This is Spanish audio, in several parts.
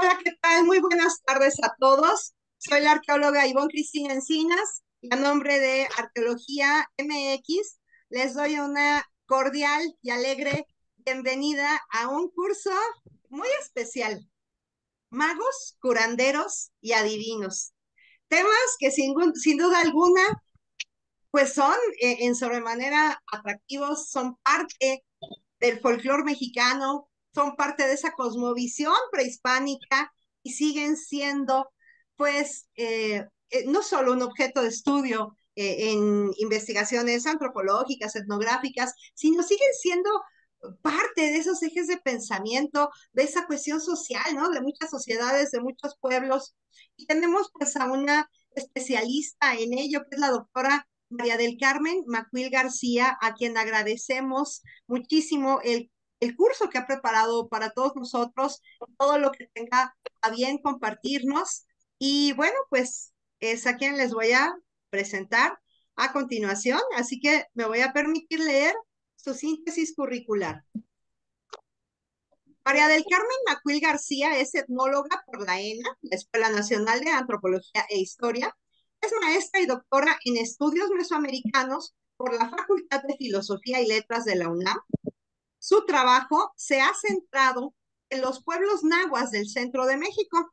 Hola, ¿qué tal? Muy buenas tardes a todos. Soy la arqueóloga Ivonne Cristina Encinas y a nombre de Arqueología MX les doy una cordial y alegre bienvenida a un curso muy especial. Magos, curanderos y adivinos. Temas que sin, duda alguna pues son eh, en sobremanera atractivos, son parte del folclore mexicano, son parte de esa cosmovisión prehispánica y siguen siendo, pues, eh, eh, no solo un objeto de estudio eh, en investigaciones antropológicas, etnográficas, sino siguen siendo parte de esos ejes de pensamiento, de esa cuestión social, ¿no? De muchas sociedades, de muchos pueblos. Y tenemos pues a una especialista en ello, que es la doctora María del Carmen Macuil García, a quien agradecemos muchísimo el el curso que ha preparado para todos nosotros, todo lo que tenga a bien compartirnos. Y bueno, pues es a quien les voy a presentar a continuación, así que me voy a permitir leer su síntesis curricular. María del Carmen Macuil García es etnóloga por la ENA, la Escuela Nacional de Antropología e Historia. Es maestra y doctora en estudios mesoamericanos por la Facultad de Filosofía y Letras de la UNAM. Su trabajo se ha centrado en los pueblos nahuas del centro de México.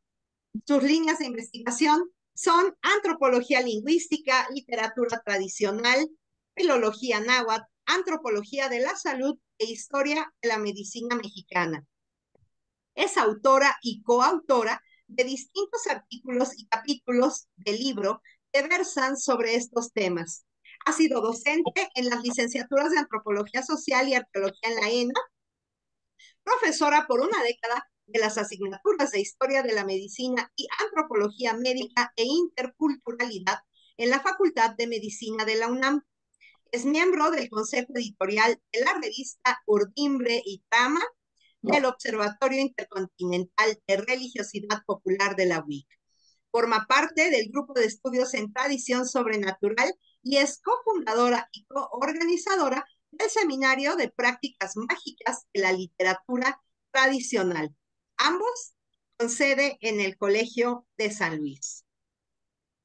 Sus líneas de investigación son antropología lingüística, literatura tradicional, filología náhuatl, antropología de la salud e historia de la medicina mexicana. Es autora y coautora de distintos artículos y capítulos del libro que versan sobre estos temas. Ha sido docente en las licenciaturas de Antropología Social y Arqueología en la ENA, profesora por una década de las asignaturas de Historia de la Medicina y Antropología Médica e Interculturalidad en la Facultad de Medicina de la UNAM. Es miembro del Consejo Editorial de la revista Urdimbre y Tama del Observatorio Intercontinental de Religiosidad Popular de la UIC. Forma parte del grupo de estudios en tradición sobrenatural y es cofundadora y coorganizadora del seminario de prácticas mágicas de la literatura tradicional. Ambos con sede en el Colegio de San Luis.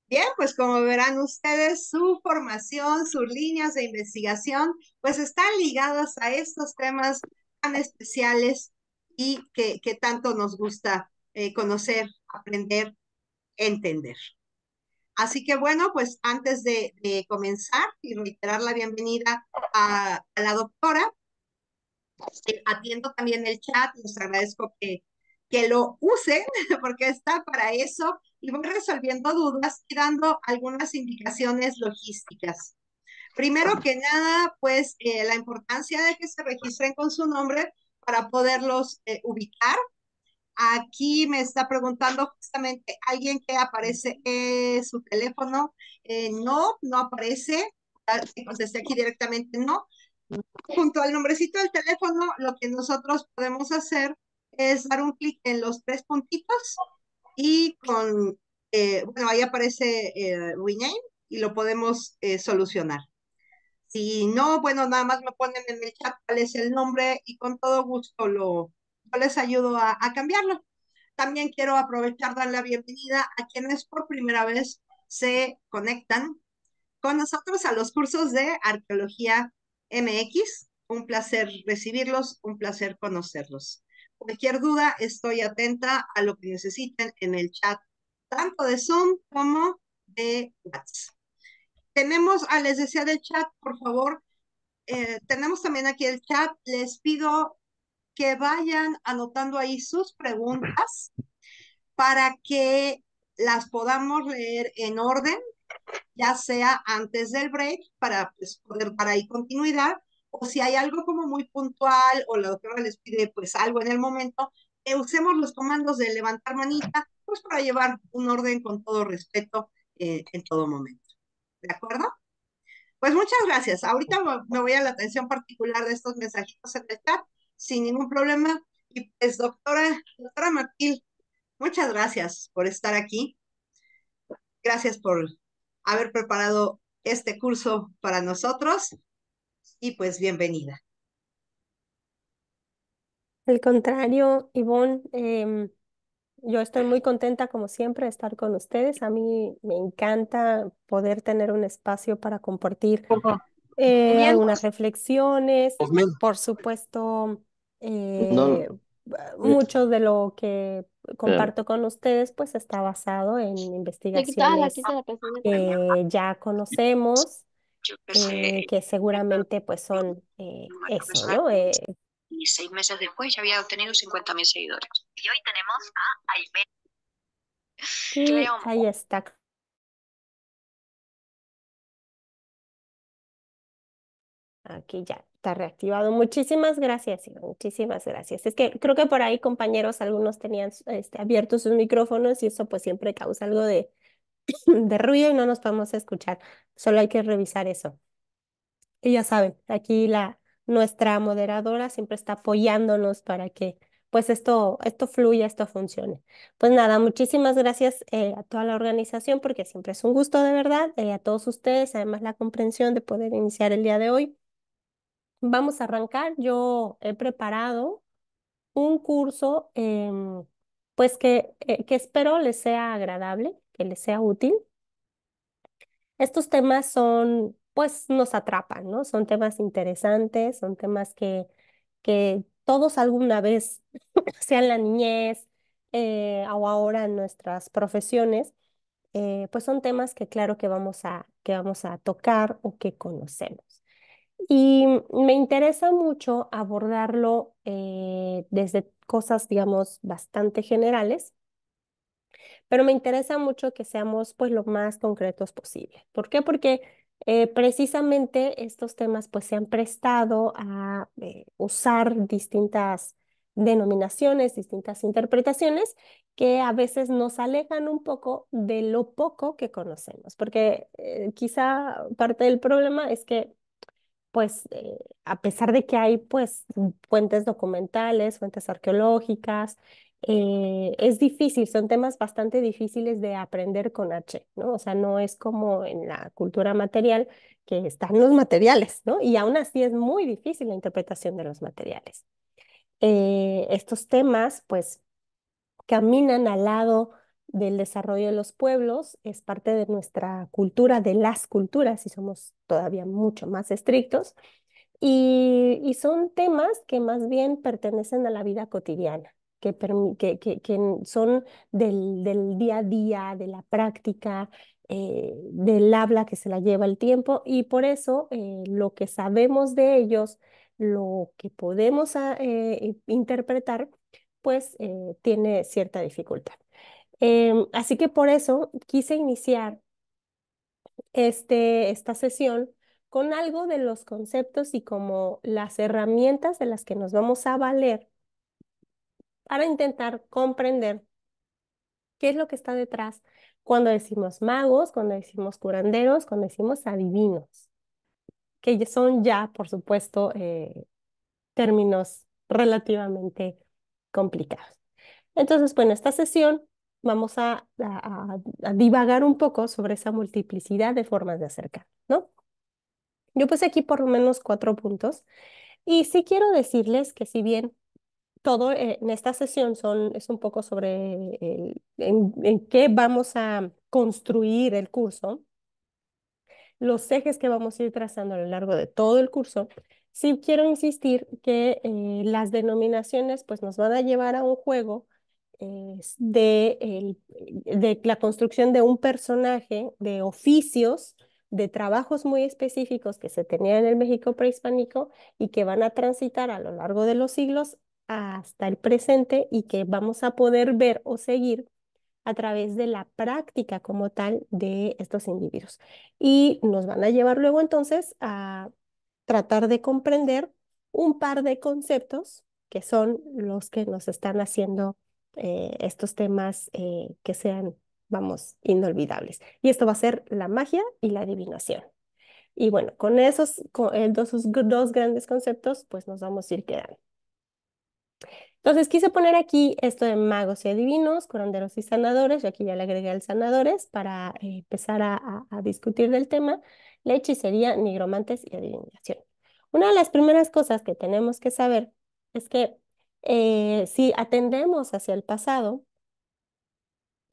Bien, pues como verán ustedes, su formación, sus líneas de investigación, pues están ligadas a estos temas tan especiales y que, tanto nos gusta eh, conocer, aprender entender. Así que bueno, pues antes de, comenzar y reiterar la bienvenida a, la doctora, eh, atiendo también el chat, les agradezco que, que lo usen porque está para eso y voy resolviendo dudas y dando algunas indicaciones logísticas. Primero que nada, pues eh, la importancia de que se registren con su nombre para poderlos eh, ubicar Aquí me está preguntando justamente alguien que aparece en su teléfono. Eh, no, no aparece. Ah, entonces, aquí directamente, no. Junto al nombrecito del teléfono, lo que nosotros podemos hacer es dar un clic en los tres puntitos y con, eh, bueno, ahí aparece eh, Rename y lo podemos eh, solucionar. Si no, bueno, nada más me ponen en el chat cuál es el nombre y con todo gusto lo, les ayudo a, cambiarlo. También quiero aprovechar, dar la bienvenida a quienes por primera vez se conectan con nosotros a los cursos de Arqueología MX. Un placer recibirlos, un placer conocerlos. Cualquier duda, estoy atenta a lo que necesiten en el chat, tanto de Zoom como de WhatsApp. Tenemos, a ah, les decía del chat, por favor, eh, tenemos también aquí el chat. Les pido que vayan anotando ahí sus preguntas para que las podamos leer en orden, ya sea antes del break para pues, poder para ahí continuidad, o si hay algo como muy puntual o la doctora les pide pues algo en el momento, eh, usemos los comandos de levantar manita, pues para llevar un orden con todo respeto eh, en todo momento. ¿De acuerdo? Pues muchas gracias. Ahorita me voy a la atención particular de estos mensajitos en el chat sin ningún problema. Y pues, doctora, doctora Martín, muchas gracias por estar aquí. Gracias por haber preparado este curso para nosotros y pues bienvenida. Al contrario, Ivonne, em, yo estoy muy contenta como siempre de estar con ustedes. A mí me encanta poder tener un espacio para compartir eh, algunas reflexiones, por supuesto, eh, eh, mucho de lo que comparto con ustedes, pues está basado en investigaciones que ya conocemos, eh, que seguramente pues son eso, y seis meses después ya había obtenido 50.000 seguidores. Y hoy tenemos a Aime ahí está. Aquí ya está reactivado. Muchísimas gracias, Iván. Muchísimas gracias. Es que creo que por ahí, compañeros, algunos tenían este, abiertos sus micrófonos y eso pues siempre causa algo de, de ruido y no nos podemos escuchar. Solo hay que revisar eso. Y ya saben, aquí la, nuestra moderadora siempre está apoyándonos para que pues esto, esto fluya, esto funcione. Pues nada, muchísimas gracias eh, a toda la organización porque siempre es un gusto de verdad, eh, a todos ustedes, además la comprensión de poder iniciar el día de hoy vamos a arrancar. Yo he preparado un curso, em, pues que, eh, que espero les sea agradable, que les sea útil. Estos temas son, pues nos atrapan, ¿no? Son temas interesantes, son temas que, que todos alguna vez, sea en la niñez eh, o ahora en nuestras profesiones, eh, pues son temas que claro que vamos a, que vamos a tocar o que conocemos. Y me interesa mucho abordarlo eh, desde cosas, digamos, bastante generales, pero me interesa mucho que seamos pues lo más concretos posible. ¿Por qué? Porque eh, precisamente estos temas pues se han prestado a eh, usar distintas denominaciones, distintas interpretaciones que a veces nos alejan un poco de lo poco que conocemos, porque quizá parte del problema es que pues eh, a pesar de que hay pues fuentes documentales, fuentes arqueológicas, eh, es difícil, son temas bastante difíciles de aprender con H, ¿no? O sea, no es como en la cultura material que están los materiales, ¿no? Y aún así es muy difícil la interpretación de los materiales. Eh, estos temas pues caminan al lado del desarrollo de los pueblos, es parte de nuestra cultura, de las culturas, y somos todavía mucho más estrictos, y, son temas que más bien pertenecen a la vida cotidiana, que, son del, día a día, de la práctica, eh, del habla que se la lleva el tiempo, y por eso eh, lo que sabemos de ellos, lo que podemos ah, eh, interpretar, pues tiene cierta dificultad. Em, así que por eso quise iniciar este, esta sesión con algo de los conceptos y como las herramientas de las que nos vamos a valer para intentar comprender qué es lo que está detrás cuando decimos magos, cuando decimos curanderos, cuando decimos adivinos, que son ya, por supuesto, eh, términos relativamente complicados. Entonces, bueno, esta sesión vamos a, divagar un poco sobre esa multiplicidad de formas de acercar, ¿no? Yo puse aquí por lo menos cuatro puntos y sí quiero decirles que si bien todo e, en esta sesión son, es un poco sobre en, qué vamos a construir el curso, los ejes que vamos a ir trazando a lo largo de todo el curso, sí quiero insistir que eh, las denominaciones pues nos van a llevar a un juego de, de la construcción de un personaje, de oficios, de trabajos muy específicos que se tenían en el México prehispánico y que van a transitar a lo largo de los siglos hasta el presente y que vamos a poder ver o seguir a través de la práctica como tal de estos individuos. Y nos van a llevar luego entonces a tratar de comprender un par de conceptos que son los que nos están haciendo eh, estos temas eh, que sean, vamos, inolvidables. Y esto va a ser la magia y la adivinación. Y bueno, con esos, con esos eh, dos grandes conceptos, pues nos vamos a ir quedando. Entonces quise poner aquí esto de magos y adivinos, curanderos y sanadores, y aquí ya le agregué el sanadores para empezar a, discutir del tema, la hechicería, nigromantes y adivinación. Una de las primeras cosas que tenemos que saber es que eh, si atendemos hacia el pasado,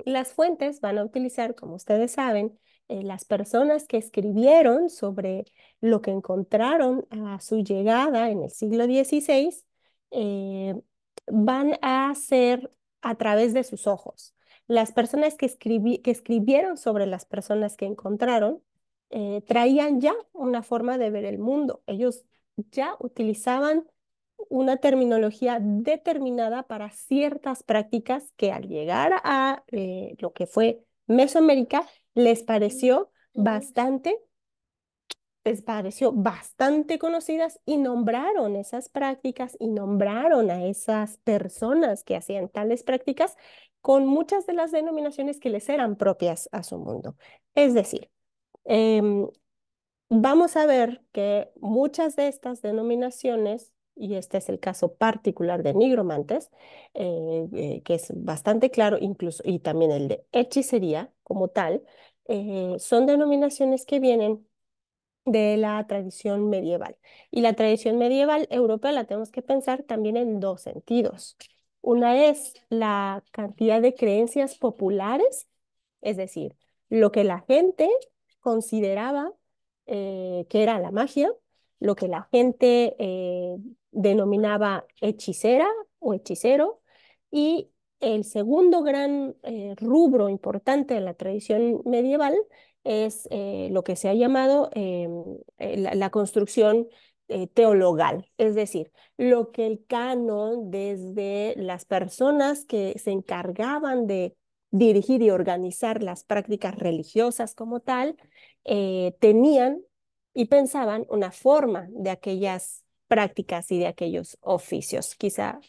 las fuentes van a utilizar, como ustedes saben, eh, las personas que escribieron sobre lo que encontraron a su llegada en el siglo XVI, eh, van a ser a través de sus ojos. Las personas que, escribieron sobre las personas que encontraron traían ya una forma de ver el mundo. Ellos ya utilizaban una terminología determinada para ciertas prácticas que al llegar a eh, lo que fue Mesoamérica les pareció bastante les pareció bastante conocidas y nombraron esas prácticas y nombraron a esas personas que hacían tales prácticas con muchas de las denominaciones que les eran propias a su mundo. Es decir, em, vamos a ver que muchas de estas denominaciones y este es el caso particular de nigromantes, eh, eh, que es bastante claro, incluso, y también el de hechicería como tal, eh, son denominaciones que vienen de la tradición medieval. Y la tradición medieval europea la tenemos que pensar también en dos sentidos. Una es la cantidad de creencias populares, es decir, lo que la gente consideraba que era la magia, lo que la gente denominaba hechicera o hechicero, y el segundo gran eh, rubro importante de la tradición medieval es eh, lo que se ha llamado eh, la, la, construcción teologal, es decir, lo que el canon desde las personas que se encargaban de dirigir y organizar las prácticas religiosas como tal, tenían y pensaban una forma de aquellas prácticas y de aquellos oficios, quizá,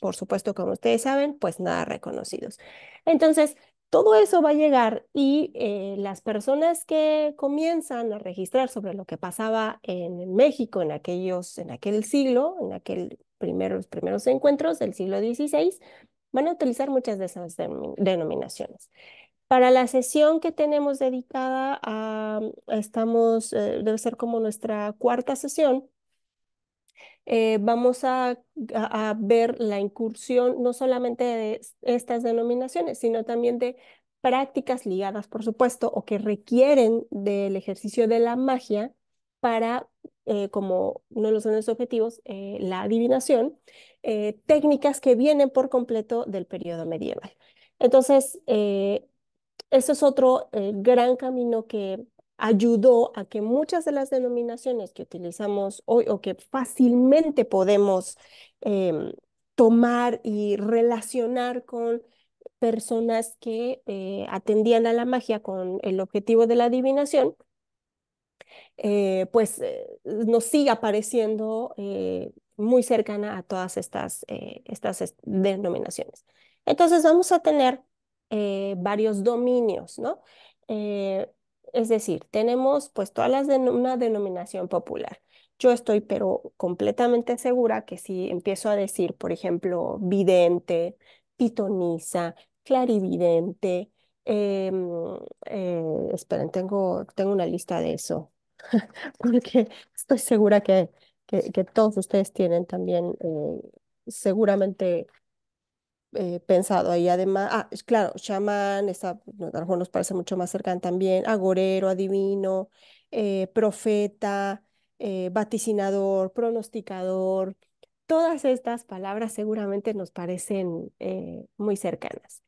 por supuesto, como ustedes saben, pues nada reconocidos. Entonces, todo eso va a llegar y eh, las personas que comienzan a registrar sobre lo que pasaba en México en, aquellos, en aquel siglo, en aquel primeros encuentros del siglo XVI, van a utilizar muchas de esas denominaciones. Para la sesión que tenemos dedicada a, estamos, eh, debe ser como nuestra cuarta sesión, eh, vamos a, ver la incursión no solamente de estas denominaciones, sino también de prácticas ligadas, por supuesto, o que requieren del ejercicio de la magia para, eh, como uno de los objetivos, eh, la adivinación, técnicas que vienen por completo del periodo medieval. Entonces, ese es otro gran camino que ayudó a que muchas de las denominaciones que utilizamos hoy o que fácilmente podemos em, tomar y relacionar con personas que eh, atendían a la magia con el objetivo de la adivinación, eh, pues eh, nos siga apareciendo muy cercana a todas estas, estas denominaciones. Entonces vamos a tener varios dominios, ¿no? Es decir, tenemos pues todas las de una denominación popular. Yo estoy pero completamente segura que si empiezo a decir, por ejemplo, vidente, pitonisa, clarividente, em, eh, esperen, tengo, tengo una lista de eso, porque estoy segura que, que, todos ustedes tienen también eh, seguramente eh, pensado ahí además, ah, claro, chamán, está, a nos parece mucho más cercano también, agorero, adivino, eh, profeta, eh, vaticinador, pronosticador, todas estas palabras seguramente nos parecen muy cercanas.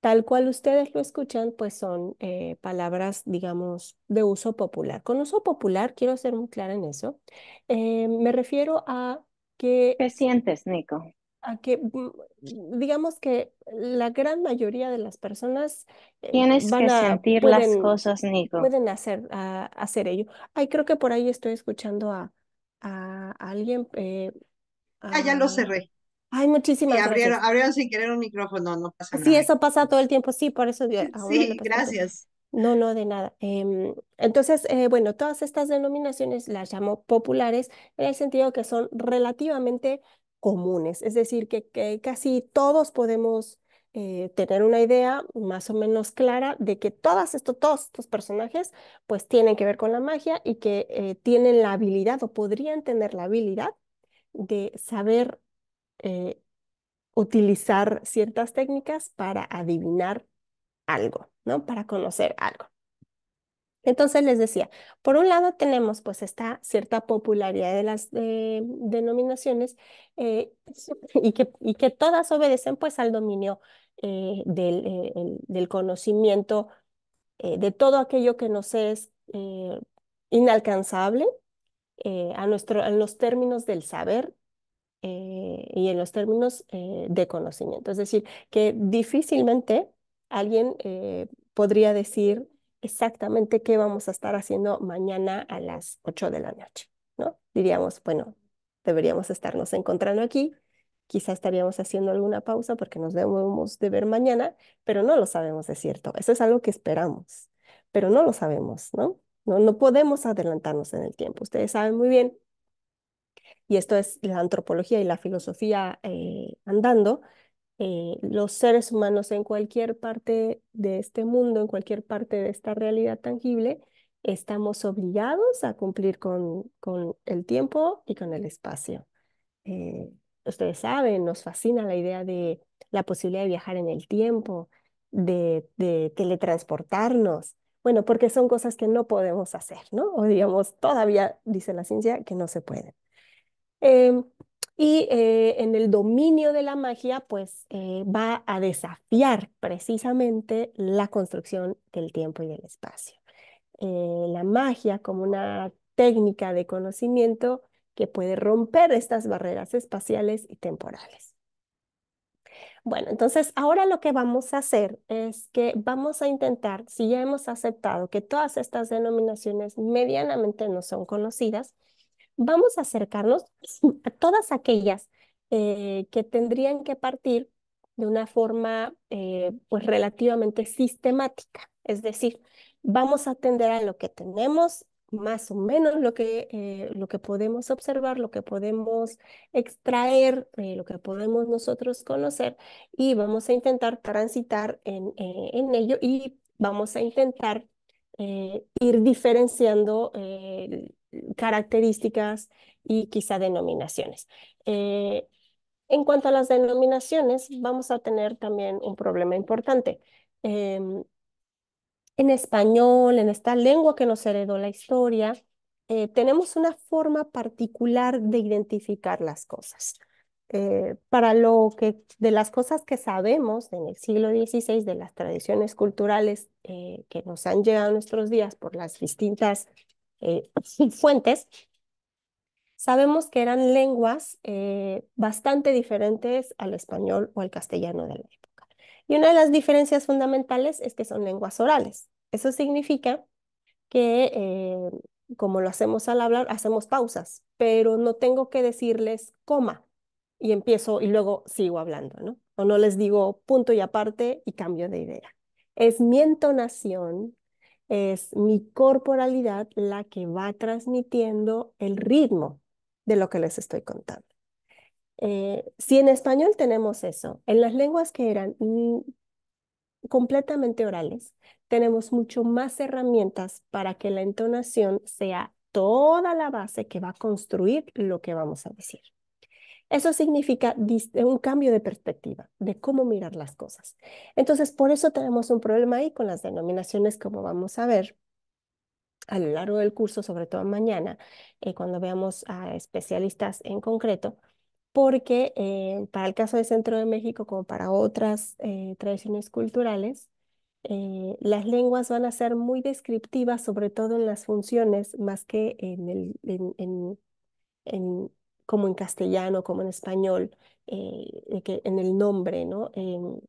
Tal cual ustedes lo escuchan, pues son palabras, digamos, de uso popular. Con uso popular, quiero ser muy clara en eso, me refiero a que... ¿Qué sientes, Nico? a que, mm, mm, digamos que la gran mayoría de las personas eh, van a, sentir las cosas, Nico. Pueden hacer, hacer ello. Ay, creo que por ahí estoy escuchando a, a alguien. Eh, ah, ya lo cerré. Ay, muchísimas sí, abrieron, Abrieron sin querer un micrófono, no pasa nada. Sí, eso pasa todo el tiempo, sí, por eso. sí, gracias. No, no, de nada. Em, entonces, eh, bueno, todas estas denominaciones las llamo populares en el sentido que son relativamente comunes, es decir, que, casi todos podemos eh, tener una idea más o menos clara de que todas todos estos personajes pues tienen que ver con la magia y que eh, tienen la habilidad o podrían tener la habilidad de saber eh, utilizar ciertas técnicas para adivinar algo, ¿no? Para conocer algo. Entonces les decía, por un lado tenemos pues esta cierta popularidad de las eh, denominaciones eh, y, que, todas obedecen pues al dominio eh, del, conocimiento de todo aquello que nos es inalcanzable a, nuestro, los términos del saber y en los términos de conocimiento. Es decir, que difícilmente alguien podría decir exactamente qué vamos a estar haciendo mañana a las 8 de la noche, ¿no? Diríamos, bueno, deberíamos estarnos encontrando aquí, quizá estaríamos haciendo alguna pausa porque nos debemos de ver mañana, pero no lo sabemos de cierto. Eso es algo que esperamos, pero no lo sabemos, ¿no? No, no podemos adelantarnos en el tiempo. Ustedes saben muy bien, y esto es la antropología y la filosofía eh, andando, eh, los seres humanos en cualquier parte de este mundo, en cualquier parte de esta realidad tangible, estamos obligados a cumplir con, con el tiempo y con el espacio. Eh, ustedes saben, nos fascina la idea de la posibilidad de viajar en el tiempo, de, teletransportarnos. Bueno, porque son cosas que no podemos hacer, ¿no? O digamos, todavía dice la ciencia que no se pueden. Em, y eh, en el dominio de la magia, pues eh, va a desafiar precisamente la construcción del tiempo y del espacio. Eh, la magia como una técnica de conocimiento que puede romper estas barreras espaciales y temporales. Bueno, entonces ahora lo que vamos a hacer es que vamos a intentar, si ya hemos aceptado que todas estas denominaciones medianamente no son conocidas, vamos a acercarnos a todas aquellas eh, que tendrían que partir de una forma eh, pues relativamente sistemática. Es decir, vamos a atender a lo que tenemos, más o menos lo que, eh, lo que podemos observar, lo que podemos extraer, lo que podemos nosotros conocer y vamos a intentar transitar en, en ello y vamos a intentar ir diferenciando características y quizá denominaciones. Eh, en cuanto a las denominaciones, vamos a tener también un problema importante. Em, en español, en esta lengua que nos heredó la historia, eh, tenemos una forma particular de identificar las cosas. Eh, para lo que de las cosas que sabemos en el siglo XVI, de las tradiciones culturales que nos han llegado a nuestros días por las distintas eh, fuentes, sabemos que eran lenguas eh, bastante diferentes al español o al castellano de la época. Y una de las diferencias fundamentales es que son lenguas orales. Eso significa que, eh, como lo hacemos al hablar, hacemos pausas, pero no tengo que decirles coma y empiezo y luego sigo hablando, ¿no? O no les digo punto y aparte y cambio de idea. Es mi entonación es mi corporalidad la que va transmitiendo el ritmo de lo que les estoy contando. Eh, si en español tenemos eso, en las lenguas que eran completamente orales, tenemos mucho más herramientas para que la entonación sea toda la base que va a construir lo que vamos a decir. Eso significa eh, un cambio de perspectiva, de cómo mirar las cosas. Entonces, por eso tenemos un problema ahí con las denominaciones, como vamos a ver a lo largo del curso, sobre todo mañana, eh, cuando veamos a especialistas en concreto, porque eh, para el caso de Centro de México, como para otras tradiciones culturales, las lenguas van a ser muy descriptivas, sobre todo en las funciones, más que en, el, en, como en castellano, como en español, eh, que en el nombre, ¿no? Em,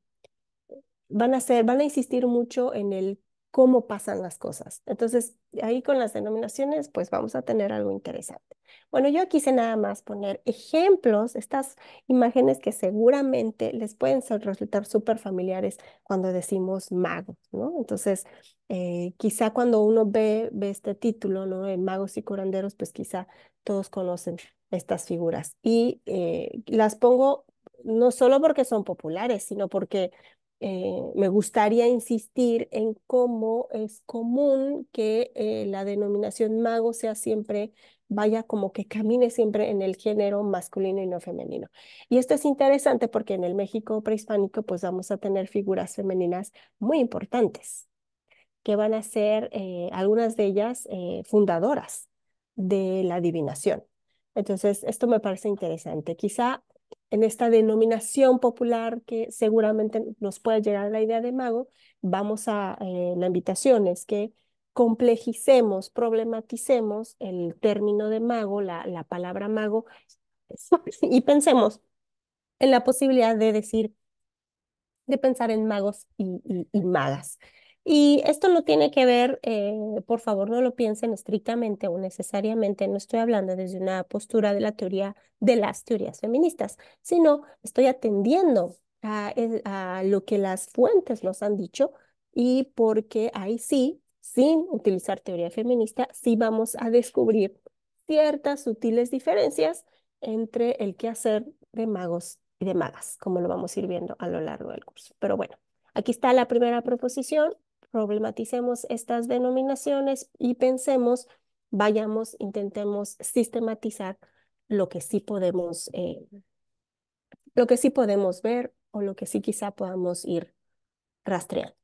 van a ser, van a insistir mucho en el cómo pasan las cosas. Entonces, ahí con las denominaciones, pues vamos a tener algo interesante. Bueno, yo quise nada más poner ejemplos, estas imágenes que seguramente les pueden resultar súper familiares cuando decimos magos, ¿no? Entonces, eh, quizá cuando uno ve, ve este título, ¿no? en magos y curanderos, pues quizá todos conocen estas figuras. Y eh, las pongo no solo porque son populares, sino porque eh, me gustaría insistir en cómo es común que eh, la denominación mago sea siempre, vaya como que camine siempre en el género masculino y no femenino. Y esto es interesante porque en el México prehispánico pues vamos a tener figuras femeninas muy importantes que van a ser algunas de ellas fundadoras de la adivinación. Entonces, esto me parece interesante. Quizá en esta denominación popular que seguramente nos puede llegar la idea de mago, vamos a, eh, la invitación es que complejicemos, problematicemos el término de mago, la, palabra mago, y pensemos en la posibilidad de decir, de pensar en magos y magas. Y esto no tiene que ver, eh, por favor, no lo piensen estrictamente o necesariamente, no estoy hablando desde una postura de la teoría de las teorías feministas, sino estoy atendiendo e, a, lo que las fuentes nos han dicho y porque ahí sí, sin utilizar teoría feminista, sí vamos a descubrir ciertas sutiles diferencias entre el quehacer de magos y de magas, como lo vamos a ir viendo a lo largo del curso. Pero bueno, aquí está la primera proposición, problematicemos estas denominaciones y pensemos, vayamos, intentemos sistematizar lo que sí podemos, eh, lo que sí podemos ver o lo que sí quizá podamos ir rastreando.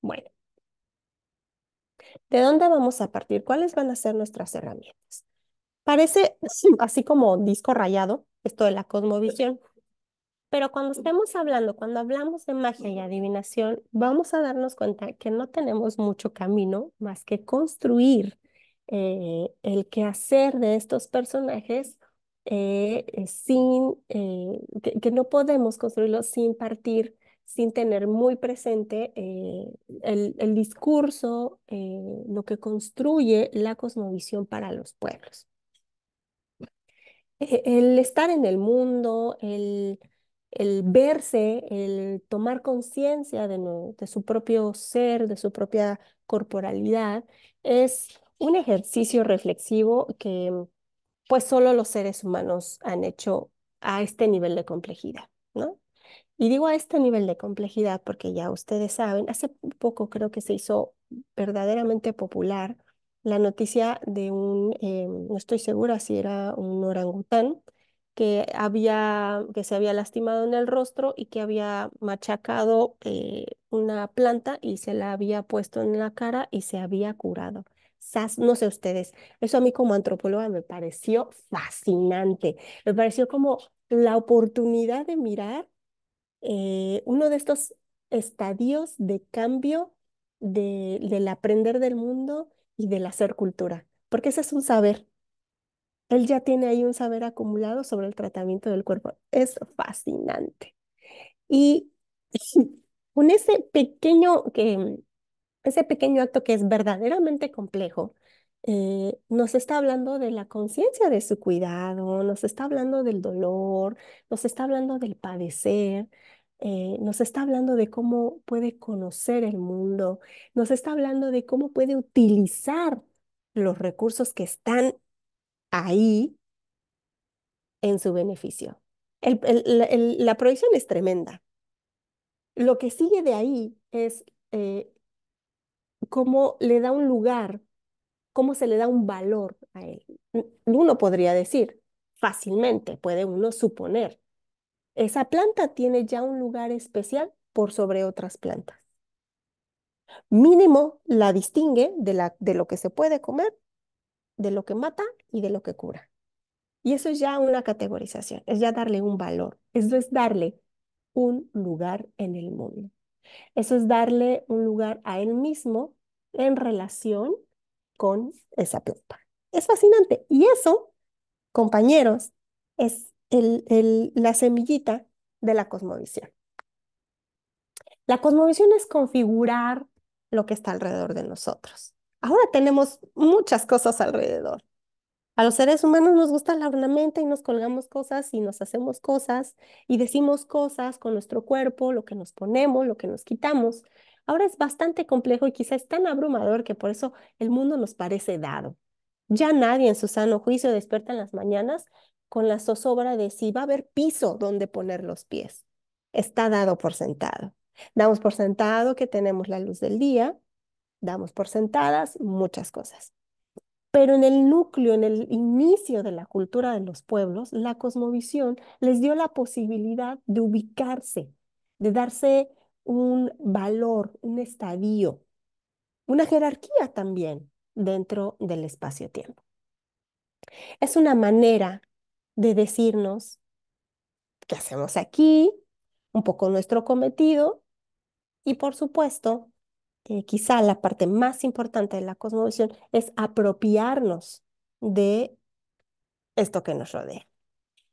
Bueno, ¿de dónde vamos a partir? ¿Cuáles van a ser nuestras herramientas? Parece así como disco rayado, esto de la cosmovisión, pero cuando estemos hablando, cuando hablamos de magia y adivinación, vamos a darnos cuenta que no tenemos mucho camino más que construir eh, el quehacer de estos personajes eh, eh, sin, eh, que, no podemos construirlo sin partir, sin tener muy presente el, el, discurso, lo que construye la cosmovisión para los pueblos. E, el estar en el mundo, el el verse, el tomar conciencia de, su propio ser, de su propia corporalidad, es un ejercicio reflexivo que pues solo los seres humanos han hecho a este nivel de complejidad, Y digo a este nivel de complejidad porque ya ustedes saben, hace poco creo que se hizo verdaderamente popular la noticia de un, em, no estoy segura si era un orangután, que había, que se había lastimado en el rostro y que había machacado eh, una planta y se la había puesto en la cara y se había curado. no sé ustedes, eso a mí como antropóloga me pareció fascinante, me pareció como la oportunidad de mirar eh, uno de estos estadios de cambio de, del aprender del mundo y del hacer cultura, porque ese es un saber, él ya tiene ahí un saber acumulado sobre el tratamiento del cuerpo. Es fascinante. Y con ese pequeño, que, mm, ese pequeño acto que es verdaderamente complejo, eh, nos está hablando de la conciencia de su cuidado, nos está hablando del dolor, nos está hablando del padecer, eh, nos está hablando de cómo puede conocer el mundo, nos está hablando de cómo puede utilizar los recursos que están ahí en su beneficio. la proyección es tremenda. Lo que sigue de ahí es eh, cómo le da un lugar, cómo se le da un valor a él. Uno podría decir fácilmente, puede uno suponer, esa planta tiene ya un lugar especial por sobre otras plantas. Mínimo la distingue de lo que se puede comer, de lo que mata y de lo que cura. Y eso es ya una categorización, es ya darle un valor, eso es darle un lugar en el mundo. Eso es darle un lugar a él mismo en relación con esa planta. Es fascinante. Y eso, compañeros, es el, el, la semillita de la cosmovisión. La cosmovisión es configurar lo que está alrededor de nosotros. Ahora tenemos muchas cosas alrededor. A los seres humanos nos gusta la ornamenta y nos colgamos cosas y nos hacemos cosas y decimos cosas con nuestro cuerpo, lo que nos ponemos, lo que nos quitamos. Ahora es bastante complejo y quizás es tan abrumador que por eso el mundo nos parece dado. Ya nadie en su sano juicio despierta en las mañanas con la zozobra de si va a haber piso donde poner los pies. Está dado por sentado. Damos por sentado que tenemos la luz del día, damos por sentadas muchas cosas. Pero en el núcleo, en el inicio de la cultura de los pueblos, la cosmovisión les dio la posibilidad de ubicarse, de darse un valor, un estadio, una jerarquía también dentro del espacio-tiempo. Es una manera de decirnos qué hacemos aquí, un poco nuestro cometido y por supuesto eh, quizá la parte más importante de la cosmovisión es apropiarnos de esto que nos rodea.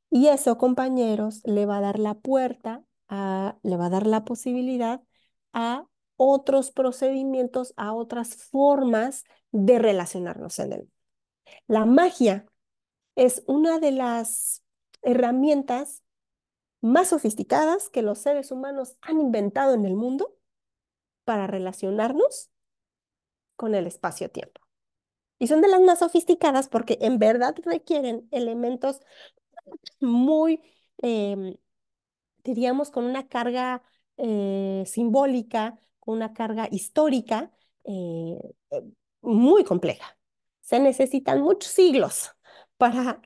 Y eso, compañeros, le va a dar la puerta, a, le va a dar la posibilidad a otros procedimientos, a otras formas de relacionarnos en mundo. La magia es una de las herramientas más sofisticadas que los seres humanos han inventado en el mundo para relacionarnos con el espacio-tiempo. Y son de las más sofisticadas porque en verdad requieren elementos muy, em, diríamos, con una carga eh, simbólica, con una carga histórica eh, eh, muy compleja. Se necesitan muchos siglos para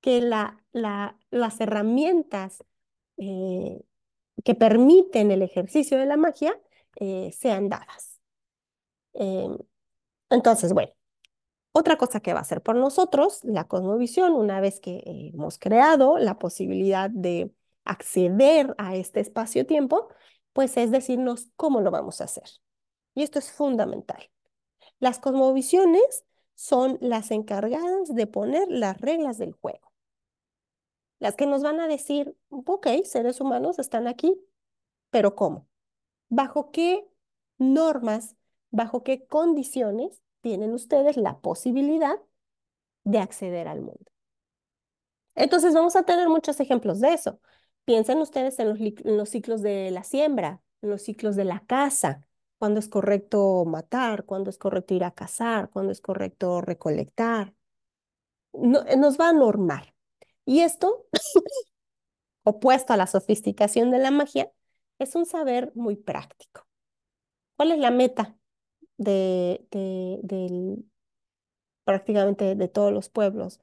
que la, la, las herramientas que permiten el ejercicio de la magia eh, sean dadas. Eh, entonces, bueno, otra cosa que va a hacer por nosotros la cosmovisión, una vez que eh, hemos creado la posibilidad de acceder a este espacio-tiempo, pues es decirnos cómo lo vamos a hacer. Y esto es fundamental. Las cosmovisiones son las encargadas de poner las reglas del juego. Las que nos van a decir, ok, seres humanos están aquí, pero ¿cómo? bajo qué normas, bajo qué condiciones tienen ustedes la posibilidad de acceder al mundo. Entonces vamos a tener muchos ejemplos de eso. Piensen ustedes en los, ciclos de la siembra, en los ciclos de la caza, cuándo es correcto matar, cuándo es correcto ir a cazar, cuándo es correcto recolectar. Eh, nos va a normar. Y esto, opuesto a la sofisticación de la magia, es un saber muy práctico. ¿Cuál es la meta de, prácticamente de todos los pueblos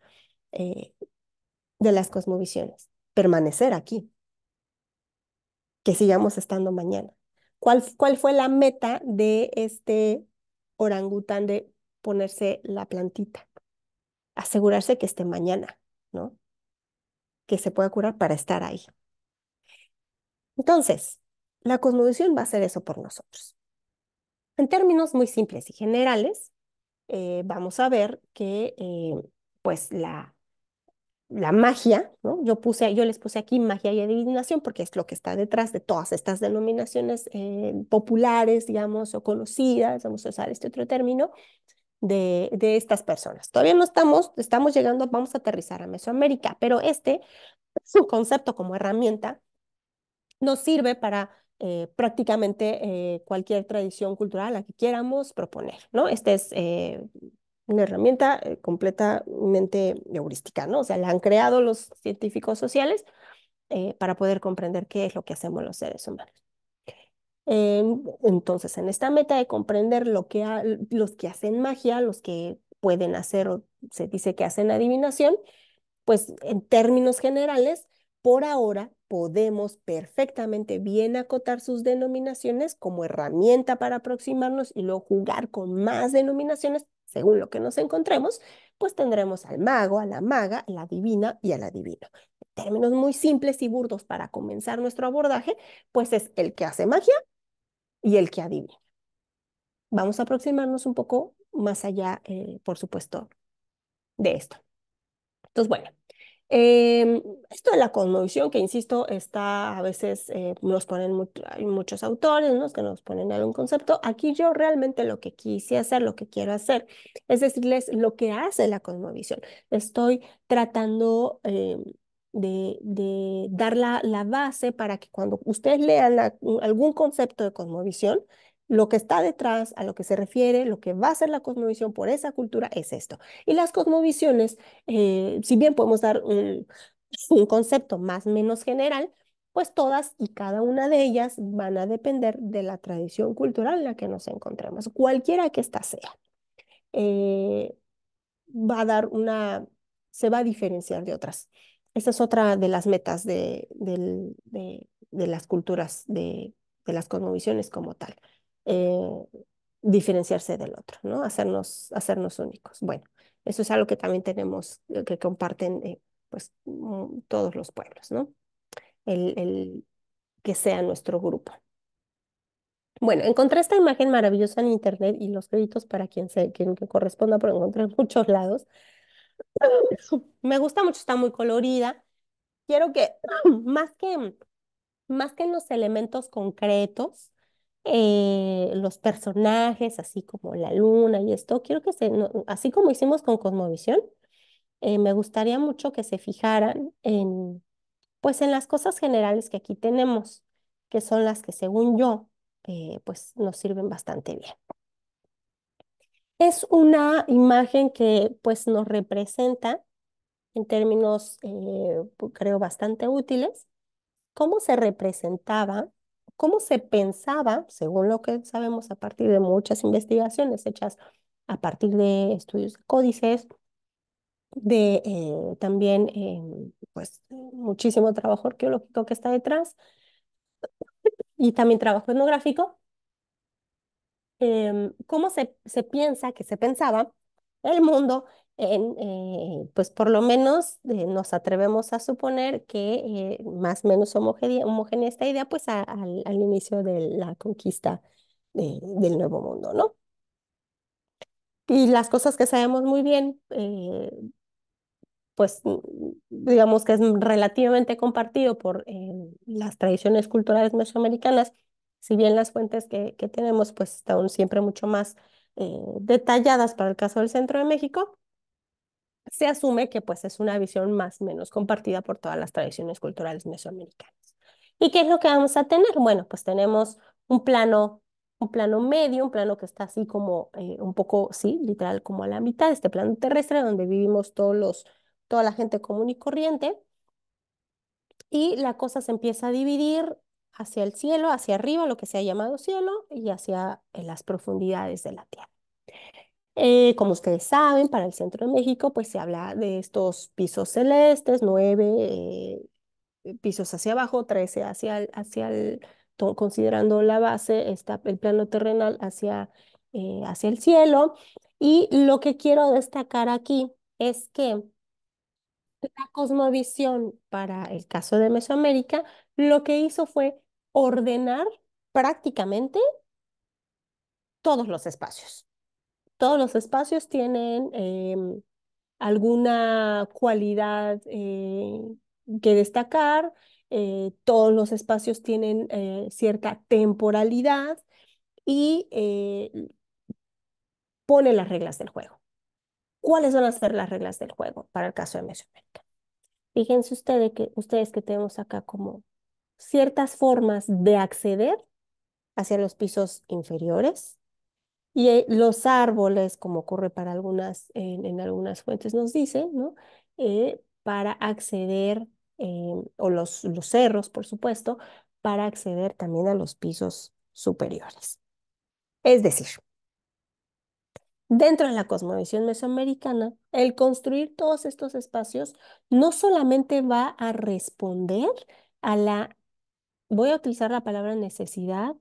eh, de las cosmovisiones? Permanecer aquí, que sigamos estando mañana. ¿Cuál, cuál fue la meta de este orangután de ponerse la plantita? Asegurarse que esté mañana, ¿no? Que se pueda curar para estar ahí. Entonces, la cosmovisión va a hacer eso por nosotros. En términos muy simples y generales, eh, vamos a ver que eh, pues la, la magia, yo, puse, yo les puse aquí magia y adivinación porque es lo que está detrás de todas estas denominaciones eh, populares, digamos, o conocidas, vamos a usar este otro término, de, de, estas personas. Todavía no estamos, estamos llegando, vamos a aterrizar a Mesoamérica, pero este, su concepto como herramienta nos sirve para eh, prácticamente eh, cualquier tradición cultural a la que quieramos proponer, ¿no? Esta es eh, una herramienta completamente heurística, ¿no? O sea, la han creado los científicos sociales para poder comprender qué es lo que hacemos los seres humanos. Em, entonces, en esta meta de comprender lo que los que hacen magia, los que pueden hacer o se dice que hacen adivinación, pues en términos generales, por ahora podemos perfectamente bien acotar sus denominaciones como herramienta para aproximarnos y luego jugar con más denominaciones según lo que nos encontremos, pues tendremos al mago, a la maga, a la divina y al adivino. Términos muy simples y burdos para comenzar nuestro abordaje, pues es el que hace magia y el que adivina. Vamos a aproximarnos un poco más allá, eh, por supuesto, de esto. Entonces, bueno, em, esto de la cosmovisión, que insisto, está a veces, eh, nos ponen hay muchos autores, que nos ponen algún concepto. Aquí yo realmente lo que quise hacer, lo que quiero hacer, es decirles lo que hace la cosmovisión. Estoy tratando eh, de, dar la, base para que cuando ustedes lean algún concepto de cosmovisión, lo que está detrás, a lo que se refiere, lo que va a ser la cosmovisión por esa cultura es esto. Y las cosmovisiones, eh, si bien podemos dar un, un concepto más o menos general, pues todas y cada una de ellas van a depender de la tradición cultural en la que nos encontremos, cualquiera que ésta sea. Eh, va a dar una, se va a diferenciar de otras. Esa es otra de las metas de, de, las culturas, de, las cosmovisiones como tal, eh, diferenciarse del otro, ¿no? Hacernos, hacernos únicos. Bueno, eso es algo que también tenemos, eh, que comparten pues mm, todos los pueblos, ¿no? El, el, que sea nuestro grupo. Bueno, encontré esta imagen maravillosa en internet y los créditos para quien, se, corresponda, pero encontré en muchos lados. Me gusta mucho, está muy colorida. Quiero que, más que, más que en los elementos concretos, eh, los personajes, así como la luna y esto, quiero que se, así como hicimos con Cosmovisión, eh, me gustaría mucho que se fijaran en, pues en las cosas generales que aquí tenemos, que son las que según yo, eh, pues nos sirven bastante bien. Es una imagen que pues nos representa en términos, eh, pues, creo, bastante útiles, cómo se representaba, cómo se pensaba, según lo que sabemos a partir de muchas investigaciones hechas a partir de estudios de códices, de eh, también em, pues muchísimo trabajo arqueológico que está detrás y también trabajo etnográfico, em, cómo se, piensa que se pensaba el mundo en, eh, pues por lo menos eh, nos atrevemos a suponer que más o menos homogénea, homogénea esta idea pues al, inicio de la conquista del nuevo mundo, ¿no? Y las cosas que sabemos muy bien pues mm, digamos que es relativamente compartido por eh, las tradiciones culturales mesoamericanas, si bien las fuentes que, tenemos pues están siempre mucho más eh, detalladas para el caso del centro de México, se asume que pues es una visión más o menos compartida por todas las tradiciones culturales mesoamericanas. ¿Y qué es lo que vamos a tener? Bueno, pues tenemos un plano un plano medio, un plano que está así como eh, un poco, sí, literal como a la mitad, de este plano terrestre donde vivimos todos los toda la gente común y corriente, y la cosa se empieza a dividir hacia el cielo, hacia arriba, lo que se ha llamado cielo, y hacia las profundidades de la tierra. Eh, como ustedes saben, para el centro de México, pues se habla de estos pisos celestes, nueve eh, pisos hacia abajo, trece hacia el, hacia considerando la base, está el plano terrenal hacia, eh, hacia el cielo. Y lo que quiero destacar aquí es que la cosmovisión para el caso de Mesoamérica lo que hizo fue ordenar prácticamente todos los espacios. Todos los espacios tienen em, alguna cualidad eh, que destacar, eh, todos los espacios tienen eh, cierta temporalidad y pone las reglas del juego cuáles van a ser las reglas del juego para el caso de Mesoamérica. Fíjense ustedes que, ustedes que tenemos acá como ciertas formas de acceder hacia los pisos inferiores y eh, los árboles, como ocurre para algunas, en, algunas fuentes nos dicen, ¿no? Eh, para acceder, em, o los, los cerros, por supuesto, para acceder también a los pisos superiores. Es decir, Dentro de la cosmovisión mesoamericana, el construir todos estos espacios no solamente va a responder a la, voy a utilizar la palabra necesidad,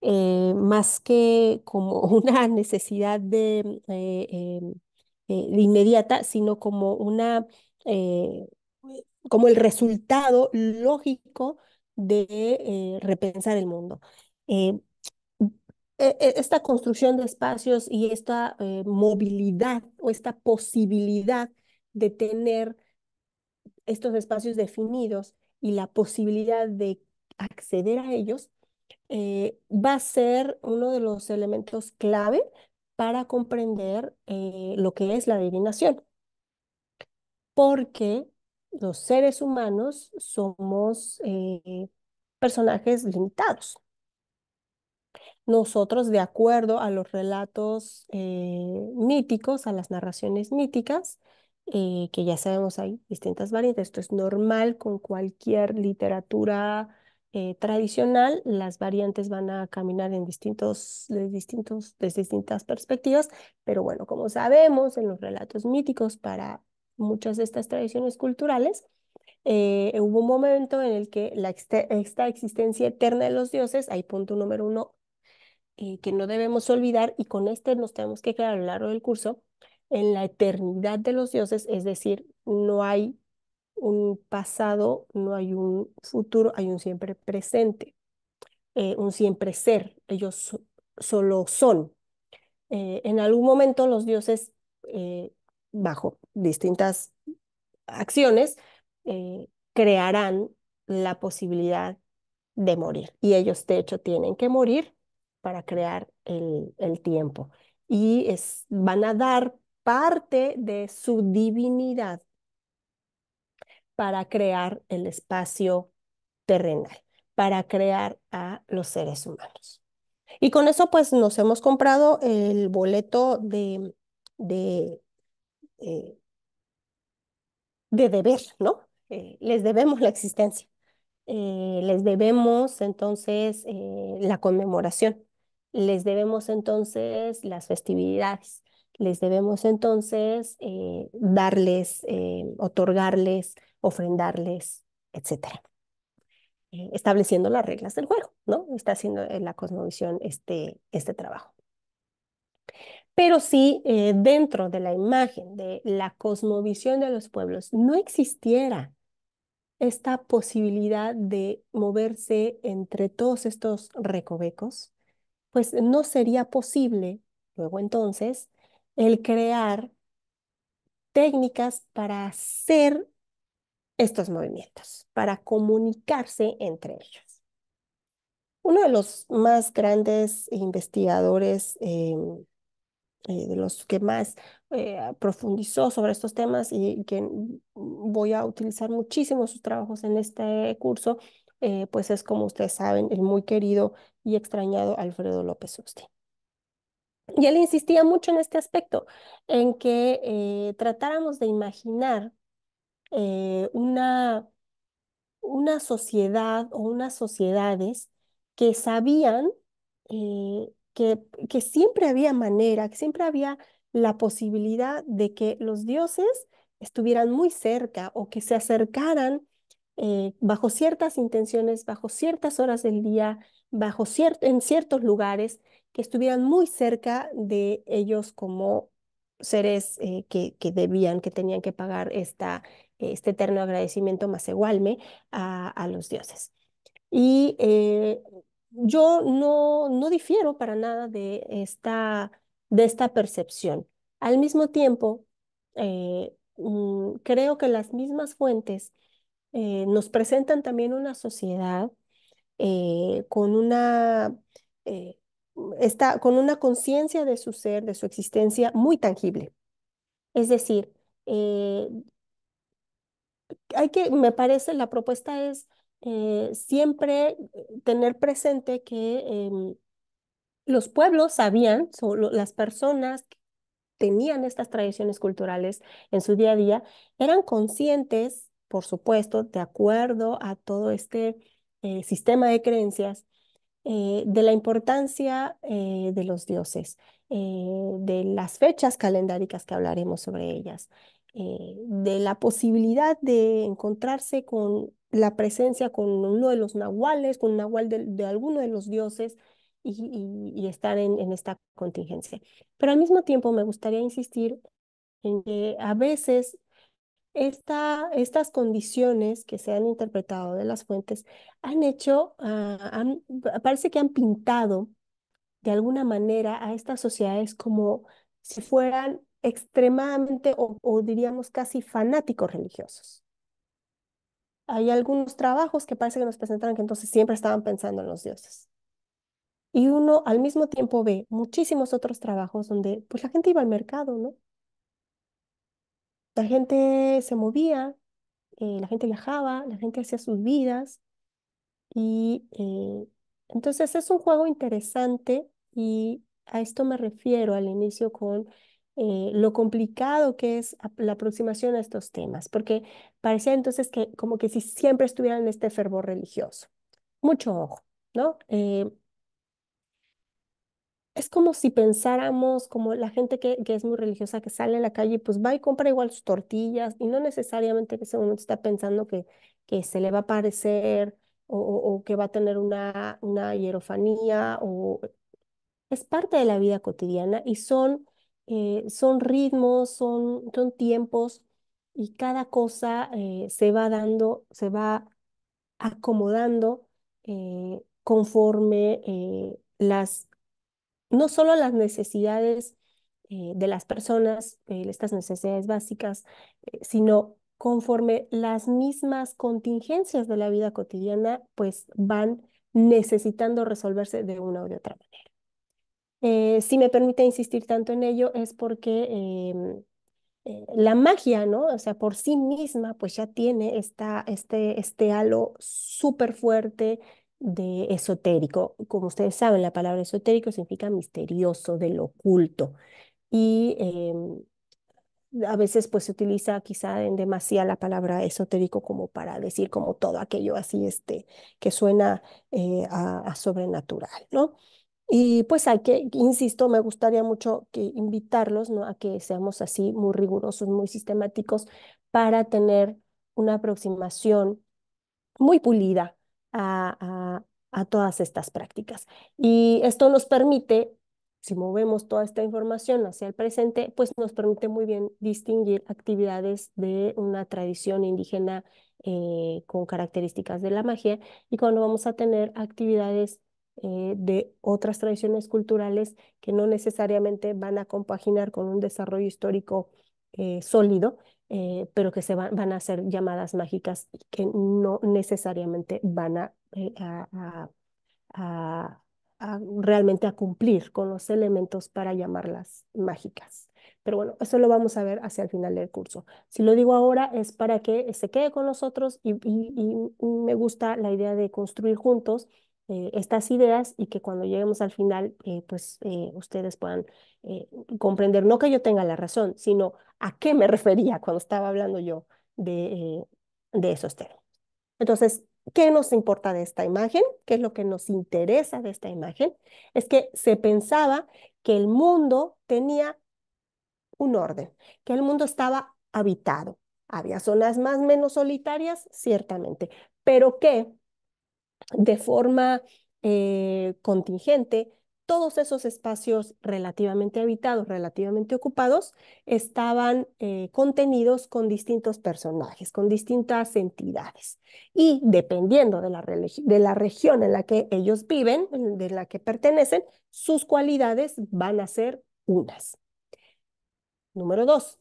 eh, más que como una necesidad eh, eh, de, inmediata, sino como una, como el resultado lógico de repensar el mundo. E, e, esta construcción de espacios y esta eh, movilidad o esta posibilidad de tener estos espacios definidos y la posibilidad de acceder a ellos eh, va a ser uno de los elementos clave para comprender eh, lo que es la adivinación. Porque los seres humanos somos personajes limitados nosotros, de acuerdo a los relatos eh, míticos, a las narraciones míticas, eh, que ya sabemos hay distintas variantes, esto es normal con cualquier literatura eh, tradicional, las variantes van a caminar en distintos, distintos, desde distintas perspectivas, pero bueno, como sabemos en los relatos míticos para muchas de estas tradiciones culturales, hubo un momento en el que la, esta existencia eterna de los dioses, ahí punto número uno, eh, que no debemos olvidar y con este nos tenemos que quedar a lo largo del curso, en la eternidad de los dioses, es decir, no hay un pasado, no hay un futuro, hay un siempre presente, eh, un siempre ser, ellos solo son. Eh, en algún momento los dioses, bajo distintas acciones, crearán la posibilidad de morir. Y ellos, de hecho, tienen que morir para crear el, tiempo. Y es, van a dar parte de su divinidad para crear el espacio terrenal, para crear a los seres humanos. Y con eso pues nos hemos comprado el boleto de, de, eh, deber, ¿no? Eh, les debemos la existencia, eh, les debemos entonces la conmemoración les debemos entonces las festividades, les debemos entonces eh, darles, eh, otorgarles, ofrendarles, etc. Eh, estableciendo las reglas del juego, ¿no? Está haciendo la cosmovisión este, este trabajo. Pero si dentro de la imagen de la cosmovisión de los pueblos no existiera esta posibilidad de moverse entre todos estos recovecos, pues no sería posible luego entonces el crear técnicas para hacer estos movimientos, para comunicarse entre ellos. Uno de los más grandes investigadores, eh, eh, de los que más eh, profundizó sobre estos temas y que voy a utilizar muchísimo sus trabajos en este curso, pues es como ustedes saben, el muy querido y extrañado Alfredo López Usted. Y él insistía mucho en este aspecto, en que eh, tratáramos de imaginar eh, una, una, sociedad o unas sociedades que sabían eh, que, que siempre había manera, que siempre había la posibilidad de que los dioses estuvieran muy cerca o que se acercaran bajo ciertas intenciones, bajo ciertas horas del día, bajo en ciertos lugares que estuvieran muy cerca de ellos como seres eh, que, debían, que tenían que pagar esta, este eterno agradecimiento más igualme a, los dioses. Y eh, yo no, no difiero para nada de esta, de esta percepción. Al mismo tiempo, eh, mm, creo que las mismas fuentes nos presentan también una sociedad eh, con una... Eh, con una conciencia de su ser, de su existencia muy tangible. Es decir, eh, hay que, me parece, la propuesta es siempre tener presente que em, los pueblos sabían, solo las personas que tenían estas tradiciones culturales en su día a día, eran conscientes, por supuesto, de acuerdo a todo este eh, sistema de creencias eh, de la importancia eh, de los dioses, de las fechas calendáricas que hablaremos sobre ellas, de la posibilidad de encontrarse con la presencia con uno de los nahuales, con un nahual de, de alguno de los dioses y, y estar en, en esta contingencia. Pero al mismo tiempo me gustaría insistir en que a veces esta, estas condiciones que se han interpretado de las fuentes han hecho, ah, parece que han pintado de alguna manera a estas sociedades como si fueran extremadamente o, diríamos casi fanáticos religiosos. Hay algunos trabajos que parece que nos presentaron que entonces siempre estaban pensando en los dioses. Y uno al mismo tiempo ve muchísimos otros trabajos donde pues la gente iba al mercado, ¿no? La gente se movía, eh, la gente viajaba, la gente hacía sus vidas. Y eh, entonces es un juego interesante y a esto me refiero al inicio con eh, lo complicado que es la aproximación a estos temas, porque parecía entonces que como que si siempre estuvieran en este fervor religioso. Mucho ojo, ¿no? es como si pensáramos como la gente que, es muy religiosa, que sale a la calle y pues va y compra igual sus tortillas y no necesariamente en ese momento está pensando que, que se le va a parecer o, que va a tener una, una hierofanía o... Es parte de la vida cotidiana y son, eh, son ritmos, son, son tiempos y cada cosa eh, se va dando, se va acomodando eh, conforme las no solo las necesidades eh, de las personas, eh, estas necesidades básicas, eh, sino conforme las mismas contingencias de la vida cotidiana, pues van necesitando resolverse de una u otra manera. si me permite insistir tanto en ello es porque em, la magia, ¿no? O sea, por sí misma, pues ya tiene esta, este, este halo súper fuerte, de esotérico. Como ustedes saben, la palabra esotérico significa misterioso, del oculto. Y em, a veces pues se utiliza quizá en demasía la palabra esotérico como para decir como todo aquello así este, que suena eh, a, sobrenatural, ¿no? Y pues hay que, insisto, me gustaría mucho que invitarlos ¿no? a que seamos así muy rigurosos, muy sistemáticos para tener una aproximación muy pulida a, todas estas prácticas. Y esto nos permite si movemos toda esta información hacia el presente, pues nos permite muy bien distinguir actividades de una tradición indígena eh, con características de la magia y cuando vamos a tener actividades eh, de otras tradiciones culturales que no necesariamente van a compaginar con un desarrollo histórico eh, sólido, eh, pero que se van a hacer llamadas mágicas que no necesariamente van eh, a, realmente a cumplir con los elementos para llamarlas mágicas. Pero bueno, eso lo vamos a ver hacia el final del curso. Si lo digo ahora es para que se quede con nosotros y me gusta la idea de construir juntos eh, estas ideas y que cuando lleguemos al final, eh, pues eh, ustedes puedan comprender, no que yo tenga la razón, sino a qué me refería cuando estaba hablando yo de, de esos temas Entonces, ¿qué nos importa de esta imagen? ¿Qué es lo que nos interesa de esta imagen? Es que se pensaba que el mundo tenía un orden, que el mundo estaba habitado. Había zonas más o menos solitarias, ciertamente, pero ¿qué? de forma eh, contingente, todos esos espacios relativamente habitados, relativamente ocupados, estaban eh, contenidos con distintos personajes, con distintas entidades. Y dependiendo de de la región en la que ellos viven, de la que pertenecen, sus cualidades van a ser unas. Número dos,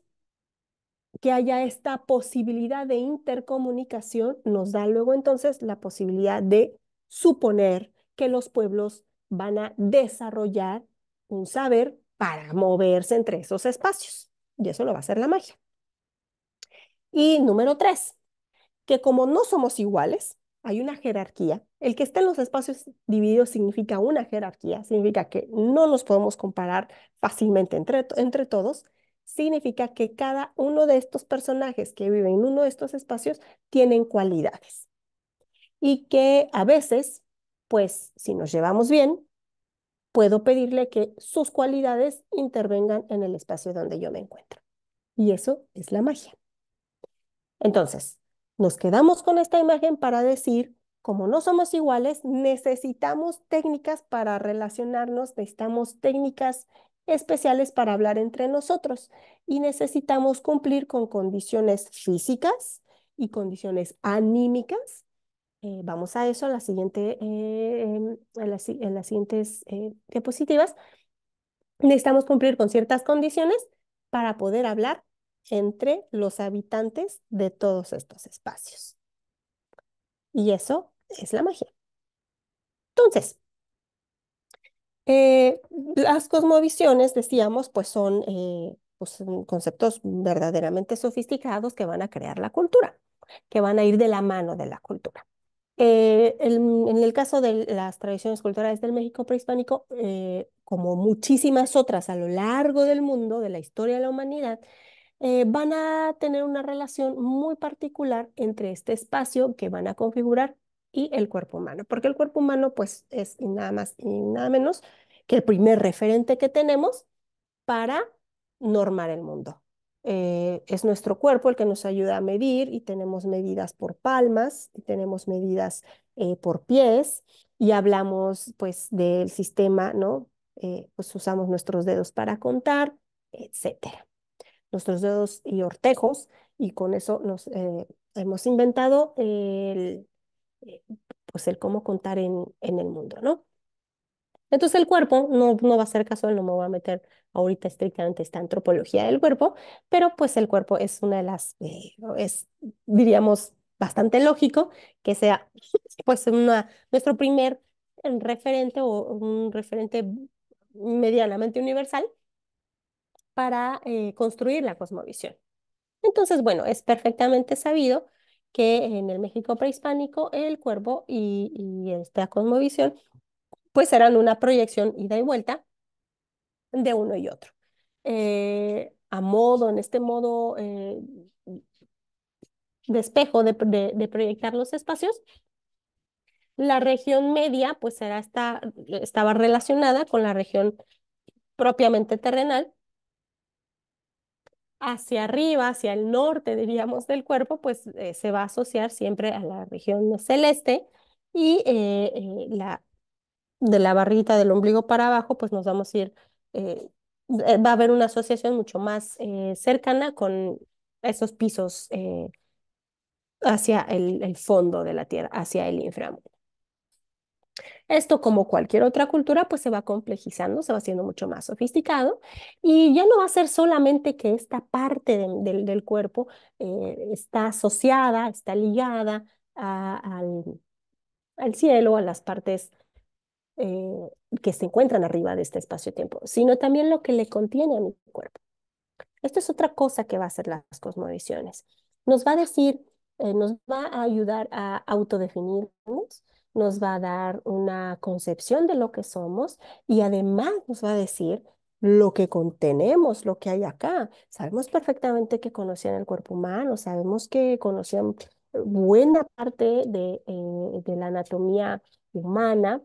que haya esta posibilidad de intercomunicación nos da luego entonces la posibilidad de suponer que los pueblos van a desarrollar un saber para moverse entre esos espacios. Y eso lo va a hacer la magia. Y número tres, que como no somos iguales, hay una jerarquía. El que está en los espacios divididos significa una jerarquía, significa que no nos podemos comparar fácilmente entre, entre todos significa que cada uno de estos personajes que viven en uno de estos espacios tienen cualidades y que a veces, pues si nos llevamos bien, puedo pedirle que sus cualidades intervengan en el espacio donde yo me encuentro. Y eso es la magia. Entonces, nos quedamos con esta imagen para decir, como no somos iguales, necesitamos técnicas para relacionarnos, necesitamos técnicas especiales para hablar entre nosotros y necesitamos cumplir con condiciones físicas y condiciones anímicas. Eh, vamos a eso en, la siguiente, eh, em, las, siguientes eh, diapositivas. Necesitamos cumplir con ciertas condiciones para poder hablar entre los habitantes de todos estos espacios. Y eso es la magia. Entonces, eh, las cosmovisiones, decíamos, pues, eh, pues son, conceptos verdaderamente sofisticados que van a crear la cultura, que van a ir de la mano de la cultura. Eh, en el caso de las tradiciones culturales del México prehispánico, como muchísimas otras a lo largo del mundo, de la historia de la humanidad, van a tener una relación muy particular entre este espacio que van a configurar y el cuerpo humano, porque el cuerpo humano pues es nada más y nada menos el primer referente que tenemos para normar el mundo. Eh, es nuestro cuerpo el que nos ayuda a medir y tenemos medidas por palmas y tenemos medidas eh, por pies y hablamos pues del sistema, ¿no? Eh, pues usamos nuestros dedos para contar, etcétera. Nuestros dedos y ortejos y con eso nos hemos inventado el, pues el cómo contar en el mundo, ¿no? Entonces el cuerpo no, no va a ser casual, no me voy a meter ahorita estrictamente esta antropología del cuerpo, pero pues el cuerpo es una de las, eh, es, diríamos, bastante lógico que sea pues nuestro primer referente o un referente medianamente universal para eh, construir la cosmovisión. Entonces, bueno, es perfectamente sabido que en el México prehispánico el cuerpo y esta cosmovisión pues eran una proyección ida y vuelta de uno y otro. Eh, a modo, en este modo eh, de espejo de, proyectar los espacios, la región media pues era esta, estaba relacionada con la región propiamente terrenal. Hacia arriba, hacia el norte, diríamos, del cuerpo, pues eh, se va a asociar siempre a la región celeste y la de la barrita del ombligo para abajo, pues nos vamos a ir, eh, eh, va a haber una asociación mucho más eh, cercana con esos pisos hacia el, fondo de la Tierra, hacia el inframundo. Esto, como cualquier otra cultura, pues se va complejizando, se va haciendo mucho más sofisticado y ya no va a ser solamente que esta parte del cuerpo está asociada, está ligada al, al cielo, a las partes eh, que se encuentran arriba de este espacio-tiempo, sino también lo que le contiene a mi cuerpo. Esto es otra cosa que va a hacer las cosmovisiones. Nos va a decir, eh, nos va a ayudar a autodefinirnos, nos va a dar una concepción de lo que somos y además nos va a decir lo que contenemos, lo que hay acá. Sabemos perfectamente que conocían el cuerpo humano, sabemos que conocían eh, buena parte de la anatomía humana,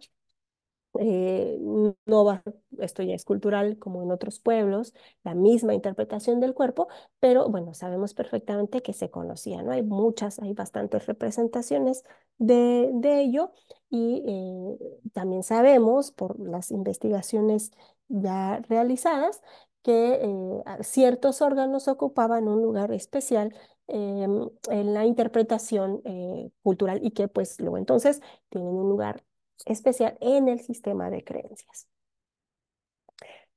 eh, no va, esto ya es cultural como en otros pueblos, la misma interpretación del cuerpo, pero bueno, sabemos perfectamente que se conocía, ¿no? Hay muchas, hay bastantes representaciones de, ello y eh, también sabemos por las investigaciones ya realizadas que eh, ciertos órganos ocupaban un lugar especial em, en la interpretación cultural y que pues luego entonces tienen un lugar especial en el sistema de creencias.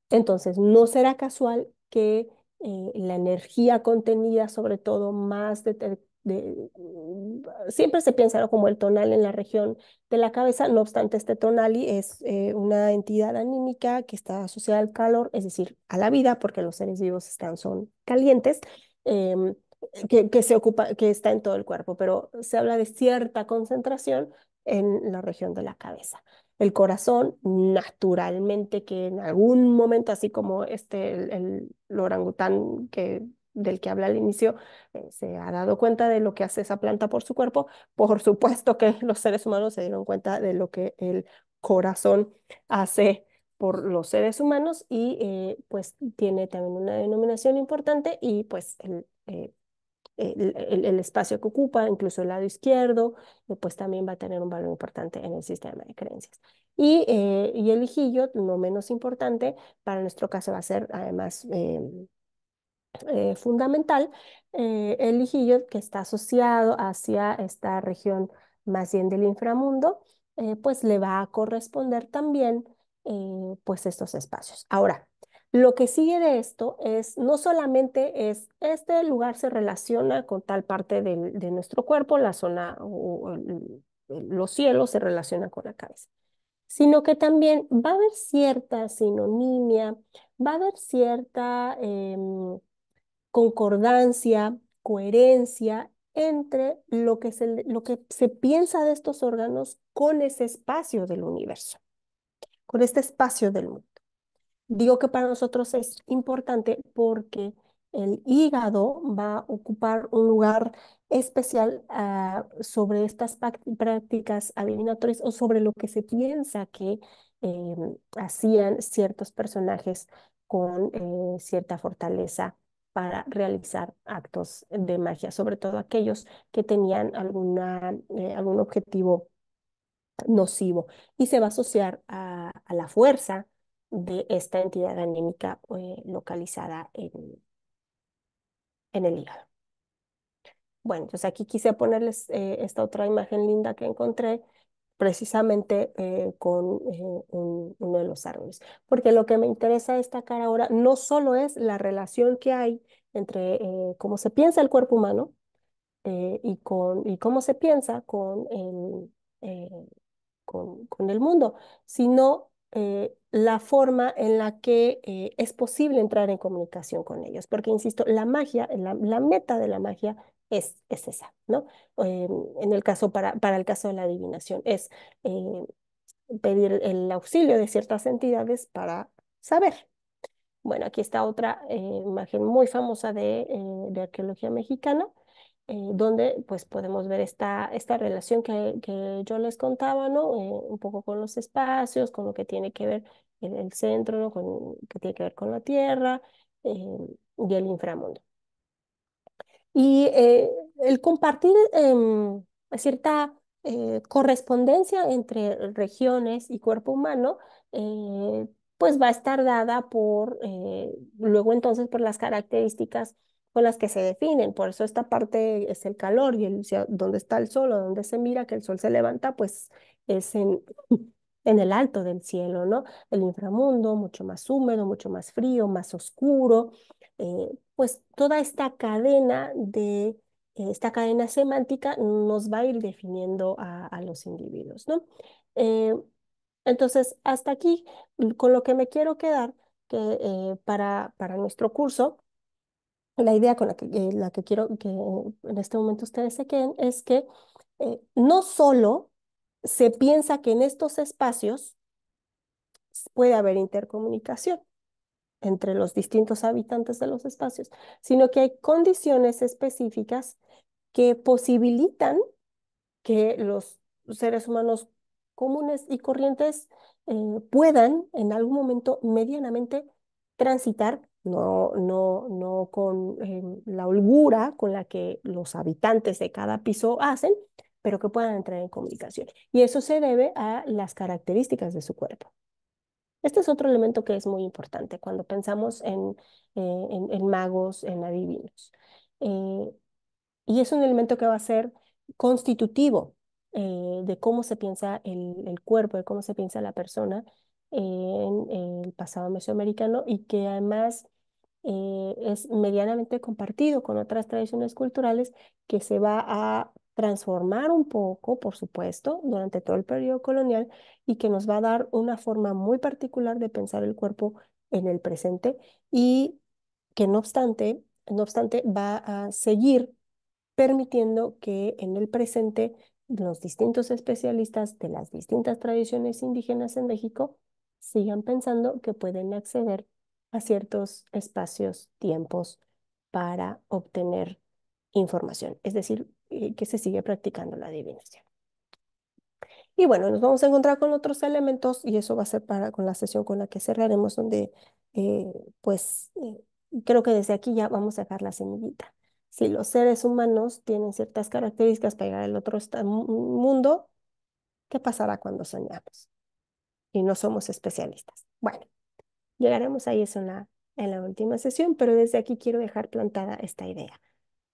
Entonces, no será casual que eh, la energía contenida, sobre todo más de, mm, siempre se piensa como el tonal en la región de la cabeza, no obstante este tonal es eh, una entidad anímica que está asociada al calor, es decir, a la vida, porque los seres vivos están, son calientes, em, que, que, se ocupa, que está en todo el cuerpo, pero se habla de cierta concentración en la región de la cabeza. El corazón, naturalmente, que en algún momento, así como este, el, orangután que, del que habla al inicio, eh, se ha dado cuenta de lo que hace esa planta por su cuerpo, por supuesto que los seres humanos se dieron cuenta de lo que el corazón hace por los seres humanos y eh, pues tiene también una denominación importante y pues el, eh, el, espacio que ocupa, incluso el lado izquierdo, eh, pues también va a tener un valor importante en el sistema de creencias. Y, eh, el hijillo, no menos importante, para nuestro caso va a ser además em, eh, fundamental, el hijillo que está asociado hacia esta región más bien del inframundo, pues le va a corresponder también pues estos espacios. Ahora, lo que sigue de esto es, no solamente es, este lugar se relaciona con tal parte de, nuestro cuerpo, la zona o, los cielos se relacionan con la cabeza, sino que también va a haber cierta sinonimia, va a haber cierta em, concordancia, coherencia entre lo que, se, lo que se piensa de estos órganos con ese espacio del universo, con este espacio del mundo. Digo que para nosotros es importante porque el hígado va a ocupar un lugar especial ah, sobre estas prácticas adivinatorias o sobre lo que se piensa que eh, hacían ciertos personajes con eh, cierta fortaleza para realizar actos de magia, sobre todo aquellos que tenían alguna, eh, algún objetivo nocivo. Y se va a asociar a la fuerza, de esta entidad anémica eh, localizada en, en el hígado. Bueno, entonces aquí quise ponerles eh, esta otra imagen linda que encontré precisamente eh, con uno de los árboles, porque lo que me interesa destacar ahora no solo es la relación que hay entre cómo se piensa el cuerpo humano y, con, y cómo se piensa con el, con, con el mundo, sino eh, la forma en la que eh, es posible entrar en comunicación con ellos. Porque, insisto, la magia, la, meta de la magia es, es esa, ¿no? Eh, en el caso, para, el caso de la adivinación, es pedir el auxilio de ciertas entidades para saber. Bueno, aquí está otra imagen muy famosa de arqueología mexicana, eh, donde pues podemos ver esta, esta relación que, yo les contaba, ¿no? Eh, un poco con los espacios, con lo que tiene que ver el, el centro, Con, que tiene que ver con la tierra eh, y el inframundo. Y el compartir em, cierta correspondencia entre regiones y cuerpo humano, pues va a estar dada por, luego entonces, por las características las que se definen. Por eso esta parte es el calor y el, donde está el sol o donde se mira que el sol se levanta, pues es en, en el alto del cielo, ¿no? El inframundo, mucho más húmedo, mucho más frío, más oscuro. Eh, pues toda esta cadena de eh, esta cadena semántica nos va a ir definiendo a, los individuos, ¿no? Eh, entonces, hasta aquí, con lo que me quiero quedar que, para, para nuestro curso la idea con la que, eh, la que quiero que en este momento ustedes se queden es que eh, no solo se piensa que en estos espacios puede haber intercomunicación entre los distintos habitantes de los espacios, sino que hay condiciones específicas que posibilitan que los seres humanos comunes y corrientes eh, puedan en algún momento medianamente transitar no, con em, la holgura con la que los habitantes de cada piso hacen, pero que puedan entrar en comunicación. Y eso se debe a las características de su cuerpo. Este es otro elemento que es muy importante cuando pensamos en, eh, magos, en adivinos. Eh, y es un elemento que va a ser constitutivo eh, de cómo se piensa el, el, cuerpo, de cómo se piensa la persona en el pasado mesoamericano y que además eh, es medianamente compartido con otras tradiciones culturales que se va a transformar un poco, por supuesto, durante todo el periodo colonial y que nos va a dar una forma muy particular de pensar el cuerpo en el presente y que no obstante, no obstante va a seguir permitiendo que en el presente los distintos especialistas de las distintas tradiciones indígenas en México sigan pensando que pueden acceder a ciertos espacios, tiempos para obtener información, es decir, eh, que se sigue practicando la adivinación. Y bueno, nos vamos a encontrar con otros elementos y eso va a ser para con la sesión con la que cerraremos, donde eh, pues eh, creo que desde aquí ya vamos a dejar la semillita. Si los seres humanos tienen ciertas características para llegar al otro mundo, ¿qué pasará cuando soñamos? y no somos especialistas. Bueno, llegaremos ahí eso en la, en la última sesión, pero desde aquí quiero dejar plantada esta idea,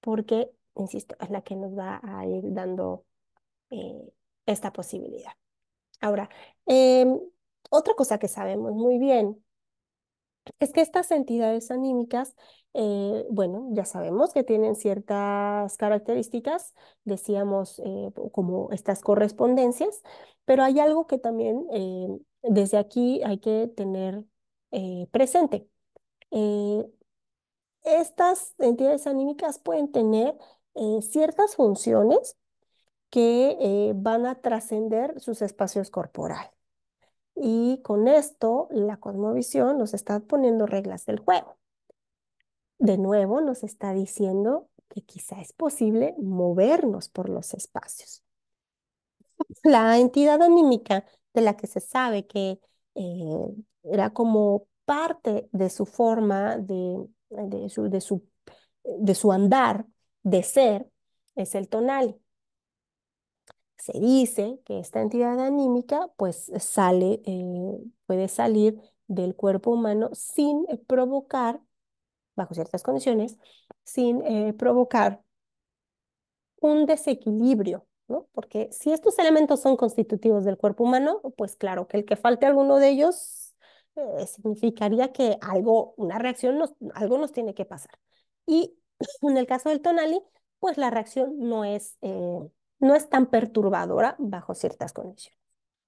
porque, insisto, es la que nos va a ir dando eh, esta posibilidad. Ahora, em, otra cosa que sabemos muy bien es que estas entidades anímicas, eh, bueno, ya sabemos que tienen ciertas características, decíamos, eh, como estas correspondencias, pero hay algo que también eh, desde aquí hay que tener eh, presente. Eh, estas entidades anímicas pueden tener ciertas funciones que van a trascender sus espacios corporales. Y con esto, la cosmovisión nos está poniendo reglas del juego. De nuevo, nos está diciendo que quizá es posible movernos por los espacios la entidad anímica de la que se sabe que eh, era como parte de su forma, de, de, su, de, su, andar, de ser, es el tonal. Se dice que esta entidad anímica pues sale, eh, puede salir del cuerpo humano sin provocar, bajo ciertas condiciones, sin eh, provocar un desequilibrio ¿no? Porque si estos elementos son constitutivos del cuerpo humano, pues claro que el que falte alguno de ellos eh, significaría que algo, una reacción, algo nos tiene que pasar. Y en el caso del tonali, pues la reacción no es, eh, no es tan perturbadora bajo ciertas condiciones.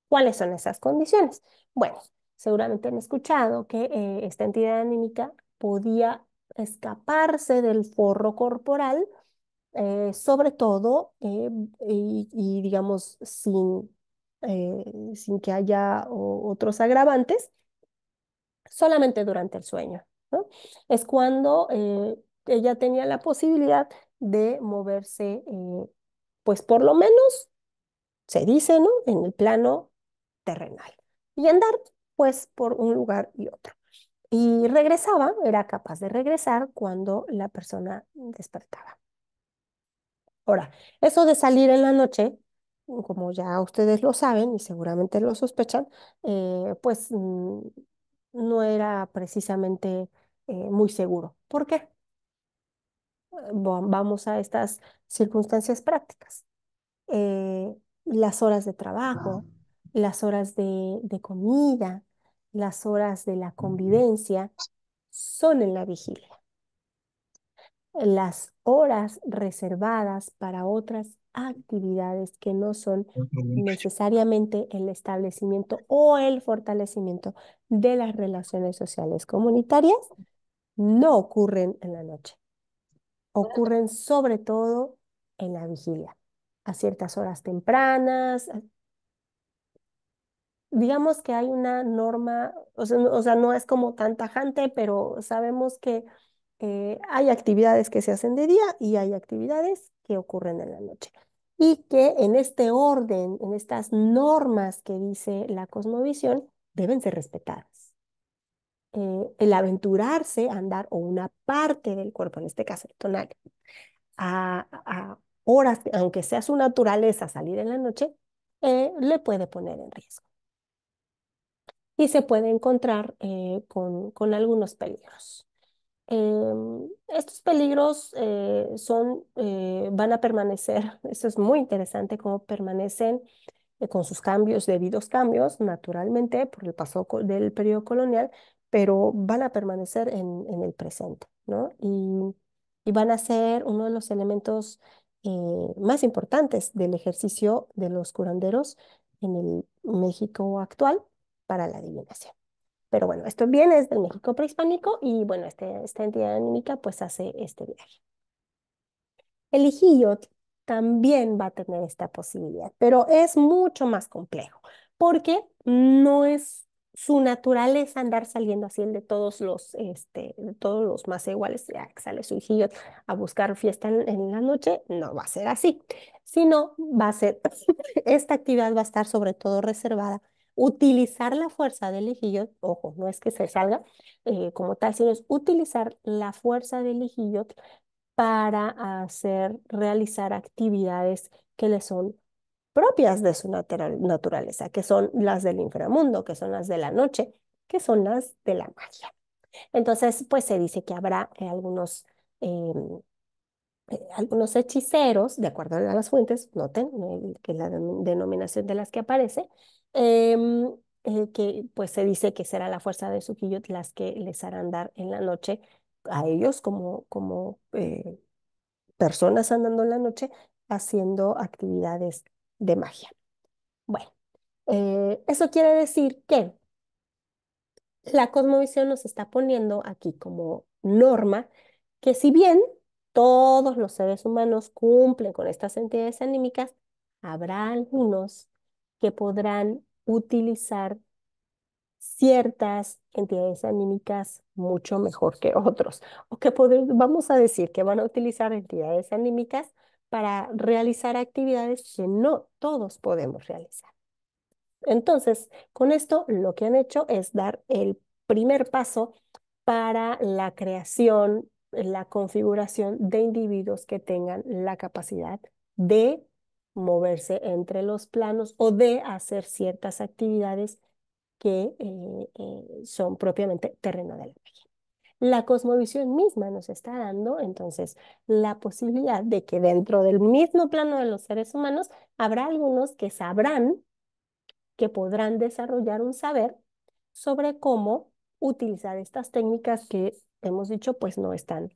¿Cuáles son esas condiciones? Bueno, seguramente han escuchado que eh, esta entidad anímica podía escaparse del forro corporal eh, sobre todo, eh, y, digamos, sin, eh, sin que haya otros agravantes, solamente durante el sueño. Es cuando ella tenía la posibilidad de moverse, pues por lo menos, se dice, ¿no? En el plano terrenal. Y andar, pues, por un lugar y otro. Y regresaba, era capaz de regresar cuando la persona despertaba. Ahora, eso de salir en la noche, mm, como ya ustedes lo saben y seguramente lo sospechan, eh, pues mm, no era precisamente eh, muy seguro. ¿Por qué? Eh, vamos a estas circunstancias prácticas. las horas de trabajo, las horas de comida, las horas de la convivencia son en la vigilia las horas reservadas para otras actividades que no son necesariamente el establecimiento o el fortalecimiento de las relaciones sociales comunitarias no ocurren en la noche. Ocurren sobre todo en la vigilia, a ciertas horas tempranas. Digamos que hay una norma, o sea, no, es como tan tajante, pero sabemos que eh, hay actividades que se hacen de día y hay actividades que ocurren en la noche. Y que en este orden, en estas normas que dice la cosmovisión, deben ser respetadas. Eh, el aventurarse a andar o una parte del cuerpo, en este caso el tonal, a, horas, aunque sea su naturaleza salir en la noche, eh, le puede poner en riesgo. Y se puede encontrar con algunos peligros. Em, estos peligros eh, son, eh, van a permanecer, eso es muy interesante, cómo permanecen eh, con sus cambios, debidos cambios, naturalmente, por el paso del periodo colonial, pero van a permanecer en, el presente, ¿no? Y, y, van a ser uno de los elementos más importantes del ejercicio de los curanderos en el México actual para la adivinación. Pero bueno, esto viene desde el México prehispánico y bueno, este, esta entidad anímica pues hace este viaje. El hijillot también va a tener esta posibilidad, pero es mucho más complejo porque no es su naturaleza andar saliendo así el de todos los, este, de todos los más iguales, ya que sale su hijillo a buscar fiesta en, la noche, no va a ser así, sino va a ser, esta actividad va a estar sobre todo reservada utilizar la fuerza del ejillot, ojo, no es que se salga eh, como tal, sino es utilizar la fuerza del hijillot para hacer, realizar actividades que le son propias de su naturaleza, que son las del inframundo, que son las de la noche, que son las de la magia. Entonces, pues se dice que habrá eh, algunos, em, eh, algunos hechiceros, de acuerdo a las fuentes, noten que la denominación de las que aparece, Em, eh, que pues se dice que será la fuerza de Sukiyot las que les harán dar en la noche a ellos como, como eh, personas andando en la noche haciendo actividades de magia. Bueno, eh, eso quiere decir que la cosmovisión nos está poniendo aquí como norma que si bien todos los seres humanos cumplen con estas entidades anímicas, habrá algunos que podrán utilizar ciertas entidades anímicas mucho mejor que otros, o que vamos a decir que van a utilizar entidades anímicas para realizar actividades que no todos podemos realizar. Entonces, con esto lo que han hecho es dar el primer paso para la creación, la configuración de individuos que tengan la capacidad de moverse entre los planos o de hacer ciertas actividades que eh, eh, son propiamente terreno de la vida La cosmovisión misma nos está dando entonces la posibilidad de que dentro del mismo plano de los seres humanos habrá algunos que sabrán, que podrán desarrollar un saber sobre cómo utilizar estas técnicas que hemos dicho pues no están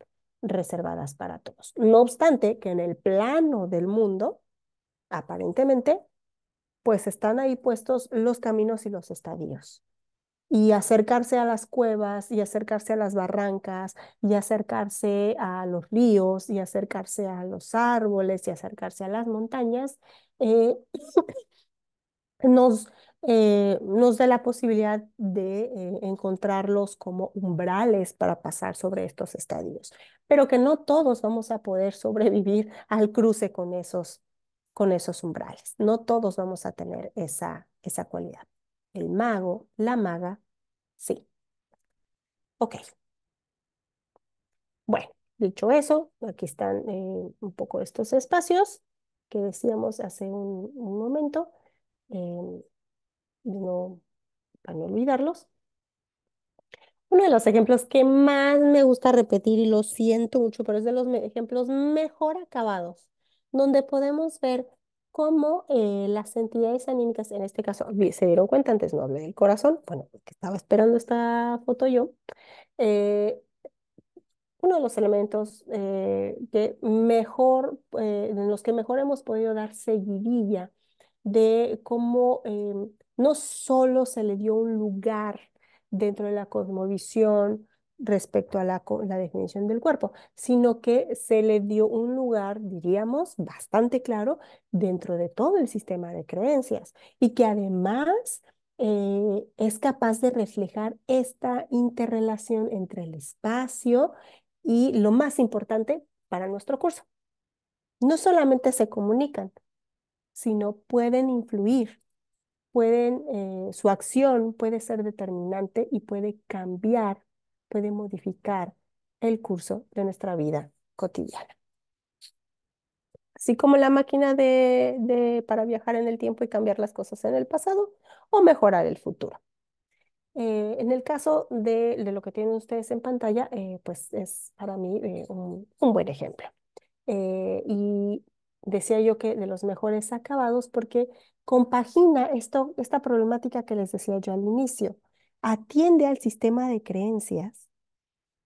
reservadas para todos. No obstante que en el plano del mundo aparentemente, pues están ahí puestos los caminos y los estadios. Y acercarse a las cuevas, y acercarse a las barrancas, y acercarse a los ríos, y acercarse a los árboles, y acercarse a las montañas, eh, nos, eh, nos da la posibilidad de eh, encontrarlos como umbrales para pasar sobre estos estadios, pero que no todos vamos a poder sobrevivir al cruce con esos con esos umbrales. No todos vamos a tener esa, esa cualidad. El mago, la maga, sí. Ok. Bueno, dicho eso, aquí están eh, un poco estos espacios que decíamos hace un, momento. Em, no, para no olvidarlos. Uno de los ejemplos que más me gusta repetir y lo siento mucho, pero es de los ejemplos mejor acabados donde podemos ver cómo eh, las entidades anímicas, en este caso, se dieron cuenta, antes no hablé del corazón, bueno, estaba esperando esta foto yo, eh, uno de los elementos eh, que mejor, en los que mejor hemos podido dar seguidilla de cómo no solo se le dio un lugar dentro de la cosmovisión respecto a la, definición del cuerpo, sino que se le dio un lugar, diríamos, bastante claro dentro de todo el sistema de creencias y que además eh, es capaz de reflejar esta interrelación entre el espacio y lo más importante para nuestro curso. No solamente se comunican, sino pueden influir, pueden, eh, su acción puede ser determinante y puede cambiar puede modificar el curso de nuestra vida cotidiana. Así como la máquina de, para viajar en el tiempo y cambiar las cosas en el pasado o mejorar el futuro. Eh, en el caso de, lo que tienen ustedes en pantalla, eh, pues es para mí eh, un, un, buen ejemplo. y decía yo que de los mejores acabados porque compagina esto, esta problemática que les decía yo al inicio atiende al sistema de creencias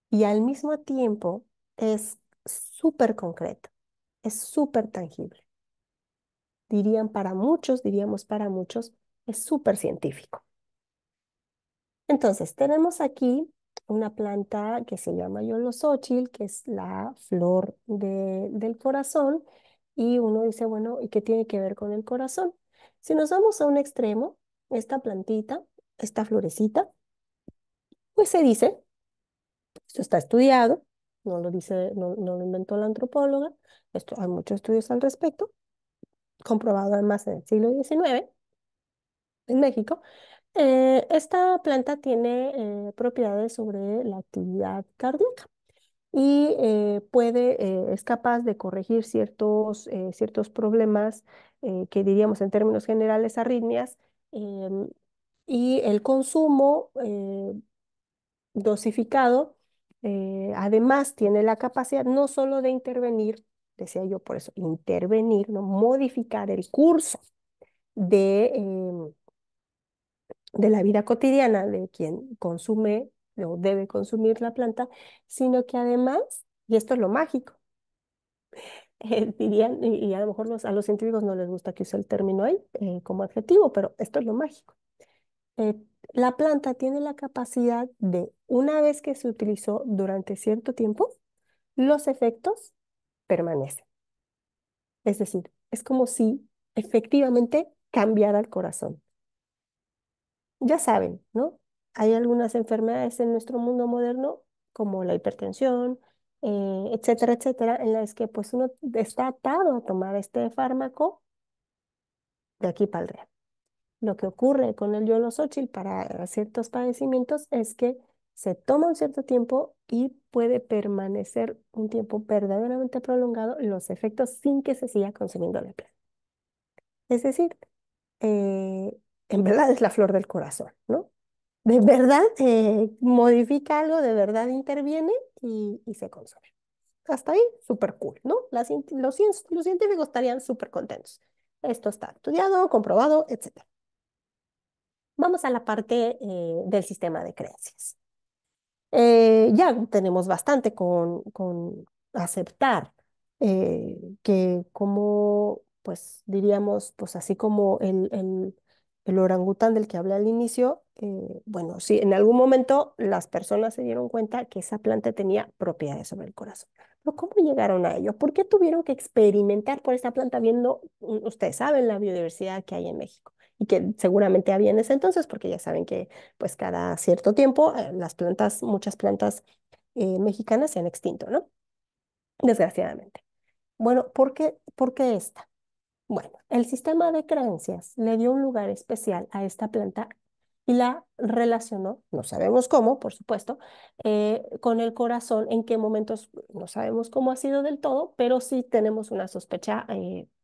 y al mismo tiempo es súper concreto, es súper tangible. Dirían para muchos, diríamos para muchos, es súper científico. Entonces, tenemos aquí una planta que se llama Yolosóchil, que es la flor del corazón, y uno dice, bueno, ¿y qué tiene que ver con el corazón? Si nos vamos a un extremo, esta plantita esta florecita, pues se dice, esto está estudiado, no lo dice, no, lo inventó la antropóloga, esto, hay muchos estudios al respecto, comprobado además en el siglo XIX en México, eh, esta planta tiene eh, propiedades sobre la actividad cardíaca y eh, puede, es capaz de corregir ciertos, ciertos problemas que diríamos en términos generales arritmias, em, y el consumo eh, dosificado eh, además tiene la capacidad no solo de intervenir, decía yo por eso, intervenir, ¿no? modificar el curso de, em, de la vida cotidiana de quien consume o debe consumir la planta, sino que además, y esto es lo mágico, eh, dirían, y, a lo mejor a los científicos no les gusta que use el término ahí como adjetivo, pero esto es lo mágico. Eh, la planta tiene la capacidad de, una vez que se utilizó durante cierto tiempo, los efectos permanecen. Es decir, es como si efectivamente cambiara el corazón. Ya saben, ¿no? Hay algunas enfermedades en nuestro mundo moderno, como la hipertensión, eh, etcétera, etcétera, en las que pues uno está atado a tomar este fármaco de aquí para el lo que ocurre con el yolosochil para ciertos padecimientos es que se toma un cierto tiempo y puede permanecer un tiempo verdaderamente prolongado los efectos sin que se siga consumiendo la planta. Es decir, eh, en verdad es la flor del corazón, ¿no? De verdad eh, modifica algo, de verdad interviene y, se consume. Hasta ahí, súper cool, ¿no? los, los científicos estarían súper contentos. Esto está estudiado, comprobado, etcétera. Vamos a la parte eh, del sistema de creencias. Eh, ya tenemos bastante con, aceptar eh, que como, pues diríamos, pues así como el, orangután del que hablé al inicio, bueno, sí, en algún momento las personas se dieron cuenta que esa planta tenía propiedades sobre el corazón. Pero ¿cómo llegaron a ello? ¿Por qué tuvieron que experimentar por esta planta viendo, mm, ustedes saben, la biodiversidad que hay en México? y que seguramente había en ese entonces, porque ya saben que pues cada cierto tiempo eh, las plantas, muchas plantas eh, mexicanas se han extinto, ¿no? Desgraciadamente. Bueno, ¿por qué, esta? Bueno, el sistema de creencias le dio un lugar especial a esta planta y la relacionó, no sabemos cómo, por supuesto, eh, con el corazón, en qué momentos no sabemos cómo ha sido del todo, pero sí tenemos una sospecha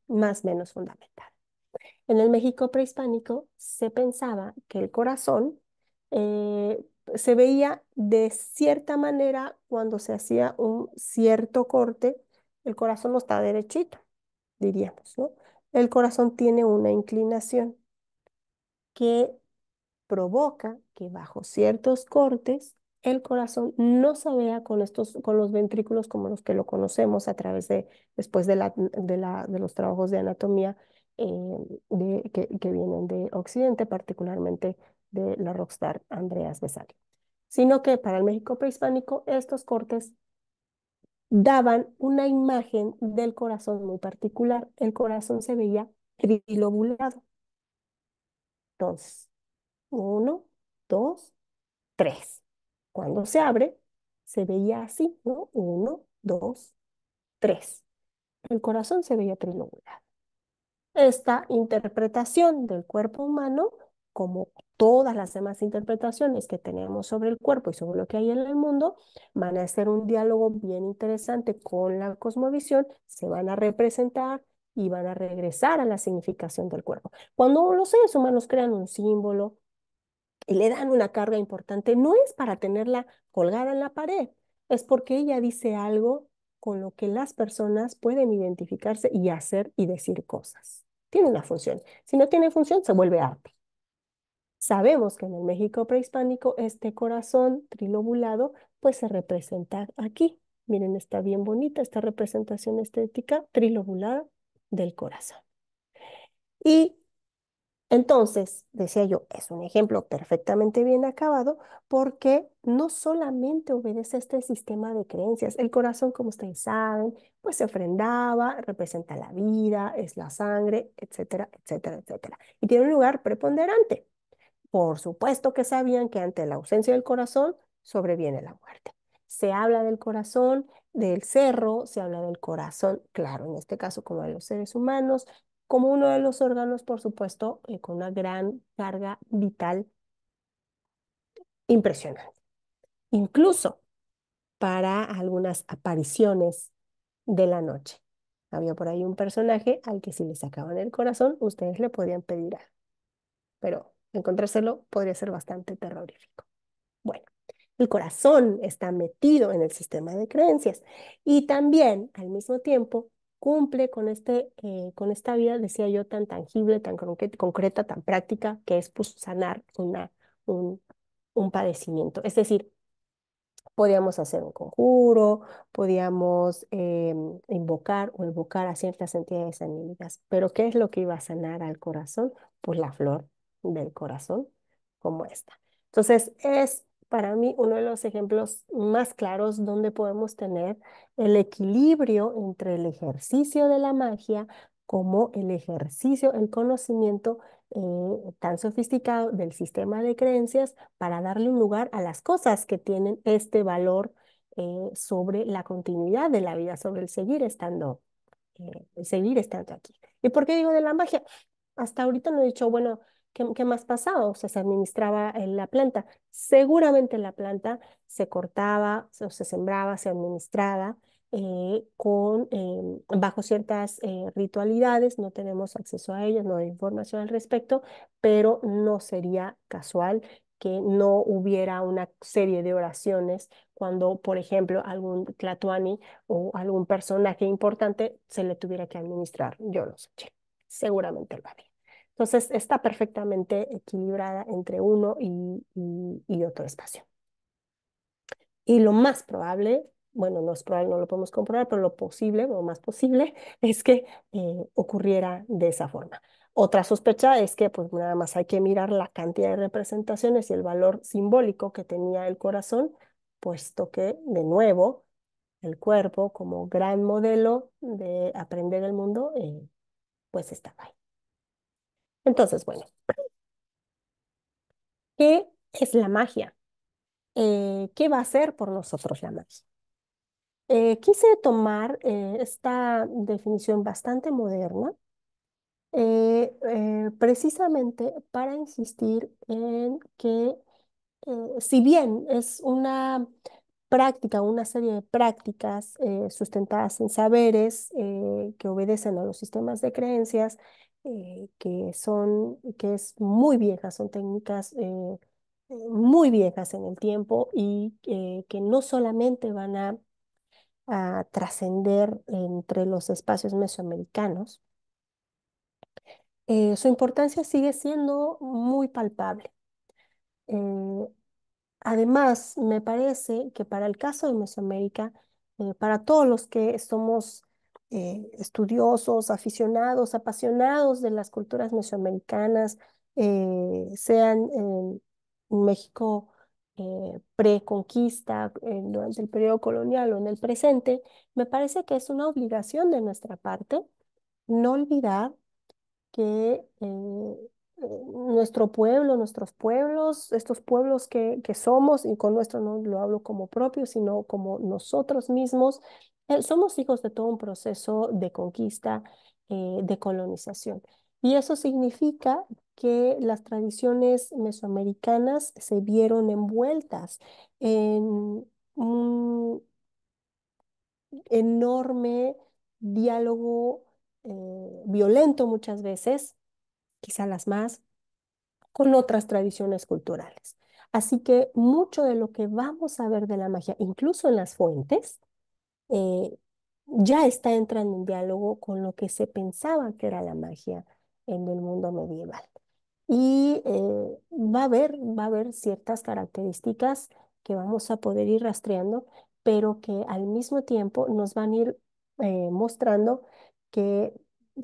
más o menos fundamental. En el México prehispánico se pensaba que el corazón eh, se veía de cierta manera cuando se hacía un cierto corte, el corazón no está derechito, diríamos, ¿no? El corazón tiene una inclinación que provoca que bajo ciertos cortes el corazón no se vea con, estos, con los ventrículos como los que lo conocemos a través de, después de los trabajos de anatomía eh, que, que, vienen de Occidente, particularmente de la rockstar Andreas Besari. Sino que para el México prehispánico estos cortes daban una imagen del corazón muy particular. El corazón se veía trilobulado. Entonces, uno, dos, tres. Cuando se abre, se veía así, ¿no? Uno, dos, tres. El corazón se veía trilobulado esta interpretación del cuerpo humano, como todas las demás interpretaciones que tenemos sobre el cuerpo y sobre lo que hay en el mundo, van a ser un diálogo bien interesante con la cosmovisión, se van a representar y van a regresar a la significación del cuerpo. Cuando los seres humanos crean un símbolo y le dan una carga importante, no es para tenerla colgada en la pared, es porque ella dice algo con lo que las personas pueden identificarse y hacer y decir cosas. Tiene una función. Si no tiene función, se vuelve arte. Sabemos que en el México prehispánico este corazón trilobulado pues se representa aquí. Miren, está bien bonita esta representación estética trilobulada del corazón. Y entonces, decía yo, es un ejemplo perfectamente bien acabado porque no solamente obedece este sistema de creencias, el corazón, como ustedes saben, pues se ofrendaba, representa la vida, es la sangre, etcétera, etcétera, etcétera. Y tiene un lugar preponderante. Por supuesto que sabían que ante la ausencia del corazón sobreviene la muerte. Se habla del corazón, del cerro, se habla del corazón, claro, en este caso como de los seres humanos, como uno de los órganos, por supuesto, eh, con una gran carga vital impresionante. Incluso para algunas apariciones de la noche. Había por ahí un personaje al que si le sacaban el corazón, ustedes le podían pedir algo. Pero encontrárselo podría ser bastante terrorífico. Bueno, el corazón está metido en el sistema de creencias y también al mismo tiempo cumple con, este, eh, con esta vida, decía yo, tan tangible, tan concreta, tan práctica, que es pues, sanar una, un, un padecimiento. Es decir, podíamos hacer un conjuro, podíamos eh, invocar o evocar a ciertas entidades anímicas, pero ¿qué es lo que iba a sanar al corazón? Pues la flor del corazón como esta. Entonces, es para mí uno de los ejemplos más claros donde podemos tener el equilibrio entre el ejercicio de la magia como el ejercicio, el conocimiento eh, tan sofisticado del sistema de creencias para darle un lugar a las cosas que tienen este valor eh, sobre la continuidad de la vida, sobre el seguir estando, eh, el seguir estando aquí. ¿Y por qué digo de la magia? Hasta ahorita no he dicho, bueno, ¿Qué, más pasaba? O sea, se administraba en eh, la planta. Seguramente la planta se cortaba, o se sembraba, se administraba eh, con, em, bajo ciertas eh, ritualidades. No tenemos acceso a ellas, no hay información al respecto, pero no sería casual que no hubiera una serie de oraciones cuando, por ejemplo, algún Tlatuani o algún personaje importante se le tuviera que administrar. Yo no sé, seguramente lo haría. Entonces, está perfectamente equilibrada entre uno y, otro espacio. Y lo más probable bueno, no es probable, no lo podemos comprobar, pero lo posible, lo más posible, es que eh, ocurriera de esa forma. Otra sospecha es que pues nada más hay que mirar la cantidad de representaciones y el valor simbólico que tenía el corazón, puesto que, de nuevo, el cuerpo como gran modelo de aprender el mundo, eh, pues estaba ahí. Entonces, bueno, ¿qué es la magia? Eh, ¿Qué va a hacer por nosotros la magia? Eh, quise tomar eh, esta definición bastante moderna precisamente para insistir en que si bien es una práctica, una serie de prácticas sustentadas en saberes que obedecen a los sistemas de creencias eh, que son, que es muy viejas, son técnicas eh, muy viejas en el tiempo y que no solamente van a, a trascender entre los espacios mesoamericanos, eh, su importancia sigue siendo muy palpable. además, me parece que para el caso de Mesoamérica, para todos los que somos eh, estudiosos, aficionados, apasionados de las culturas mesoamericanas, eh, sean en México eh, preconquista, durante el periodo colonial o en el presente, me parece que es una obligación de nuestra parte no olvidar que nuestro pueblo, nuestros pueblos, estos pueblos que, que, somos, y con nuestro no lo hablo como propio, sino como nosotros mismos, eh, somos hijos de todo un proceso de conquista, eh, de colonización. Y eso significa que las tradiciones mesoamericanas se vieron envueltas en un enorme diálogo eh, violento muchas veces, quizá las más, con otras tradiciones culturales. Así que mucho de lo que vamos a ver de la magia, incluso en las fuentes, eh, ya está entrando en diálogo con lo que se pensaba que era la magia en el mundo medieval. Y eh, va, a haber, va a haber ciertas características que vamos a poder ir rastreando, pero que al mismo tiempo nos van a ir eh, mostrando que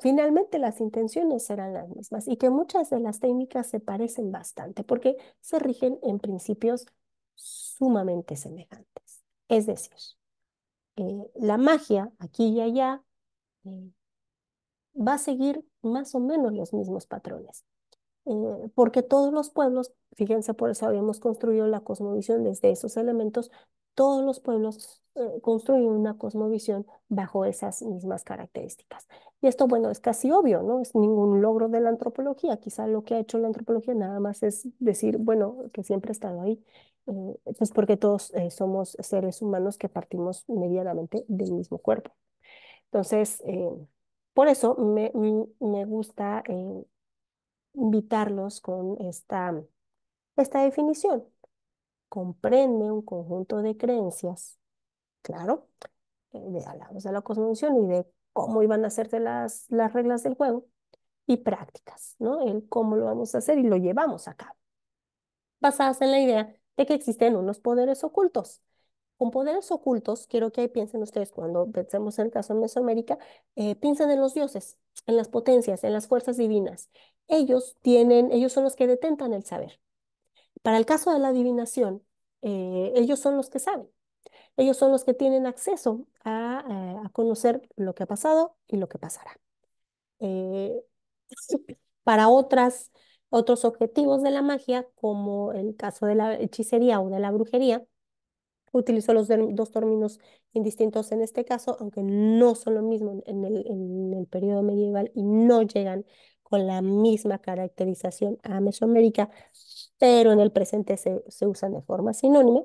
finalmente las intenciones serán las mismas y que muchas de las técnicas se parecen bastante porque se rigen en principios sumamente semejantes. Es decir, eh, la magia aquí y allá eh, va a seguir más o menos los mismos patrones. Eh, porque todos los pueblos, fíjense, por eso habíamos construido la cosmovisión desde esos elementos, todos los pueblos eh, construir una cosmovisión bajo esas mismas características. Y esto, bueno, es casi obvio, no es ningún logro de la antropología. Quizá lo que ha hecho la antropología nada más es decir, bueno, que siempre ha estado ahí, eh, es pues porque todos eh, somos seres humanos que partimos medianamente del mismo cuerpo. Entonces, por eso me, me gusta invitarlos con esta, esta definición. Comprende un conjunto de creencias claro, de, eh, hablamos de la cosmovisión y de cómo iban a hacerse las, las reglas del juego y prácticas, ¿no? El cómo lo vamos a hacer y lo llevamos a cabo. Basadas en la idea de que existen unos poderes ocultos. Con poderes ocultos, quiero que ahí piensen ustedes, cuando pensemos en el caso de Mesoamérica, eh, piensen en los dioses, en las potencias, en las fuerzas divinas. Ellos tienen, ellos son los que detentan el saber. Para el caso de la adivinación, eh, ellos son los que saben. Ellos son los que tienen acceso eh, a, conocer lo que ha pasado y lo que pasará. Eh, para otras, otros objetivos de la magia, como el caso de la hechicería o de la brujería, utilizo los dos términos indistintos en este caso, aunque no son lo mismo en el, en el periodo medieval y no llegan con la misma caracterización a Mesoamérica, pero en el presente se, se usan de forma sinónima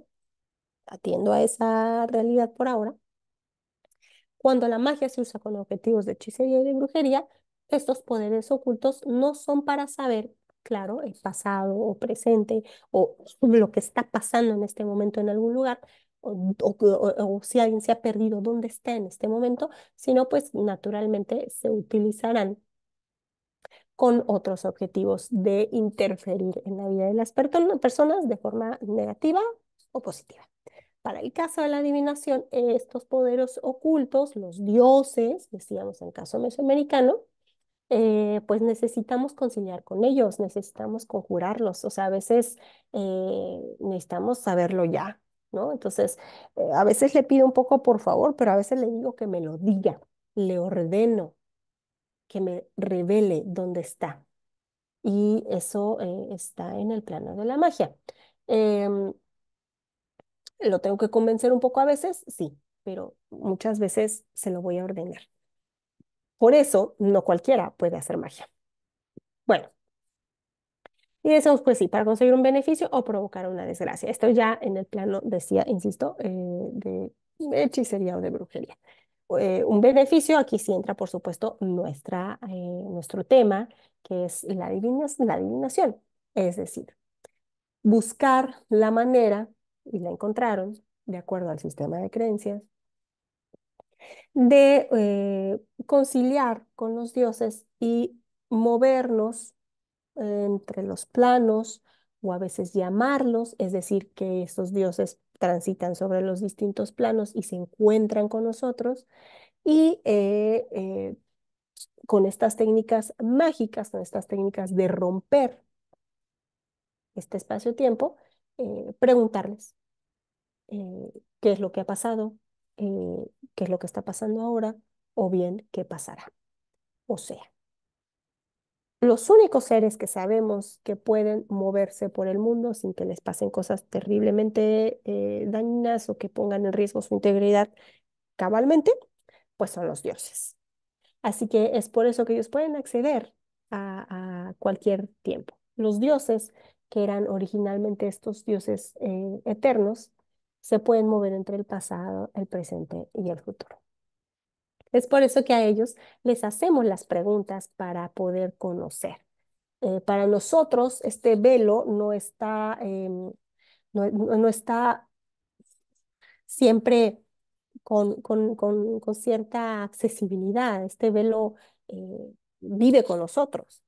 atiendo a esa realidad por ahora, cuando la magia se usa con objetivos de hechicería y de brujería, estos poderes ocultos no son para saber, claro, el pasado o presente o lo que está pasando en este momento en algún lugar, o, si alguien se ha perdido, dónde está en este momento, sino pues naturalmente se utilizarán con otros objetivos de interferir en la vida de las personas de forma negativa o positiva. Para el caso de la adivinación, estos poderes ocultos, los dioses, decíamos en caso mesoamericano, eh, pues necesitamos conciliar con ellos, necesitamos conjurarlos, o sea, a veces eh, necesitamos saberlo ya, ¿no? Entonces, eh, a veces le pido un poco por favor, pero a veces le digo que me lo diga, le ordeno que me revele dónde está. Y eso está en el plano de la magia. Em, lo tengo que convencer un poco a veces, sí, pero muchas veces se lo voy a ordenar. Por eso, no cualquiera puede hacer magia. Bueno, y decimos, pues sí, para conseguir un beneficio o provocar una desgracia. Esto ya en el plano, decía, insisto, eh, de hechicería o de brujería. Eh, un beneficio, aquí sí entra, por supuesto, nuestra, eh, nuestro tema, que es la, la adivinación. Es decir, buscar la manera y la encontraron, de acuerdo al sistema de creencias, de eh, conciliar con los dioses y movernos entre los planos o a veces llamarlos, es decir, que estos dioses transitan sobre los distintos planos y se encuentran con nosotros. Y eh, eh, con estas técnicas mágicas, con estas técnicas de romper este espacio-tiempo, eh, preguntarles eh, qué es lo que ha pasado, eh, qué es lo que está pasando ahora, o bien qué pasará. O sea, los únicos seres que sabemos que pueden moverse por el mundo sin que les pasen cosas terriblemente dañinas o que pongan en riesgo su integridad cabalmente, pues son los dioses. Así que es por eso que ellos pueden acceder a cualquier tiempo. Los dioses que eran originalmente estos dioses eh, eternos, se pueden mover entre el pasado, el presente y el futuro. Es por eso que a ellos les hacemos las preguntas para poder conocer. Eh, para nosotros este velo no está, em, no, está siempre con, cierta accesibilidad. Este velo eh, vive con nosotros.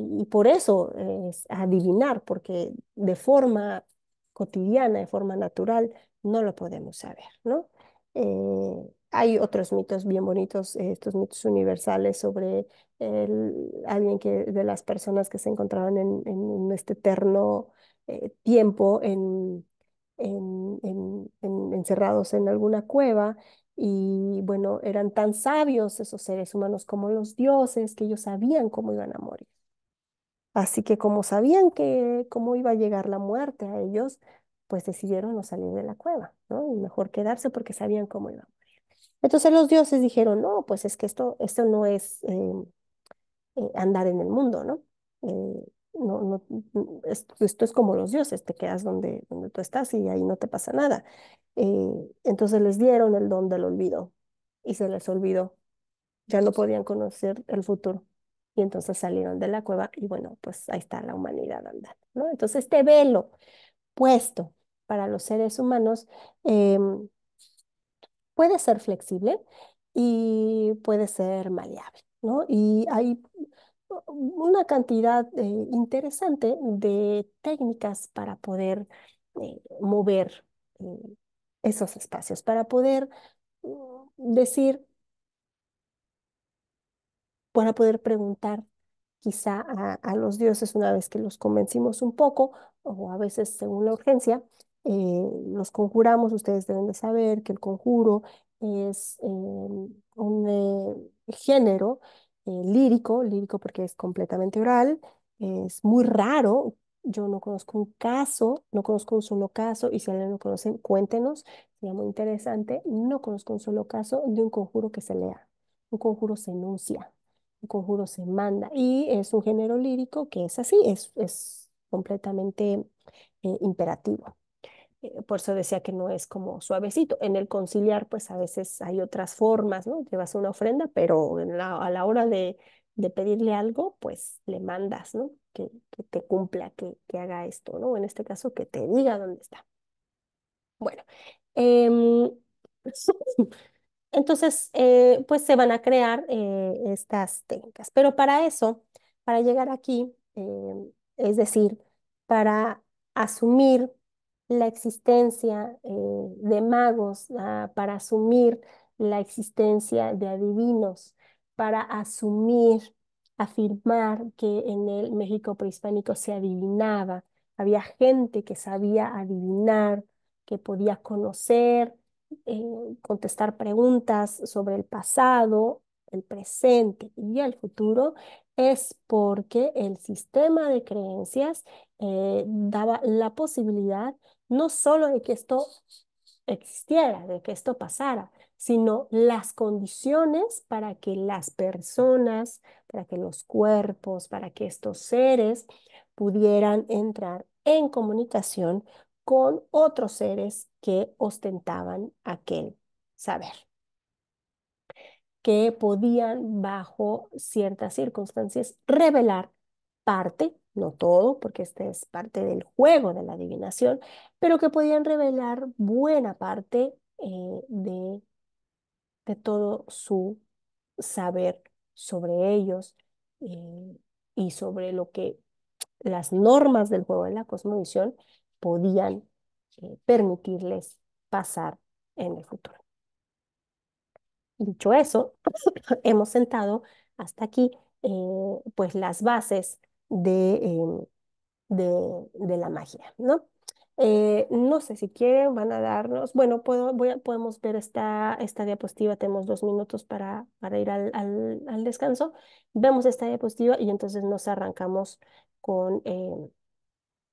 Y, por eso eh, es adivinar, porque de forma cotidiana, de forma natural, no lo podemos saber, ¿no? Eh, hay otros mitos bien bonitos, eh, estos mitos universales sobre alguien que, de las personas que se encontraban en, este eterno tiempo encerrados en alguna cueva y bueno, eran tan sabios esos seres humanos como los dioses que ellos sabían cómo iban a morir. Así que como sabían que cómo iba a llegar la muerte a ellos, pues decidieron no salir de la cueva, ¿no? Y mejor quedarse porque sabían cómo iba a morir. Entonces los dioses dijeron, no, pues es que esto, esto no es em, eh, andar en el mundo, ¿no? Eh, no, no mm, esto, es como los dioses, te quedas donde, donde tú estás y ahí no te pasa nada. Eh, entonces les dieron el don del olvido y se les olvidó. Ya no podían conocer el futuro y entonces salieron de la cueva y bueno, pues ahí está la humanidad andando, ¿no? Entonces este velo puesto para los seres humanos em, puede ser flexible y puede ser maleable, ¿no? Y hay una cantidad eh, interesante de técnicas para poder eh, mover eh, esos espacios, para poder mm, decir, van a poder preguntar quizá a, los dioses una vez que los convencimos un poco o a veces según la urgencia, eh, los conjuramos, ustedes deben de saber que el conjuro es eh, un eh, género lírico, lírico porque es completamente oral, es muy raro. Yo no conozco un caso, no conozco un solo caso, y si alguien lo conoce, cuéntenos, sería muy interesante. No conozco un solo caso de un conjuro que se lea. Un conjuro se enuncia, un conjuro se manda. Y es un género lírico que es así, es, completamente eh, imperativo. Eh, por eso decía que no es como suavecito. En el conciliar, pues a veces hay otras formas, ¿no? Llevas una ofrenda, pero a la hora de, pedirle algo, pues le mandas, ¿no? Que, te cumpla, que, haga esto, ¿no? En este caso, que te diga dónde está. Bueno. Em, Entonces, eh, pues se van a crear eh, estas técnicas. Pero para eso, para llegar aquí, em, es decir, para asumir la existencia eh, de magos, ah, para asumir la existencia de adivinos, para asumir, afirmar que en el México prehispánico se adivinaba, había gente que sabía adivinar, que podía conocer, eh, contestar preguntas sobre el pasado, el presente y el futuro es porque el sistema de creencias eh, daba la posibilidad no solo de que esto existiera, de que esto pasara, sino las condiciones para que las personas, para que los cuerpos, para que estos seres pudieran entrar en comunicación con otros seres que ostentaban aquel saber, que podían bajo ciertas circunstancias revelar parte, no todo, porque este es parte del juego de la adivinación, pero que podían revelar buena parte eh, de, de todo su saber sobre ellos eh, y sobre lo que las normas del juego de la cosmovisión podían eh, permitirles pasar en el futuro. Dicho eso, hemos sentado hasta aquí eh, pues las bases em, de, de, la magia, ¿no? Eh, no sé si quieren, van a darnos, bueno, puedo, voy podemos ver esta, esta diapositiva, tenemos dos minutos para, para ir al, al descanso, vemos esta diapositiva y entonces nos arrancamos con, em,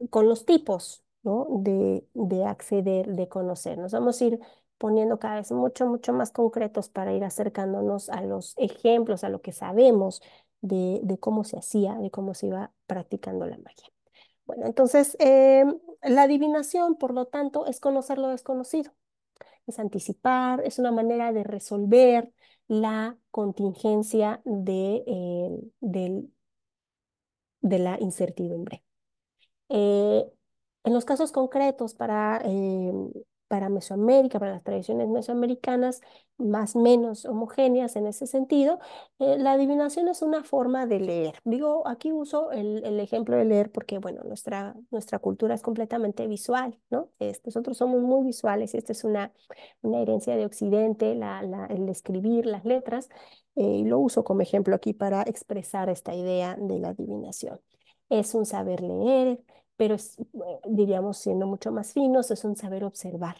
con los tipos de, de acceder, de conocer. Nos vamos a ir poniendo cada vez mucho, mucho más concretos para ir acercándonos a los ejemplos, a lo que sabemos de, de cómo se hacía, de cómo se iba practicando la magia. Bueno, entonces, eh, la adivinación, por lo tanto, es conocer lo desconocido, es anticipar, es una manera de resolver la contingencia de, eh, del, de la incertidumbre. Eh, en los casos concretos para, eh, para Mesoamérica, para las tradiciones mesoamericanas más menos homogéneas en ese sentido, eh, la adivinación es una forma de leer. Digo, aquí uso el, el, ejemplo de leer porque, bueno, nuestra, nuestra cultura es completamente visual, ¿no? nosotros somos muy visuales, y esta es una, una herencia de Occidente, la, la, el escribir las letras, eh, y lo uso como ejemplo aquí para expresar esta idea de la adivinación. Es un saber leer, pero es, eh, diríamos siendo mucho más finos, es un saber observar,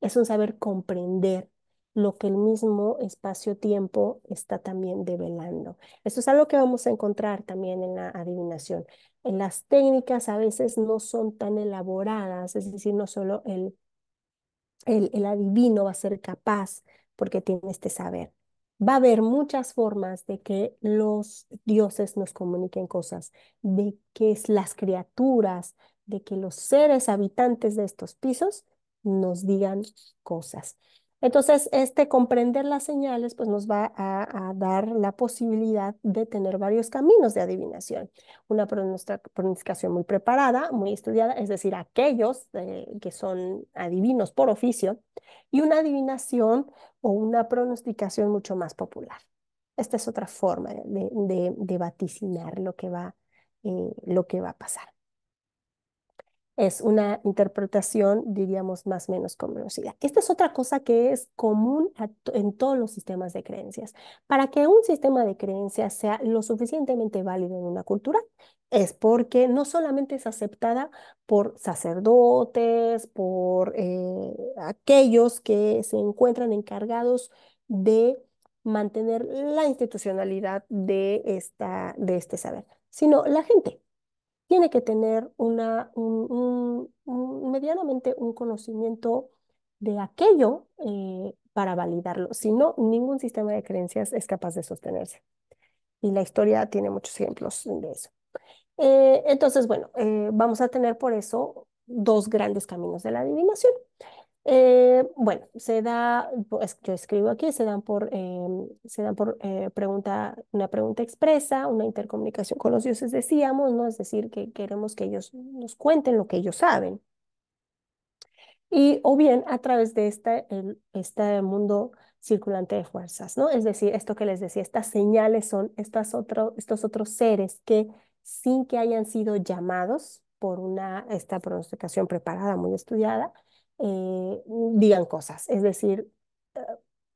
es un saber comprender lo que el mismo espacio-tiempo está también develando. Esto es algo que vamos a encontrar también en la adivinación. En las técnicas a veces no son tan elaboradas, es decir, no solo el, el adivino va a ser capaz porque tiene este saber, Va a haber muchas formas de que los dioses nos comuniquen cosas, de que las criaturas, de que los seres habitantes de estos pisos nos digan cosas. Entonces, este comprender las señales pues nos va a, dar la posibilidad de tener varios caminos de adivinación. Una pronosticación muy preparada, muy estudiada, es decir, aquellos eh, que son adivinos por oficio, y una adivinación o una pronosticación mucho más popular. Esta es otra forma de, vaticinar eh, lo que va a pasar es una interpretación, diríamos, más o menos conocida. Esta es otra cosa que es común en todos los sistemas de creencias. Para que un sistema de creencias sea lo suficientemente válido en una cultura, es porque no solamente es aceptada por sacerdotes, por eh, aquellos que se encuentran encargados de mantener la institucionalidad de, esta, de este saber, sino la gente, tiene que tener medianamente un conocimiento de aquello eh, para validarlo. Si no, ningún sistema de creencias es capaz de sostenerse. Y la historia tiene muchos ejemplos de eso. Eh, entonces, bueno, eh, vamos a tener por eso dos grandes caminos de la adivinación. Eh, bueno, se da, yo escribo aquí, se dan por, em, se dan por eh, pregunta, una pregunta expresa, una intercomunicación con los dioses, decíamos, ¿no? Es decir, que queremos que ellos nos cuenten lo que ellos saben. Y o bien a través de este, este mundo circulante de fuerzas, ¿no? Es decir, esto que les decía, estas señales son estas estos otros seres que sin que hayan sido llamados por una, esta pronosticación preparada, muy estudiada, eh, digan cosas. Es decir, eh,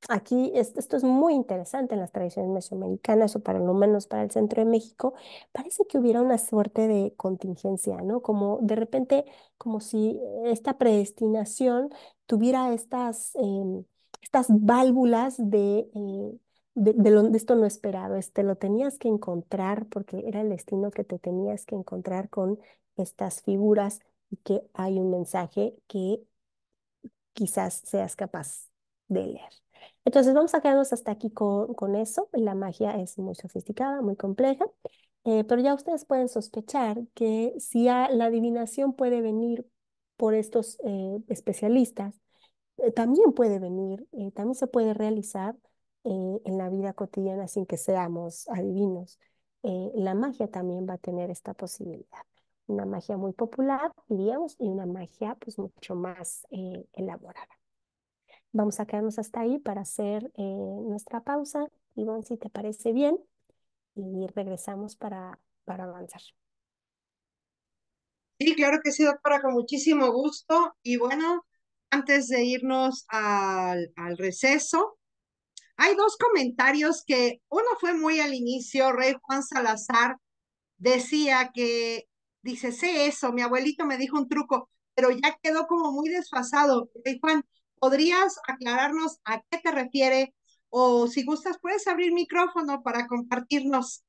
aquí esto es muy interesante en las tradiciones mesoamericanas o para lo menos para el centro de México, parece que hubiera una suerte de contingencia, ¿no? Como de repente, como si esta predestinación tuviera estas, em, estas válvulas de... Eh, de, esto no esperado, te lo tenías que encontrar porque era el destino que te tenías que encontrar con estas figuras y que hay un mensaje que quizás seas capaz de leer. Entonces vamos a quedarnos hasta aquí con, eso. La magia es muy sofisticada, muy compleja, eh, pero ya ustedes pueden sospechar que si la adivinación puede venir por estos eh, especialistas, eh, también puede venir, también se puede realizar en la vida cotidiana sin que seamos adivinos. la magia también va a tener esta posibilidad una magia muy popular, diríamos, y una magia pues mucho más eh, elaborada. Vamos a quedarnos hasta ahí para hacer eh, nuestra pausa. Ivonne, si te parece bien, y regresamos para, para avanzar. Sí, claro que sí, doctora, con muchísimo gusto. Y bueno, antes de irnos al, al receso, hay dos comentarios que uno fue muy al inicio, Rey Juan Salazar decía que dice, sé eso, mi abuelito me dijo un truco, pero ya quedó como muy desfasado. Juan, ¿podrías aclararnos a qué te refiere? O si gustas, puedes abrir micrófono para compartirnos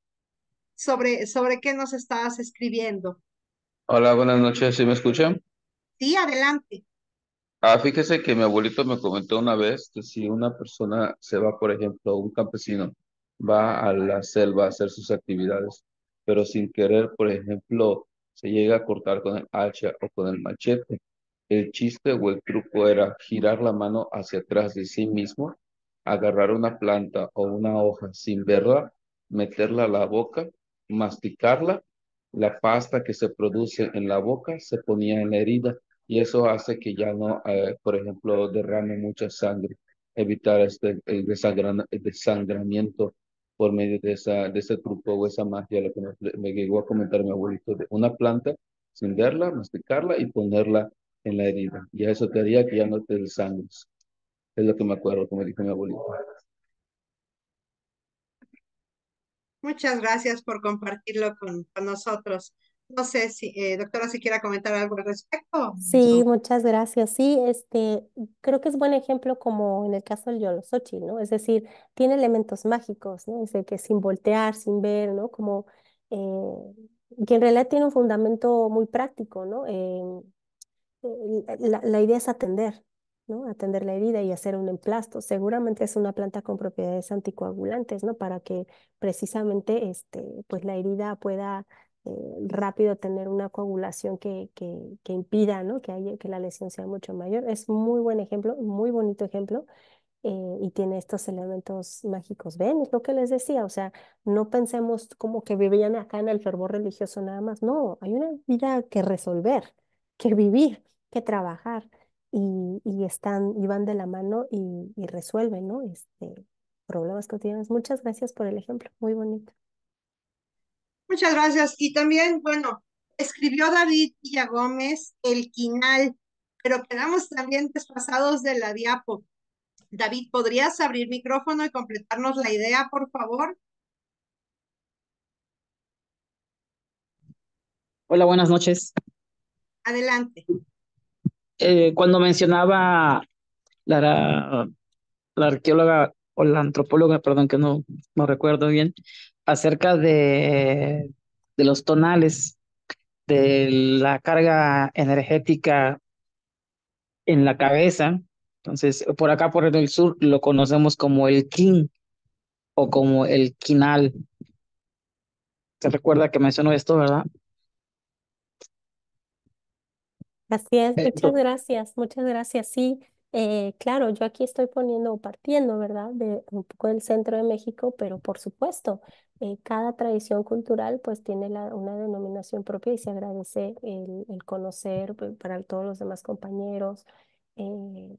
sobre, sobre qué nos estás escribiendo. Hola, buenas noches, ¿sí me escuchan? Sí, adelante. Ah, fíjese que mi abuelito me comentó una vez que si una persona se va, por ejemplo, un campesino, va a la selva a hacer sus actividades, pero sin querer, por ejemplo, se llega a cortar con el hacha o con el machete. El chiste o el truco era girar la mano hacia atrás de sí mismo, agarrar una planta o una hoja sin verla, meterla a la boca, masticarla. La pasta que se produce en la boca se ponía en la herida y eso hace que ya no, eh, por ejemplo, derrame mucha sangre, evitar este, el, eh, el eh, desangramiento por medio de, esa, de ese truco o esa magia, lo que me llegó a comentar mi abuelito, de una planta, sin verla masticarla y ponerla en la herida. Y eso te haría que ya no te desangres. Es lo que me acuerdo, como dijo mi abuelito. Muchas gracias por compartirlo con, con nosotros. No sé si, eh, doctora, si quiera comentar algo al respecto. Sí, muchas gracias. Sí, este, creo que es buen ejemplo como en el caso del Yolosochi, ¿no? Es decir, tiene elementos mágicos, ¿no? Es decir, que sin voltear, sin ver, ¿no? Como eh, que en realidad tiene un fundamento muy práctico, ¿no? Em, la, la idea es atender, ¿no? Atender la herida y hacer un emplasto. Seguramente es una planta con propiedades anticoagulantes, ¿no? Para que precisamente este, pues la herida pueda este, rápido tener una coagulación que, que, impida ¿no? que, que la lesión sea mucho mayor. Es muy buen ejemplo, muy bonito ejemplo. Eh, y tiene estos elementos mágicos. Ven, es lo que les decía, o sea, no pensemos como que vivían acá en el fervor religioso nada más, no, hay una vida que resolver, que vivir, que trabajar, y, están, y van de la mano y, resuelven, ¿no? Este, problemas cotidianos. Muchas gracias por el ejemplo, muy bonito. Muchas gracias. Y también, bueno, escribió David Villa Gómez El Quinal, pero quedamos también desfasados de la diapo. David, ¿podrías abrir micrófono y completarnos la idea, por favor? Hola, buenas noches. Adelante. Eh, cuando mencionaba la, la arqueóloga o la antropóloga, perdón que no, no recuerdo bien, acerca de, de los tonales, de la carga energética en la cabeza. Entonces, por acá, por el sur, lo conocemos como el kin o como el quinal. ¿Se recuerda que mencionó esto, verdad? Así es, eh, muchas gracias, muchas gracias. Sí, eh, claro, yo aquí estoy poniendo, o partiendo, ¿verdad? De un poco del centro de México, pero por supuesto, eh, cada tradición cultural pues tiene la, una denominación propia y se agradece el, conocer pues, para todos los demás compañeros, eh,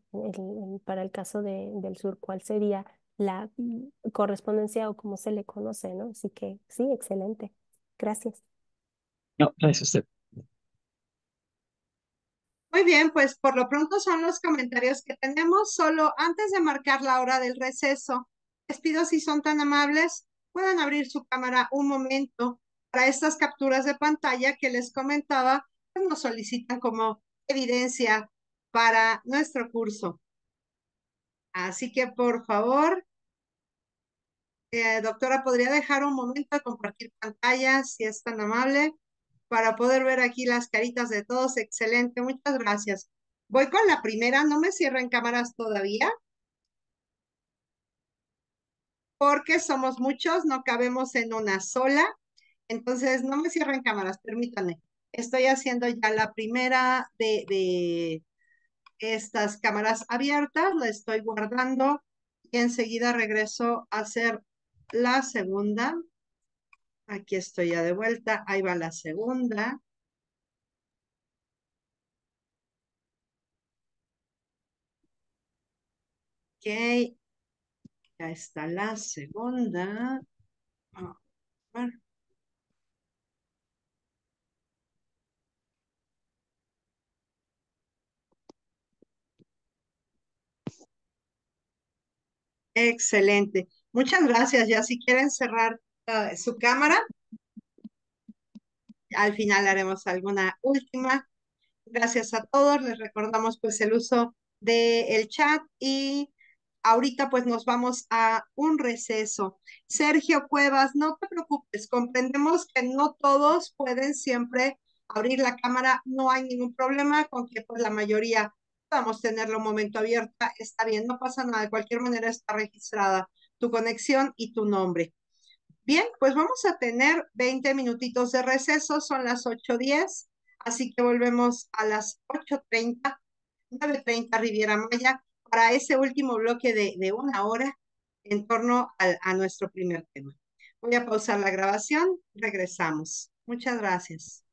para el caso del sur, cuál sería la correspondencia o cómo se le conoce, ¿no? Así que sí, excelente. Gracias. No, gracias a usted. Muy bien, pues por lo pronto son los comentarios que tenemos. Solo antes de marcar la hora del receso, les pido si son tan amables, puedan abrir su cámara un momento para estas capturas de pantalla que les comentaba, que pues, nos solicitan como evidencia para nuestro curso. Así que por favor, eh, doctora, ¿podría dejar un momento a compartir pantalla si es tan amable? para poder ver aquí las caritas de todos. Excelente, muchas gracias. Voy con la primera, no me cierren cámaras todavía. Porque somos muchos, no cabemos en una sola. Entonces, no me cierren cámaras, permítanme. Estoy haciendo ya la primera de, de estas cámaras abiertas, la estoy guardando y enseguida regreso a hacer la segunda. Aquí estoy ya de vuelta. Ahí va la segunda. Ok. Ya está la segunda. Ah, Excelente. Muchas gracias. Ya si quieren cerrar Ah, su cámara. Al final haremos alguna última. Gracias a todos. Les recordamos pues el uso de el chat y ahorita pues nos vamos a un receso. Sergio Cuevas, no te preocupes, comprendemos que no todos pueden siempre abrir la cámara, no hay ningún problema con que pues la mayoría podamos tenerlo un momento abierta, está bien, no pasa nada, de cualquier manera está registrada tu conexión y tu nombre. Bien, pues vamos a tener 20 minutitos de receso, son las 8.10, así que volvemos a las 8.30, 9.30 Riviera Maya para ese último bloque de, de una hora en torno a nuestro primer tema. Voy a pausar la grabación, regresamos. Muchas gracias.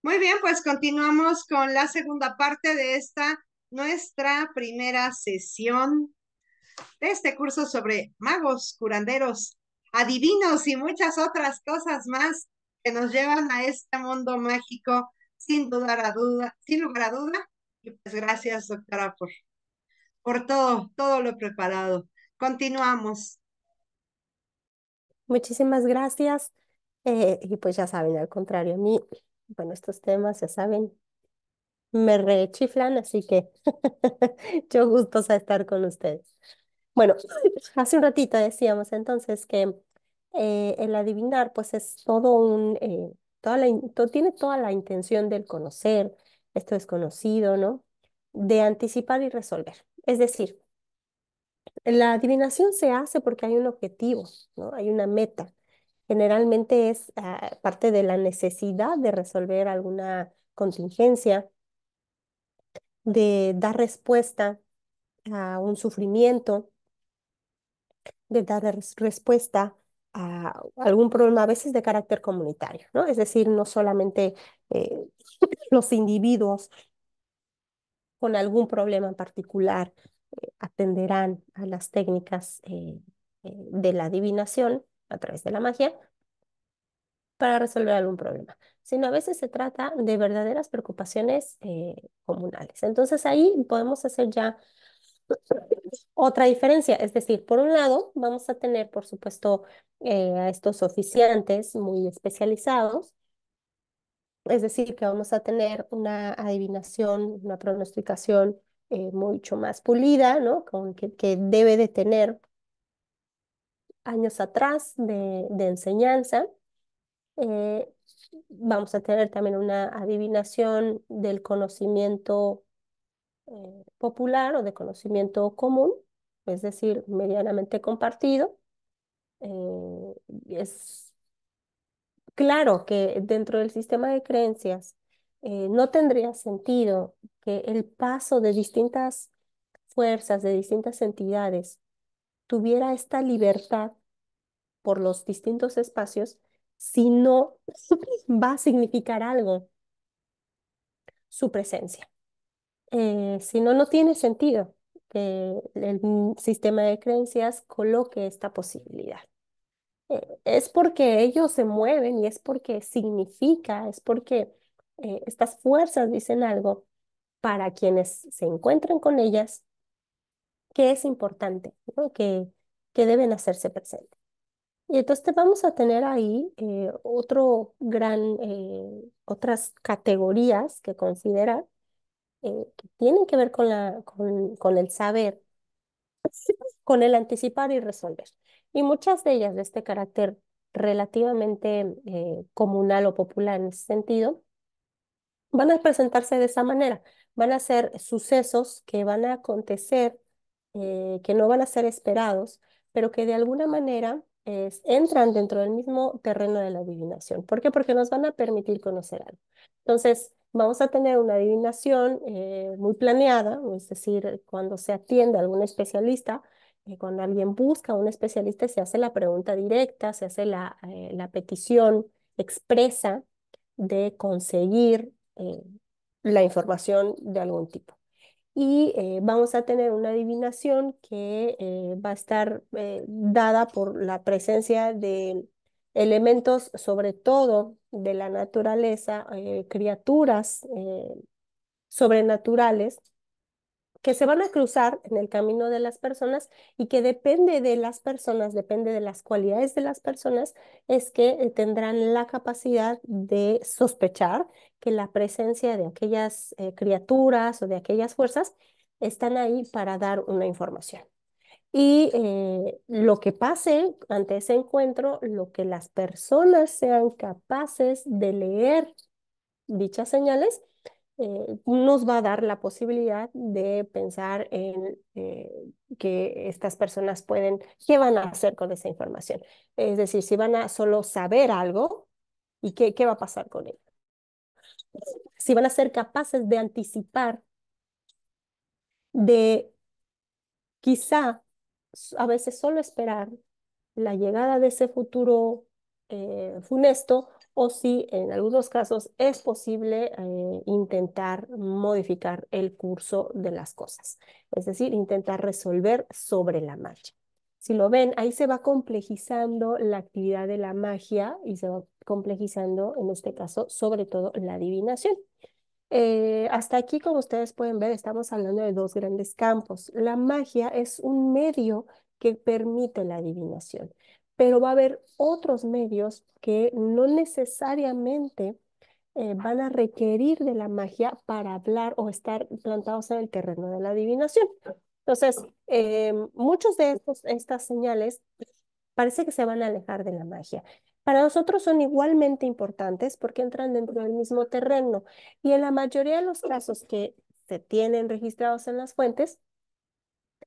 Muy bien, pues continuamos con la segunda parte de esta, nuestra primera sesión de este curso sobre magos, curanderos, adivinos y muchas otras cosas más que nos llevan a este mundo mágico sin duda a duda, sin lugar a duda. Y pues gracias, doctora, por, por todo, todo lo preparado. Continuamos. Muchísimas gracias. Eh, y pues ya saben, al contrario, a mí, bueno, estos temas, ya saben, me rechiflan, así que yo gustosa estar con ustedes. Bueno, hace un ratito decíamos entonces que eh, el adivinar pues es todo un, eh, toda la tiene toda la intención del conocer, esto es conocido, ¿no? De anticipar y resolver. Es decir, la adivinación se hace porque hay un objetivo, ¿no? Hay una meta. Generalmente es ah, parte de la necesidad de resolver alguna contingencia, de dar respuesta a un sufrimiento de dar respuesta a algún problema, a veces de carácter comunitario, ¿no? Es decir, no solamente eh, los individuos con algún problema en particular eh, atenderán a las técnicas eh, de la adivinación a través de la magia para resolver algún problema, sino a veces se trata de verdaderas preocupaciones comunales. Entonces ahí podemos hacer ya otra diferencia. Es decir, por un lado, vamos a tener, por supuesto, eh, a estos oficiantes muy especializados, es decir, que vamos a tener una adivinación, una pronosticación eh, mucho más pulida, ¿no? Con, que, debe de tener años atrás de, enseñanza. Eh, vamos a tener también una adivinación del conocimiento eh, popular o de conocimiento común, es decir, medianamente compartido. Eh, es claro que dentro del sistema de creencias eh, no tendría sentido que el paso de distintas fuerzas, de distintas entidades, tuviera esta libertad por los distintos espacios si no va a significar algo su presencia. Eh, si no, no tiene sentido que el sistema de creencias coloque esta posibilidad. Eh, es porque ellos se mueven y es porque significa, es porque eh, estas fuerzas dicen algo para quienes se encuentran con ellas que es importante, que, que deben hacerse presentes. Y entonces vamos a tener ahí otro gran, otras categorías que considerar, eh, que tienen que ver con, la, con, el saber, con el anticipar y resolver. Y muchas de ellas de este carácter relativamente eh, comunal o popular en ese sentido, van a presentarse de esa manera. Van a ser sucesos que van a acontecer, eh, que no van a ser esperados, pero que de alguna manera entran dentro del mismo terreno de la adivinación. ¿Por qué? Porque nos van a permitir conocer algo. Entonces, vamos a tener una adivinación eh, muy planeada, es decir, cuando se atiende a algún especialista, eh, cuando alguien busca a un especialista, se hace la pregunta directa, se hace la, eh, la petición expresa de conseguir la información de algún tipo. Y vamos a tener una adivinación que va a estar dada por la presencia de elementos sobre todo de la naturaleza, eh, criaturas eh, sobrenaturales que se van a cruzar en el camino de las personas y que depende de las personas, depende de las cualidades de las personas, es que eh, tendrán la capacidad de sospechar que la presencia de aquellas criaturas o de aquellas fuerzas están ahí para dar una información. Y eh, lo que pase ante ese encuentro, lo que las personas sean capaces de leer dichas señales, eh, nos va a dar la posibilidad de pensar en eh, que estas personas pueden, qué van a hacer con esa información. Es decir, si van a solo saber algo y qué, qué va a pasar con ello. Si van a ser capaces de anticipar, de quizá a veces solo esperar la llegada de ese futuro eh, funesto o si en algunos casos es posible eh, intentar modificar el curso de las cosas, es decir, intentar resolver sobre la marcha. Si lo ven, ahí se va complejizando la actividad de la magia y se va complejizando, en este caso, sobre todo la adivinación. Eh, hasta aquí, como ustedes pueden ver, estamos hablando de dos grandes campos. La magia es un medio que permite la adivinación, pero va a haber otros medios que no necesariamente eh, van a requerir de la magia para hablar o estar plantados en el terreno de la adivinación. Entonces, eh, muchos de estos, estas señales parece que se van a alejar de la magia. Para nosotros son igualmente importantes porque entran dentro del mismo terreno y en la mayoría de los casos que se tienen registrados en las fuentes,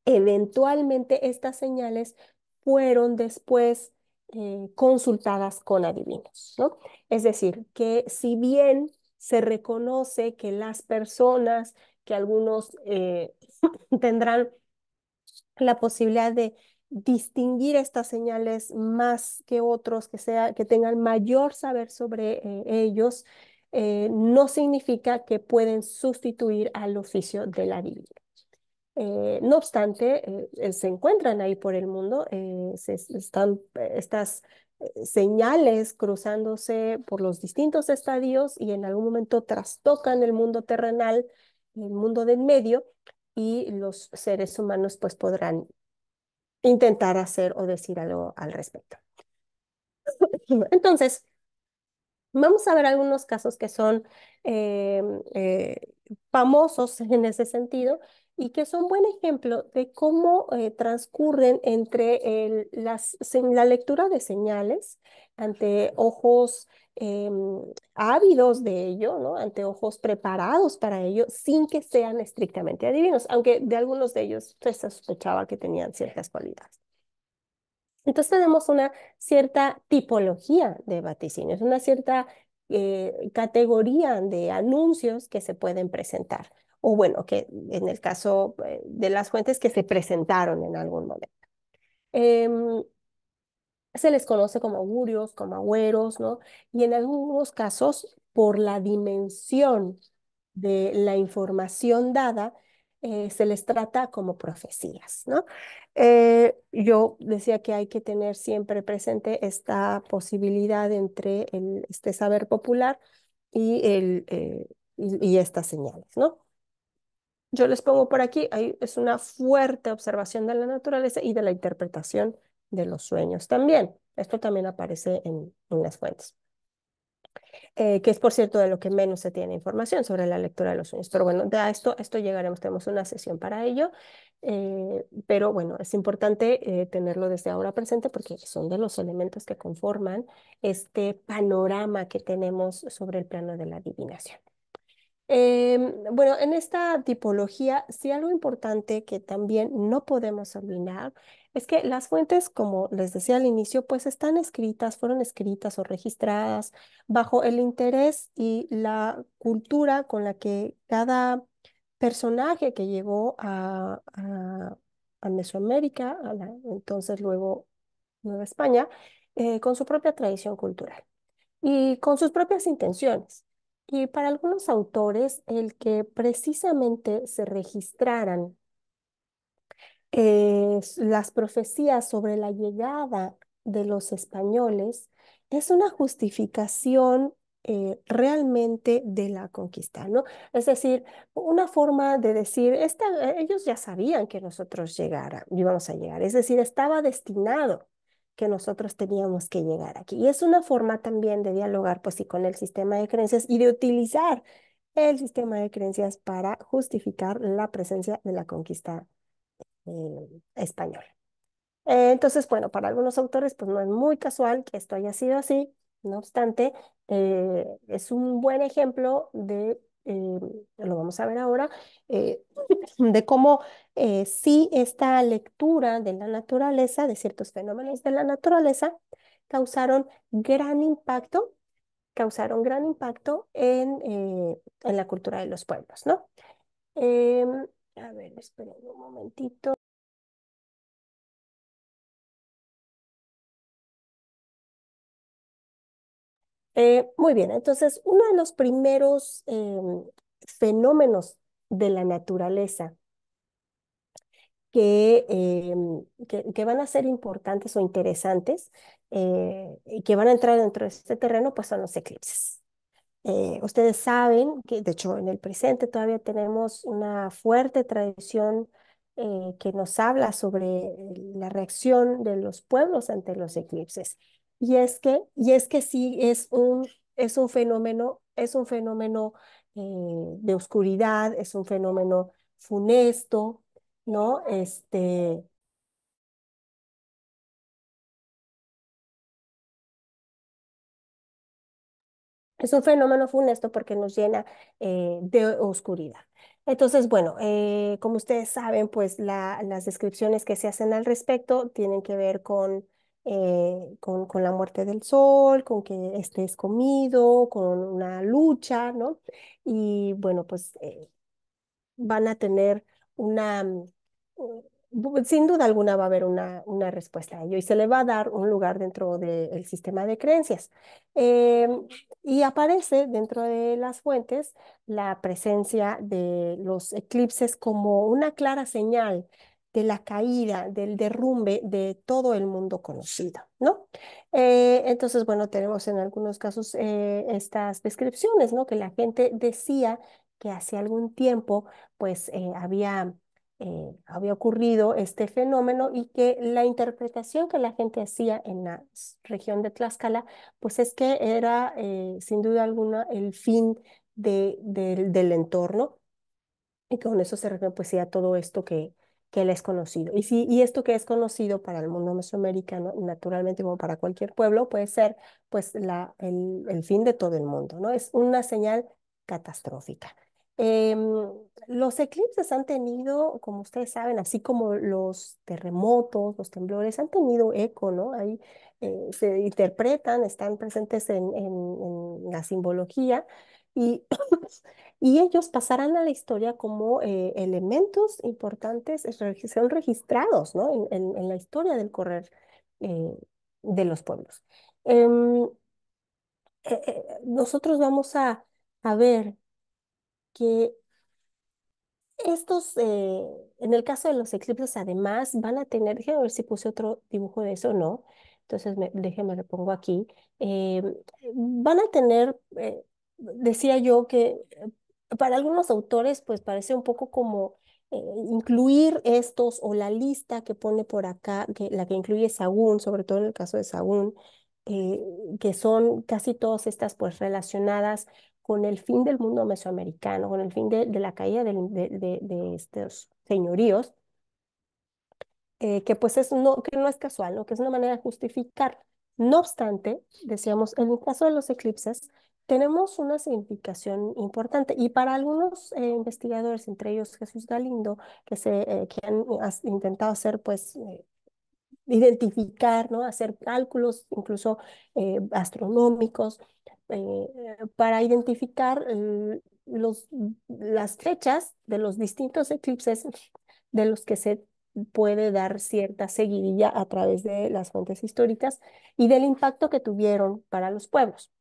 eventualmente estas señales fueron después eh, consultadas con adivinos, ¿no? Es decir, que si bien se reconoce que las personas, que algunos eh, tendrán la posibilidad de distinguir estas señales más que otros, que, sea, que tengan mayor saber sobre eh, ellos, eh, no significa que pueden sustituir al oficio de la Biblia. Eh, no obstante, se encuentran ahí por el mundo, se, están estas señales cruzándose por los distintos estadios y en algún momento trastocan el mundo terrenal, el mundo del medio, y los seres humanos pues podrán intentar hacer o decir algo al respecto. Entonces, vamos a ver algunos casos que son eh, eh, famosos en ese sentido y que son buen ejemplo de cómo eh, transcurren entre las, la lectura de señales ante ojos Em, ávidos de ello, ¿no? anteojos preparados para ello, sin que sean estrictamente adivinos, aunque de algunos de ellos pues, se sospechaba que tenían ciertas cualidades. Entonces tenemos una cierta tipología de vaticinios, una cierta eh, categoría de anuncios que se pueden presentar, o bueno, que en el caso eh, de las fuentes que se presentaron en algún momento. Em, se les conoce como augurios, como agüeros, ¿no? Y en algunos casos, por la dimensión de la información dada, eh, se les trata como profecías, ¿no? Eh, yo decía que hay que tener siempre presente esta posibilidad entre el, este saber popular y, el, eh, y, estas señales, ¿no? Yo les pongo por aquí, es una fuerte observación de la naturaleza y de la interpretación de los sueños también. Esto también aparece en, en las fuentes. Eh, que es por cierto de lo que menos se tiene información sobre la lectura de los sueños. Pero bueno, de a esto, esto llegaremos, tenemos una sesión para ello, eh, pero bueno, es importante eh, tenerlo desde ahora presente porque son de los elementos que conforman este panorama que tenemos sobre el plano de la adivinación. Em, bueno, en esta tipología, sí algo importante que también no podemos olvidar es que las fuentes, como les decía al inicio, pues están escritas, fueron escritas o registradas bajo el interés y la cultura con la que cada personaje que llegó a, Mesoamérica, entonces luego Nueva España, eh, con su propia tradición cultural y con sus propias intenciones. Y para algunos autores, el que precisamente se registraran eh, las profecías sobre la llegada de los españoles es una justificación eh, realmente de la conquista, ¿no? Es decir, una forma de decir, esta, eh, ellos ya sabían que nosotros llegara, íbamos a llegar, es decir, estaba destinado que nosotros teníamos que llegar aquí. Y es una forma también de dialogar, pues sí, con el sistema de creencias y de utilizar el sistema de creencias para justificar la presencia de la conquista español. Eh, entonces, bueno, para algunos autores, pues no es muy casual que esto haya sido así. No obstante, eh, es un buen ejemplo de, eh, lo vamos a ver ahora, de cómo sí esta lectura de la naturaleza, de ciertos fenómenos de la naturaleza, causaron gran impacto causaron gran impacto en, la cultura de los pueblos, ¿no? Em, a ver, esperen un momentito. Eh, muy bien, entonces uno de los primeros eh, fenómenos de la naturaleza que, eh, que, que, van a ser importantes o interesantes y que van a entrar dentro de este terreno, pues son los eclipses. ustedes saben que, de hecho, en el presente todavía tenemos una fuerte tradición que nos habla sobre la reacción de los pueblos ante los eclipses. Y es que, y es que sí es un, es un fenómeno, es un fenómeno eh, de oscuridad, es un fenómeno funesto, ¿no? Este, Es un fenómeno funesto porque nos llena eh, de oscuridad. Entonces, bueno, eh, como ustedes saben, pues las descripciones que se hacen al respecto tienen que ver con eh, con, la muerte del sol, con que estés comido, con una lucha, ¿no? Y bueno, pues eh, van a tener una, mm, sin duda alguna va a haber una, una respuesta a ello y se le va a dar un lugar dentro del sistema de creencias. Eh, y aparece dentro de las fuentes la presencia de los eclipses como una clara señal de la caída, del derrumbe de todo el mundo conocido, ¿no? Eh, entonces, bueno, tenemos en algunos casos eh, estas descripciones, ¿no? Que la gente decía que hace algún tiempo, pues, eh, había, ocurrido este fenómeno y que la interpretación que la gente hacía en la región de Tlaxcala, pues es que era, sin duda alguna, el fin del entorno. Y con eso se refiere, pues, a todo esto que, que él es conocido. Y, y esto que es conocido para el mundo mesoamericano, naturalmente como para cualquier pueblo, puede ser pues la, el, fin de todo el mundo, ¿no? Es una señal catastrófica. Em, los eclipses han tenido, como ustedes saben, así como los terremotos, los temblores, han tenido eco, ¿no? Ahí eh, se interpretan, están presentes en, en la simbología y y ellos pasarán a la historia como eh, elementos importantes, son registrados ¿no? en, la historia del correr eh, de los pueblos. Em, eh, nosotros vamos a, ver que estos, en el caso de los eclipses, además van a tener, déjenme ver si puse otro dibujo de eso o no, entonces me, déjenme lo pongo aquí, em, van a tener decía yo que para algunos autores, pues parece un poco como eh, incluir estos o la lista que pone por acá, que, la que incluye Sagún, sobre todo en el caso de Sagún, eh, que son casi todas estas pues relacionadas con el fin del mundo mesoamericano, con el fin de, la caída de, estos señoríos, eh, que pues es no, que no es casual, que es una manera de justificar. No obstante, decíamos, en el caso de los eclipses, tenemos una significación importante y para algunos eh, investigadores, entre ellos Jesús Galindo, que, se, eh, han eh, intentado hacer pues identificar, ¿no? hacer cálculos incluso astronómicos para identificar los, las fechas de los distintos eclipses de los que se puede dar cierta seguidilla a través de las fuentes históricas y del impacto que tuvieron para los pueblos.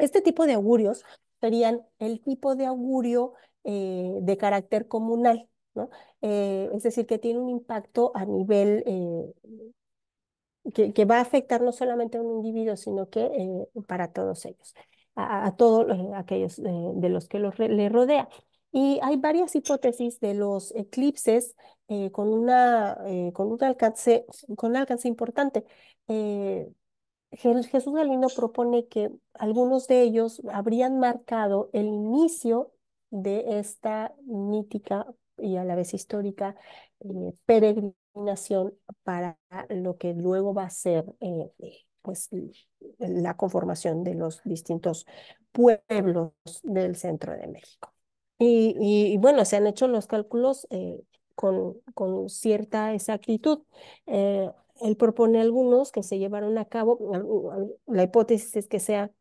Este tipo de augurios serían el tipo de augurio eh, de carácter comunal, ¿no? Eh, es decir, que tiene un impacto a nivel, eh, que, va a afectar no solamente a un individuo, sino que para todos ellos, a, todos aquellos de los que los, le rodea. Y hay varias hipótesis de los eclipses con, una, con, un alcance, con alcance importante. Jesús Galindo propone que algunos de ellos habrían marcado el inicio de esta mítica y a la vez histórica eh, peregrinación para lo que luego va a ser eh, pues, la conformación de los distintos pueblos del centro de México. Y, bueno, se han hecho los cálculos eh, con, con, cierta exactitud él propone algunos que se llevaron a cabo, la hipótesis es que sea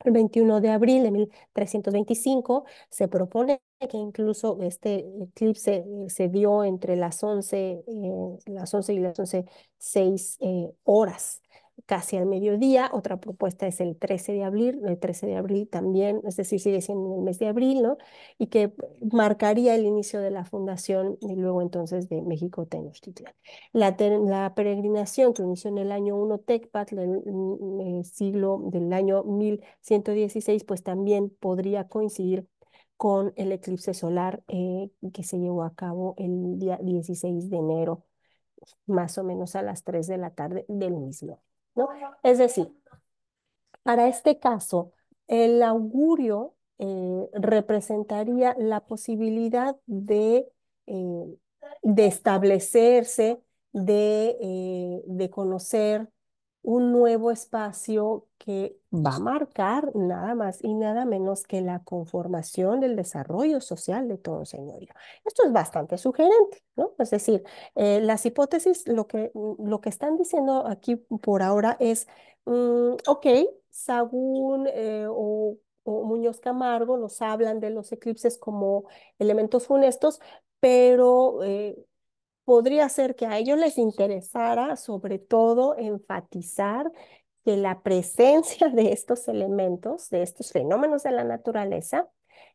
el 21 de abril de 1325, se propone que incluso este eclipse eh, se dio entre las 11, eh, las once y las 11, 6 eh, horas casi al mediodía. Otra propuesta es el 13 de abril, el 13 de abril también, es decir, sigue siendo el mes de abril, ¿no? Y que marcaría el inicio de la fundación y luego entonces de México Tenochtitlan. La, peregrinación que inició en el año 1 Tecpat mm, el, eh, siglo del año 1116, pues también podría coincidir con el eclipse solar eh, que se llevó a cabo el día 16 de enero, más o menos a las 3 de la tarde del mismo ¿no? Es decir, para este caso, el augurio eh, representaría la posibilidad de, eh, de establecerse, de, eh, de conocer, un nuevo espacio que va a marcar nada más y nada menos que la conformación del desarrollo social de todo señoría. Esto es bastante sugerente, ¿no? Es decir, eh, las hipótesis, lo que, mm, lo que están diciendo aquí por ahora es, mm, ok, Sagún eh, o, Muñoz Camargo nos hablan de los eclipses como elementos funestos, pero eh, podría ser que a ellos les interesara sobre todo enfatizar que la presencia de estos elementos, de estos fenómenos de la naturaleza,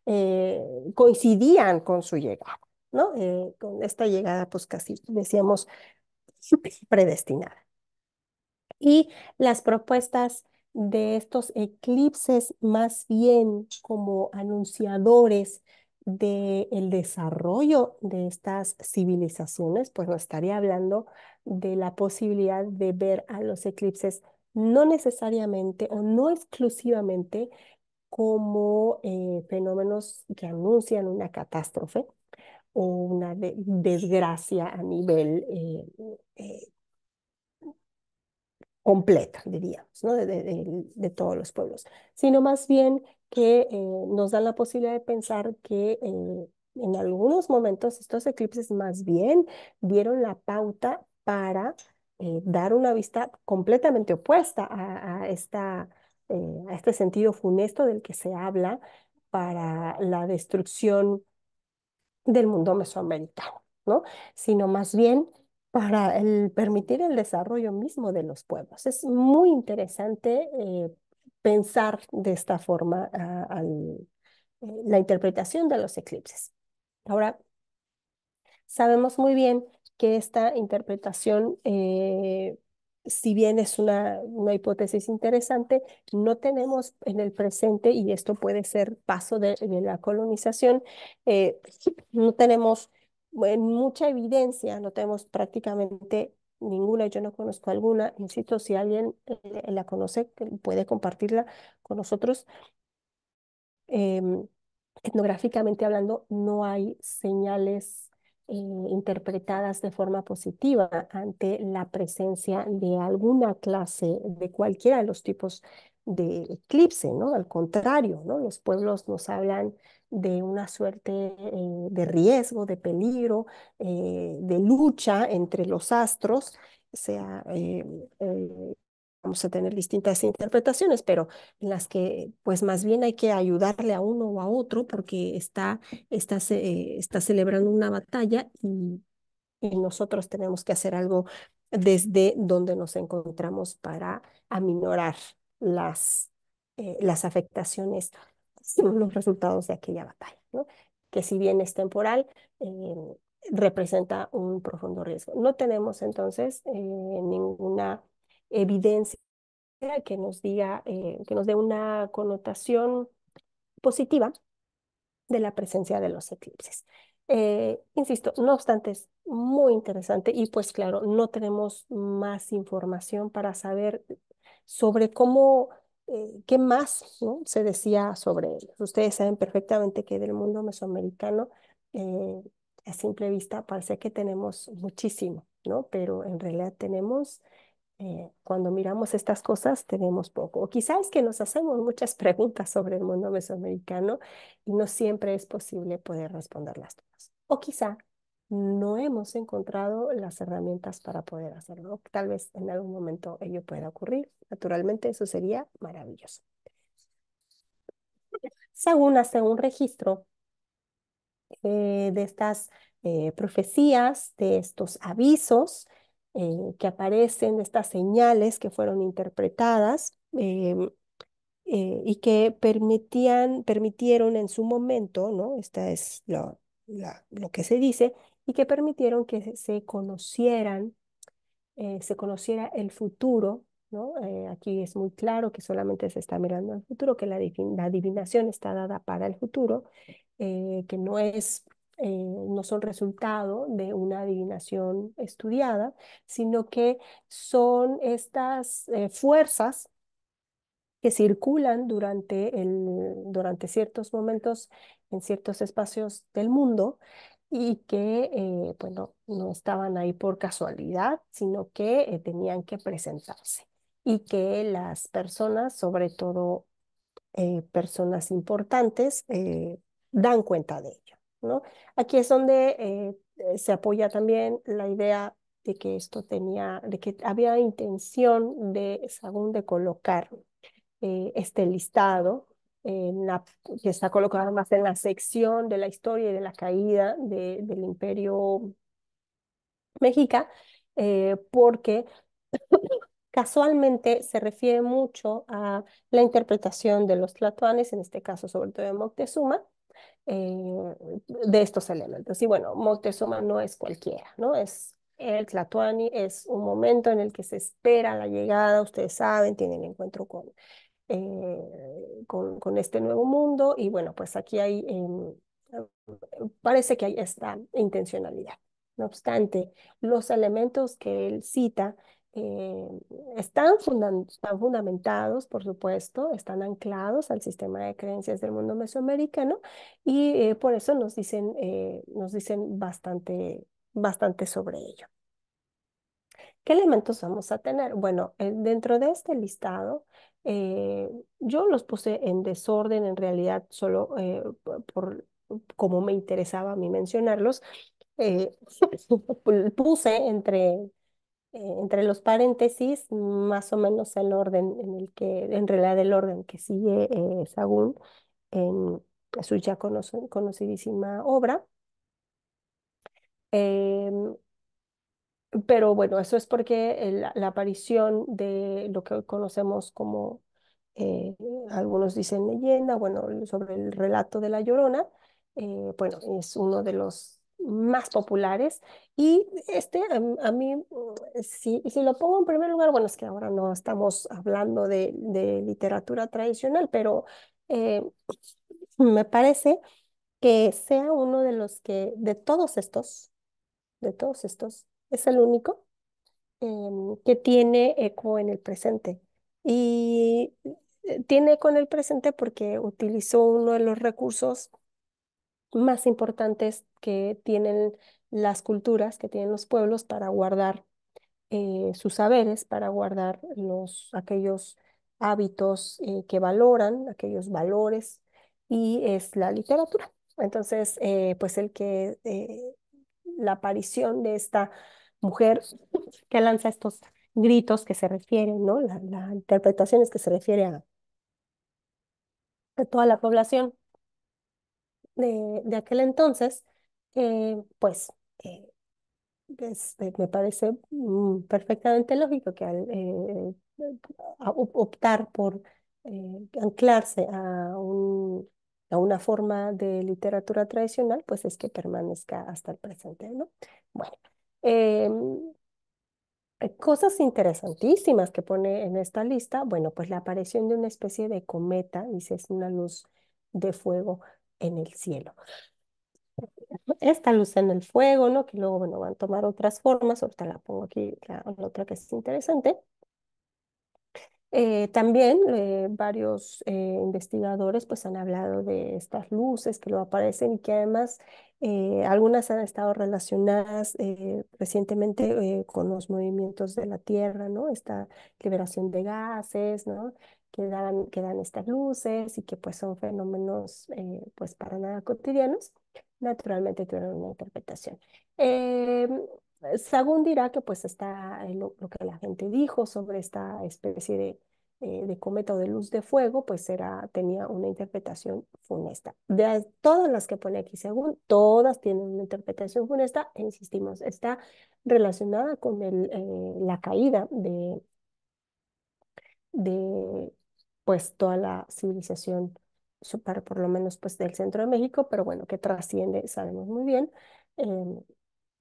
eh, coincidían con su llegada, ¿no? Eh, con esta llegada, pues casi decíamos, predestinada. Y las propuestas de estos eclipses más bien como anunciadores del desarrollo de estas civilizaciones, pues no estaría hablando de la posibilidad de ver a los eclipses no necesariamente o no exclusivamente como eh, fenómenos que anuncian una catástrofe o una desgracia a nivel eh, eh, completa, diríamos, ¿no? de, todos los pueblos, sino más bien que eh, nos dan la posibilidad de pensar que eh, en algunos momentos estos eclipses más bien dieron la pauta para eh, dar una vista completamente opuesta a, esta, a este sentido funesto del que se habla para la destrucción del mundo mesoamericano, ¿no? sino más bien para el permitir el desarrollo mismo de los pueblos. Es muy interesante pensar de esta forma eh, la interpretación de los eclipses. Ahora, sabemos muy bien que esta interpretación, eh, si bien es una, una, hipótesis interesante, no tenemos en el presente, y esto puede ser paso de, la colonización, eh, no tenemos mucha evidencia, no tenemos prácticamente ninguna, yo no conozco alguna. Insisto, si alguien eh, la conoce, puede compartirla con nosotros. Em, etnográficamente hablando, no hay señales eh, interpretadas de forma positiva ante la presencia de alguna clase, de cualquiera de los tipos de eclipse, ¿no? Al contrario, ¿no? Los pueblos nos hablan de una suerte eh, de riesgo, de peligro, eh, de lucha entre los astros, sea, eh, vamos a tener distintas interpretaciones, pero en las que pues más bien hay que ayudarle a uno o a otro porque está, está, está celebrando una batalla y, nosotros tenemos que hacer algo desde donde nos encontramos para aminorar las, las afectaciones los resultados de aquella batalla, ¿no? que si bien es temporal, eh, representa un profundo riesgo. No tenemos entonces eh, ninguna evidencia que nos diga, eh, que nos dé una connotación positiva de la presencia de los eclipses. insisto, no obstante, es muy interesante y pues claro, no tenemos más información para saber sobre cómo eh, ¿qué más se decía sobre ellos? Ustedes saben perfectamente que del mundo mesoamericano eh, a simple vista parece que tenemos muchísimo, ¿no? Pero en realidad tenemos, eh, cuando miramos estas cosas, tenemos poco. O quizás es que nos hacemos muchas preguntas sobre el mundo mesoamericano y no siempre es posible poder responderlas todas. O quizá no hemos encontrado las herramientas para poder hacerlo. Tal vez en algún momento ello pueda ocurrir. Naturalmente, eso sería maravilloso. Según hace un registro eh, de estas eh, profecías, de estos avisos eh, que aparecen, de estas señales que fueron interpretadas y que permitían, permitieron en su momento, ¿no? Esta es lo que se dice, y que permitieron que se conocieran, eh, se conociera el futuro, ¿no? Eh, aquí es muy claro que solamente se está mirando al futuro, que la, adivinación está dada para el futuro, eh, que no es no son resultado de una adivinación estudiada, sino que son estas fuerzas que circulan durante, el, durante ciertos momentos en ciertos espacios del mundo y que, bueno, eh, pues, no estaban ahí por casualidad, sino que eh, tenían que presentarse y que las personas, sobre todo eh, personas importantes, dan cuenta de ello, ¿no? Aquí es donde se apoya también la idea de que esto tenía, de que había intención de, según, de colocar este listado que está colocada más en la sección de la historia y de la caída del imperio México eh, porque casualmente se refiere mucho a la interpretación de los tlatoanes, en este caso sobre todo de Moctezuma, eh, de estos elementos. Y bueno, Moctezuma no es cualquiera, ¿no? Es el Tlatoani, es un momento en el que se espera la llegada, ustedes saben, tienen encuentro con eh, con, este nuevo mundo y bueno, pues aquí hay, parece que hay esta intencionalidad. No obstante, los elementos que él cita eh, están, están, fundamentados, por supuesto, están anclados al sistema de creencias del mundo mesoamericano y eh, por eso nos dicen, nos dicen bastante, bastante sobre ello. ¿Qué elementos vamos a tener? Bueno, dentro de este listado eh, yo los puse en desorden, en realidad, solo eh, por como me interesaba a mí mencionarlos. Eh, puse entre, entre los paréntesis más o menos el orden en el que, en realidad, el orden que sigue Sagún en su ya conocidísima obra. Em, pero bueno, eso es porque la, aparición de lo que hoy conocemos como, eh, algunos dicen leyenda, bueno, sobre el relato de la Llorona, eh, bueno, es uno de los más populares. Y este, a, mí, mm, si, lo pongo en primer lugar, bueno, es que ahora no estamos hablando de, literatura tradicional, pero eh, me parece que sea uno de los que, de todos estos, de todos estos, es el único em, que tiene eco en el presente. Y eh, tiene eco en el presente porque utilizó uno de los recursos más importantes que tienen las culturas, que tienen los pueblos para guardar eh, sus saberes, para guardar los, aquellos hábitos eh, que valoran, aquellos valores, y es la literatura. Entonces, pues el que la aparición de esta mujer que lanza estos gritos que se refieren, ¿no? La, interpretaciones que se refiere a, a toda la población de, de aquel entonces, pues me parece mm, perfectamente lógico que al eh, optar por eh, anclarse a, un, a una forma de literatura tradicional, pues es que permanezca hasta el presente, ¿no? Bueno, Em, cosas interesantísimas que pone en esta lista, bueno, pues la aparición de una especie de cometa, dice, es una luz de fuego en el cielo. Esta luz en el fuego, ¿no? Que luego, bueno, van a tomar otras formas, ahorita la pongo aquí, la otra que es interesante. Eh, también eh, varios eh, investigadores pues, han hablado de estas luces que lo aparecen y que además algunas han estado relacionadas recientemente con los movimientos de la Tierra, ¿no? Esta liberación de gases, ¿no? Que dan, que dan estas luces y que pues son fenómenos pues para nada cotidianos naturalmente tuvieron una interpretación. Eh, eh, según dirá que pues está eh, lo, que la gente dijo sobre esta especie de, eh, de cometa o de luz de fuego, pues era, tenía una interpretación funesta. De todas las que pone aquí según todas tienen una interpretación funesta, e insistimos, está relacionada con el, la caída de, de pues toda la civilización por lo menos pues del centro de México, pero bueno, que trasciende, sabemos muy bien. Em,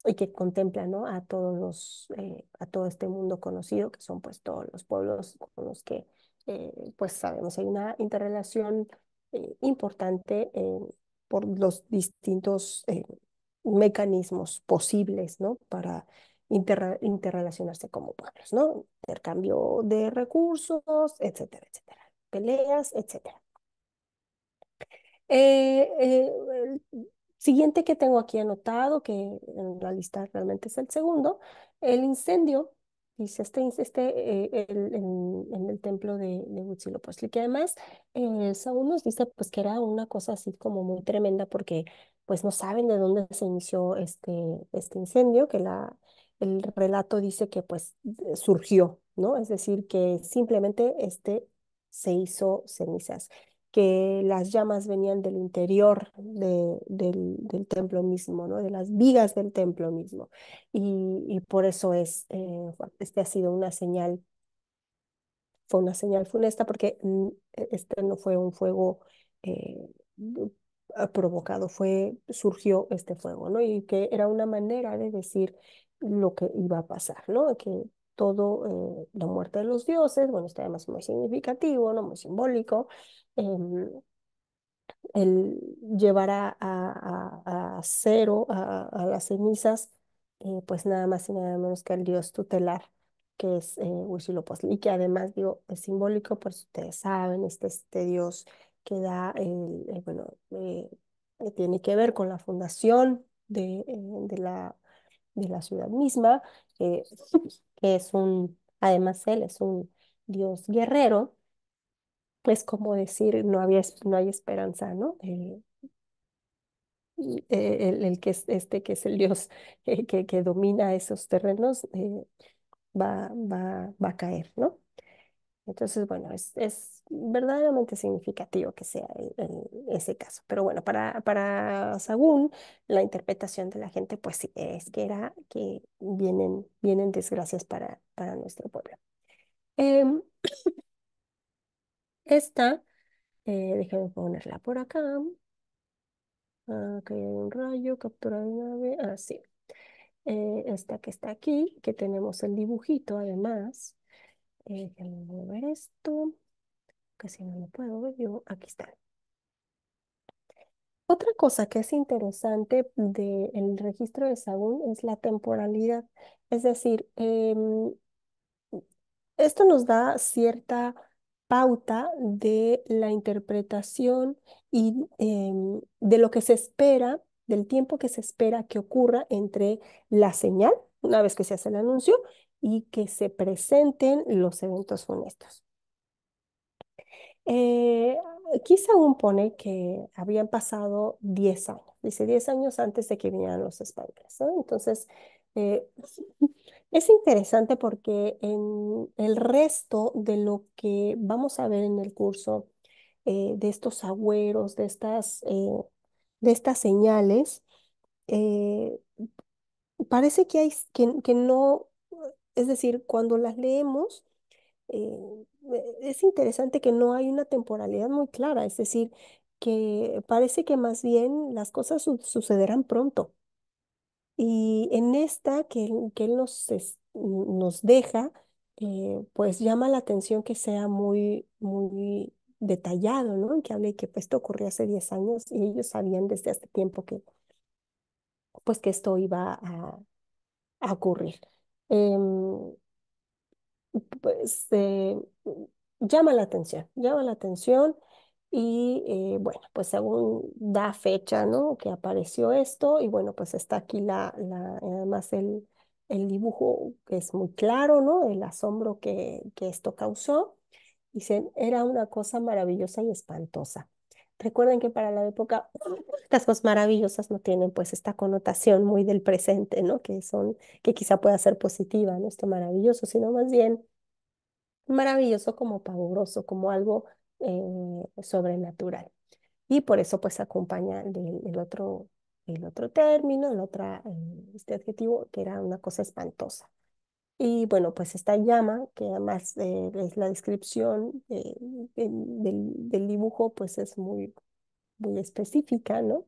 y que contempla ¿no? a, todos los, eh, a todo este mundo conocido, que son pues todos los pueblos con los que eh, pues sabemos hay una interrelación eh, importante por los distintos mecanismos posibles ¿no? para interrelacionarse como pueblos, ¿no? intercambio de recursos, etcétera, etcétera, peleas, etcétera siguiente que tengo aquí anotado, que en la lista realmente es el segundo, el incendio, dice este, este eh, el, en, el templo de, de que además eh, Saúl nos dice pues que era una cosa así como muy tremenda porque pues no saben de dónde se inició este, este incendio, que la, el relato dice que pues surgió, ¿no? Es decir, que simplemente este se hizo cenizas que las llamas venían del interior de, del, del, templo mismo, ¿no? de las vigas del templo mismo. Y, y por eso es, eh, este ha sido una señal, fue una señal funesta porque mm, e, este no fue un fuego eh, ah, provocado, fue, surgió este fuego, ¿no? y que era una manera de decir lo que iba a pasar, ¿no? que todo, eh, la muerte de los dioses, bueno, este además muy significativo, ¿no? muy simbólico, Em, el llevar a, cero, a, las cenizas, eh, pues nada más y nada menos que el dios tutelar, que es eh, y que además, digo, es simbólico, pues ustedes saben, este, este dios que da, el, eh, bueno, eh, tiene que ver con la fundación de, de, la, de la ciudad misma, que es un, además él es un dios guerrero, es pues, como decir, no, había, no hay esperanza, ¿no? Eh, el, el, que es este que es el dios que, que, domina esos terrenos eh, va, va, a caer, ¿no? Entonces, bueno, es, verdaderamente significativo que sea ese caso. Pero bueno, para, para Sagún, la interpretación de la gente, pues es que era que vienen, vienen desgracias para, para nuestro pueblo. Em, esta, eh, déjenme ponerla por acá. Aquí ah, hay un rayo, captura de nave, así. Ah, eh, esta que está aquí, que tenemos el dibujito además. déjenme eh, mover esto, si no lo puedo ver yo. Aquí está. Otra cosa que es interesante del registro de Sagún es la temporalidad. Es decir, em, esto nos da cierta pauta de la interpretación y em, de lo que se espera, del tiempo que se espera que ocurra entre la señal, una vez que se hace el anuncio, y que se presenten los eventos funestos. Eh, aquí según pone que habían pasado 10 años, dice 10 años antes de que vinieran los españoles, Entonces, eh, Es interesante porque en el resto de lo que vamos a ver en el curso, eh, de estos agüeros, de estas, eh, de estas señales, eh, parece que, hay, que, que, no, es decir, cuando las leemos, es interesante que no hay una temporalidad muy clara, es decir, que parece que más bien las cosas sucederán pronto. Y en esta que, él nos, nos deja, eh, pues llama la atención que sea muy, muy detallado, ¿no? Que hable que pues, esto ocurrió hace 10 años y ellos sabían desde hace tiempo que, pues, que esto iba a, ocurrir. Em, pues eh, llama la atención, llama la atención y eh, bueno, pues según da fecha, ¿no? Que apareció esto y bueno, pues está aquí la, la además el, el dibujo que es muy claro, ¿no? El asombro que, que esto causó. Dicen, era una cosa maravillosa y espantosa. Recuerden que para la época estas cosas maravillosas no tienen pues esta connotación muy del presente, ¿no? Que son, que quizá pueda ser positiva, no esto maravilloso, sino más bien maravilloso como pavoroso, como algo eh, sobrenatural. Y por eso pues acompaña el, otro, el otro término, el otra, eh, este adjetivo que era una cosa espantosa. Y bueno, pues esta llama, que además eh, es la descripción del, del, dibujo, pues es muy, muy específica, ¿no?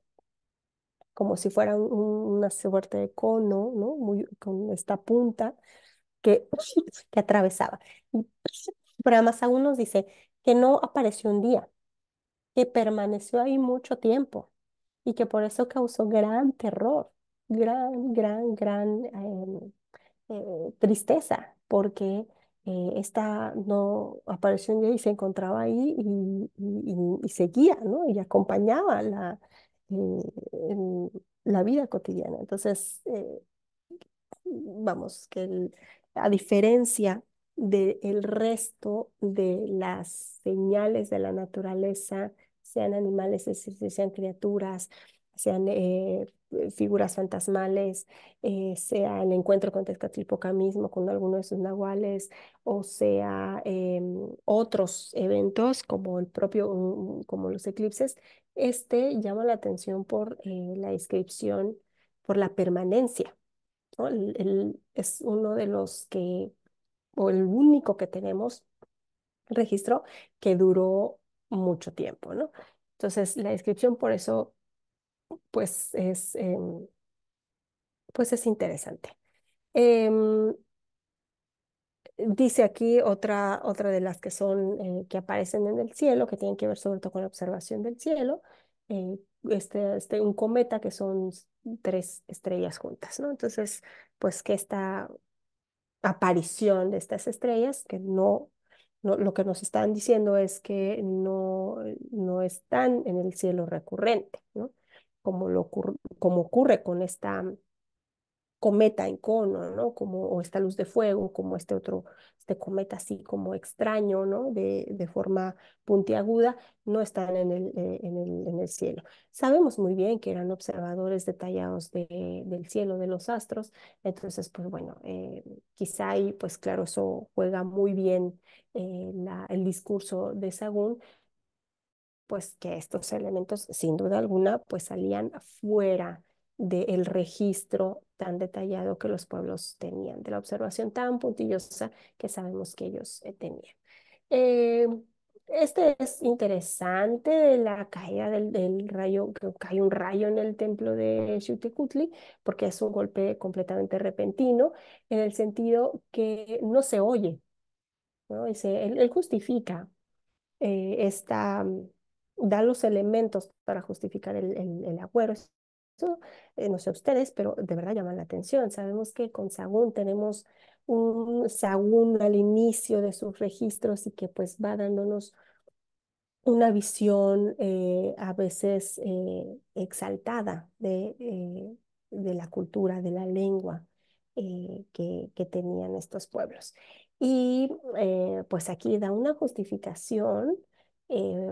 Como si fuera una suerte de cono, ¿no? Muy, con esta punta que, que atravesaba. pero además aún nos dice, que no apareció un día, que permaneció ahí mucho tiempo y que por eso causó gran terror, gran, gran, gran em, eh, tristeza, porque eh, esta no apareció un día y se encontraba ahí y, seguía, ¿no? Y acompañaba la, eh, la vida cotidiana. Entonces, vamos, que a diferencia del resto de las señales de la naturaleza, sean animales, sean criaturas, sean eh, figuras fantasmales, eh, sea el encuentro con Tezcatlipoca mismo, con alguno de sus nahuales, o sea em, otros eventos como el propio, mm, mm, como los eclipses, este llama la atención por eh, la descripción, por la permanencia. es uno de los que o el único que tenemos registro que duró mucho tiempo, ¿no? Entonces, la descripción por eso, pues es, em, pues es interesante. Em, dice aquí otra, otra de las que son, eh, que aparecen en el cielo, que tienen que ver sobre todo con la observación del cielo, eh, este, este, un cometa que son tres estrellas juntas, ¿no? Entonces, pues que está aparición de estas estrellas, que no, no, lo que nos están diciendo es que no, no están en el cielo recurrente, ¿no? Como, lo, como ocurre con esta cometa en cono, ¿no? Como o esta luz de fuego, como este otro, este cometa así como extraño, ¿no? De, de forma puntiaguda, no están en el, eh, en, el, en el, cielo. Sabemos muy bien que eran observadores detallados del cielo, de los astros, entonces, pues bueno, eh, quizá ahí, pues claro, eso juega muy bien eh, la, el discurso de Sagún, pues que estos elementos, sin duda alguna, pues salían fuera del registro tan detallado que los pueblos tenían, de la observación tan puntillosa que sabemos que ellos eh, tenían. Eh, este es interesante de la caída del, rayo, que cae un rayo en el templo de Xutecutli, porque es un golpe completamente repentino, en el sentido que no se oye. ¿no? Y él, justifica eh, esta, da los elementos para justificar el, el, el eh, no sé ustedes, pero de verdad llama la atención. Sabemos que con Sagún tenemos un Sagún al inicio de sus registros y que pues va dándonos una visión eh, a veces eh, exaltada de, de, la cultura, de la lengua que, que tenían estos pueblos. Y pues aquí da una justificación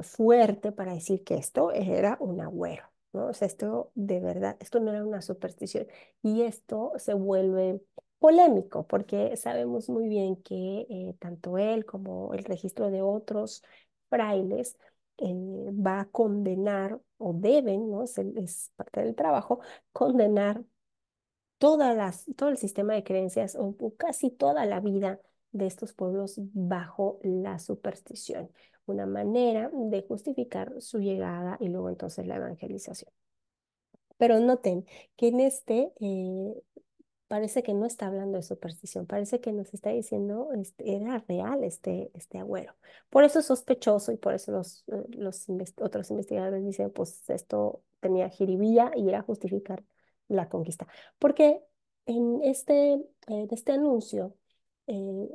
fuerte para decir que esto era un agüero. O sea, esto de verdad, esto no era una superstición y esto se vuelve polémico porque sabemos muy bien que eh, tanto él como el registro de otros frailes eh, va a condenar o deben, ¿no? Es, parte del trabajo, condenar todas las, todo el sistema de creencias o casi toda la vida de estos pueblos bajo la superstición una manera de justificar su llegada y luego entonces la evangelización. Pero noten que en este eh, parece que no está hablando de superstición, parece que nos está diciendo este, era real este, este agüero. Por eso es sospechoso y por eso los, eh, los otros investigadores dicen, pues esto tenía jiribilla y era justificar la conquista. Porque en este, este anuncio eh,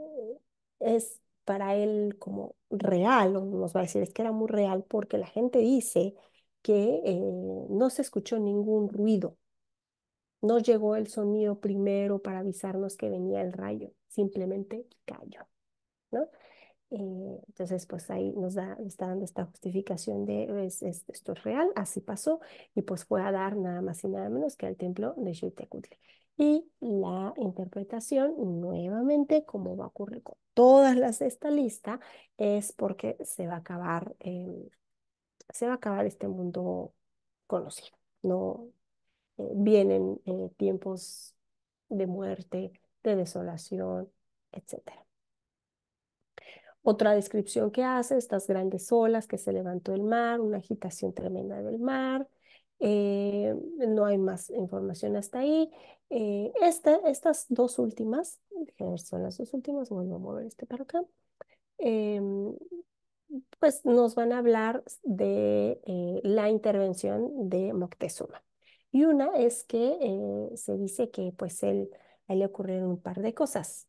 es para él como real, o nos va a decir, es que era muy real porque la gente dice que eh, no se escuchó ningún ruido, no llegó el sonido primero para avisarnos que venía el rayo, simplemente cayó, ¿no? Eh, entonces, pues ahí nos da, está dando esta justificación de esto es real, así pasó, y pues fue a dar nada más y nada menos que al templo de Xiltecutli. Y la interpretación, nuevamente, como va a ocurrir con todas las de esta lista, es porque se va a acabar, em, se va a acabar este mundo conocido. No eh, vienen eh, tiempos de muerte, de desolación, etc. Otra descripción que hace, estas grandes olas que se levantó el mar, una agitación tremenda del mar, eh, no hay más información hasta ahí. Eh, estas dos últimas, son las dos últimas, vuelvo a mover este para acá, eh, pues nos van a hablar de la intervención de Moctezuma. Y una es que se dice que pues él, a él le ocurrieron un par de cosas.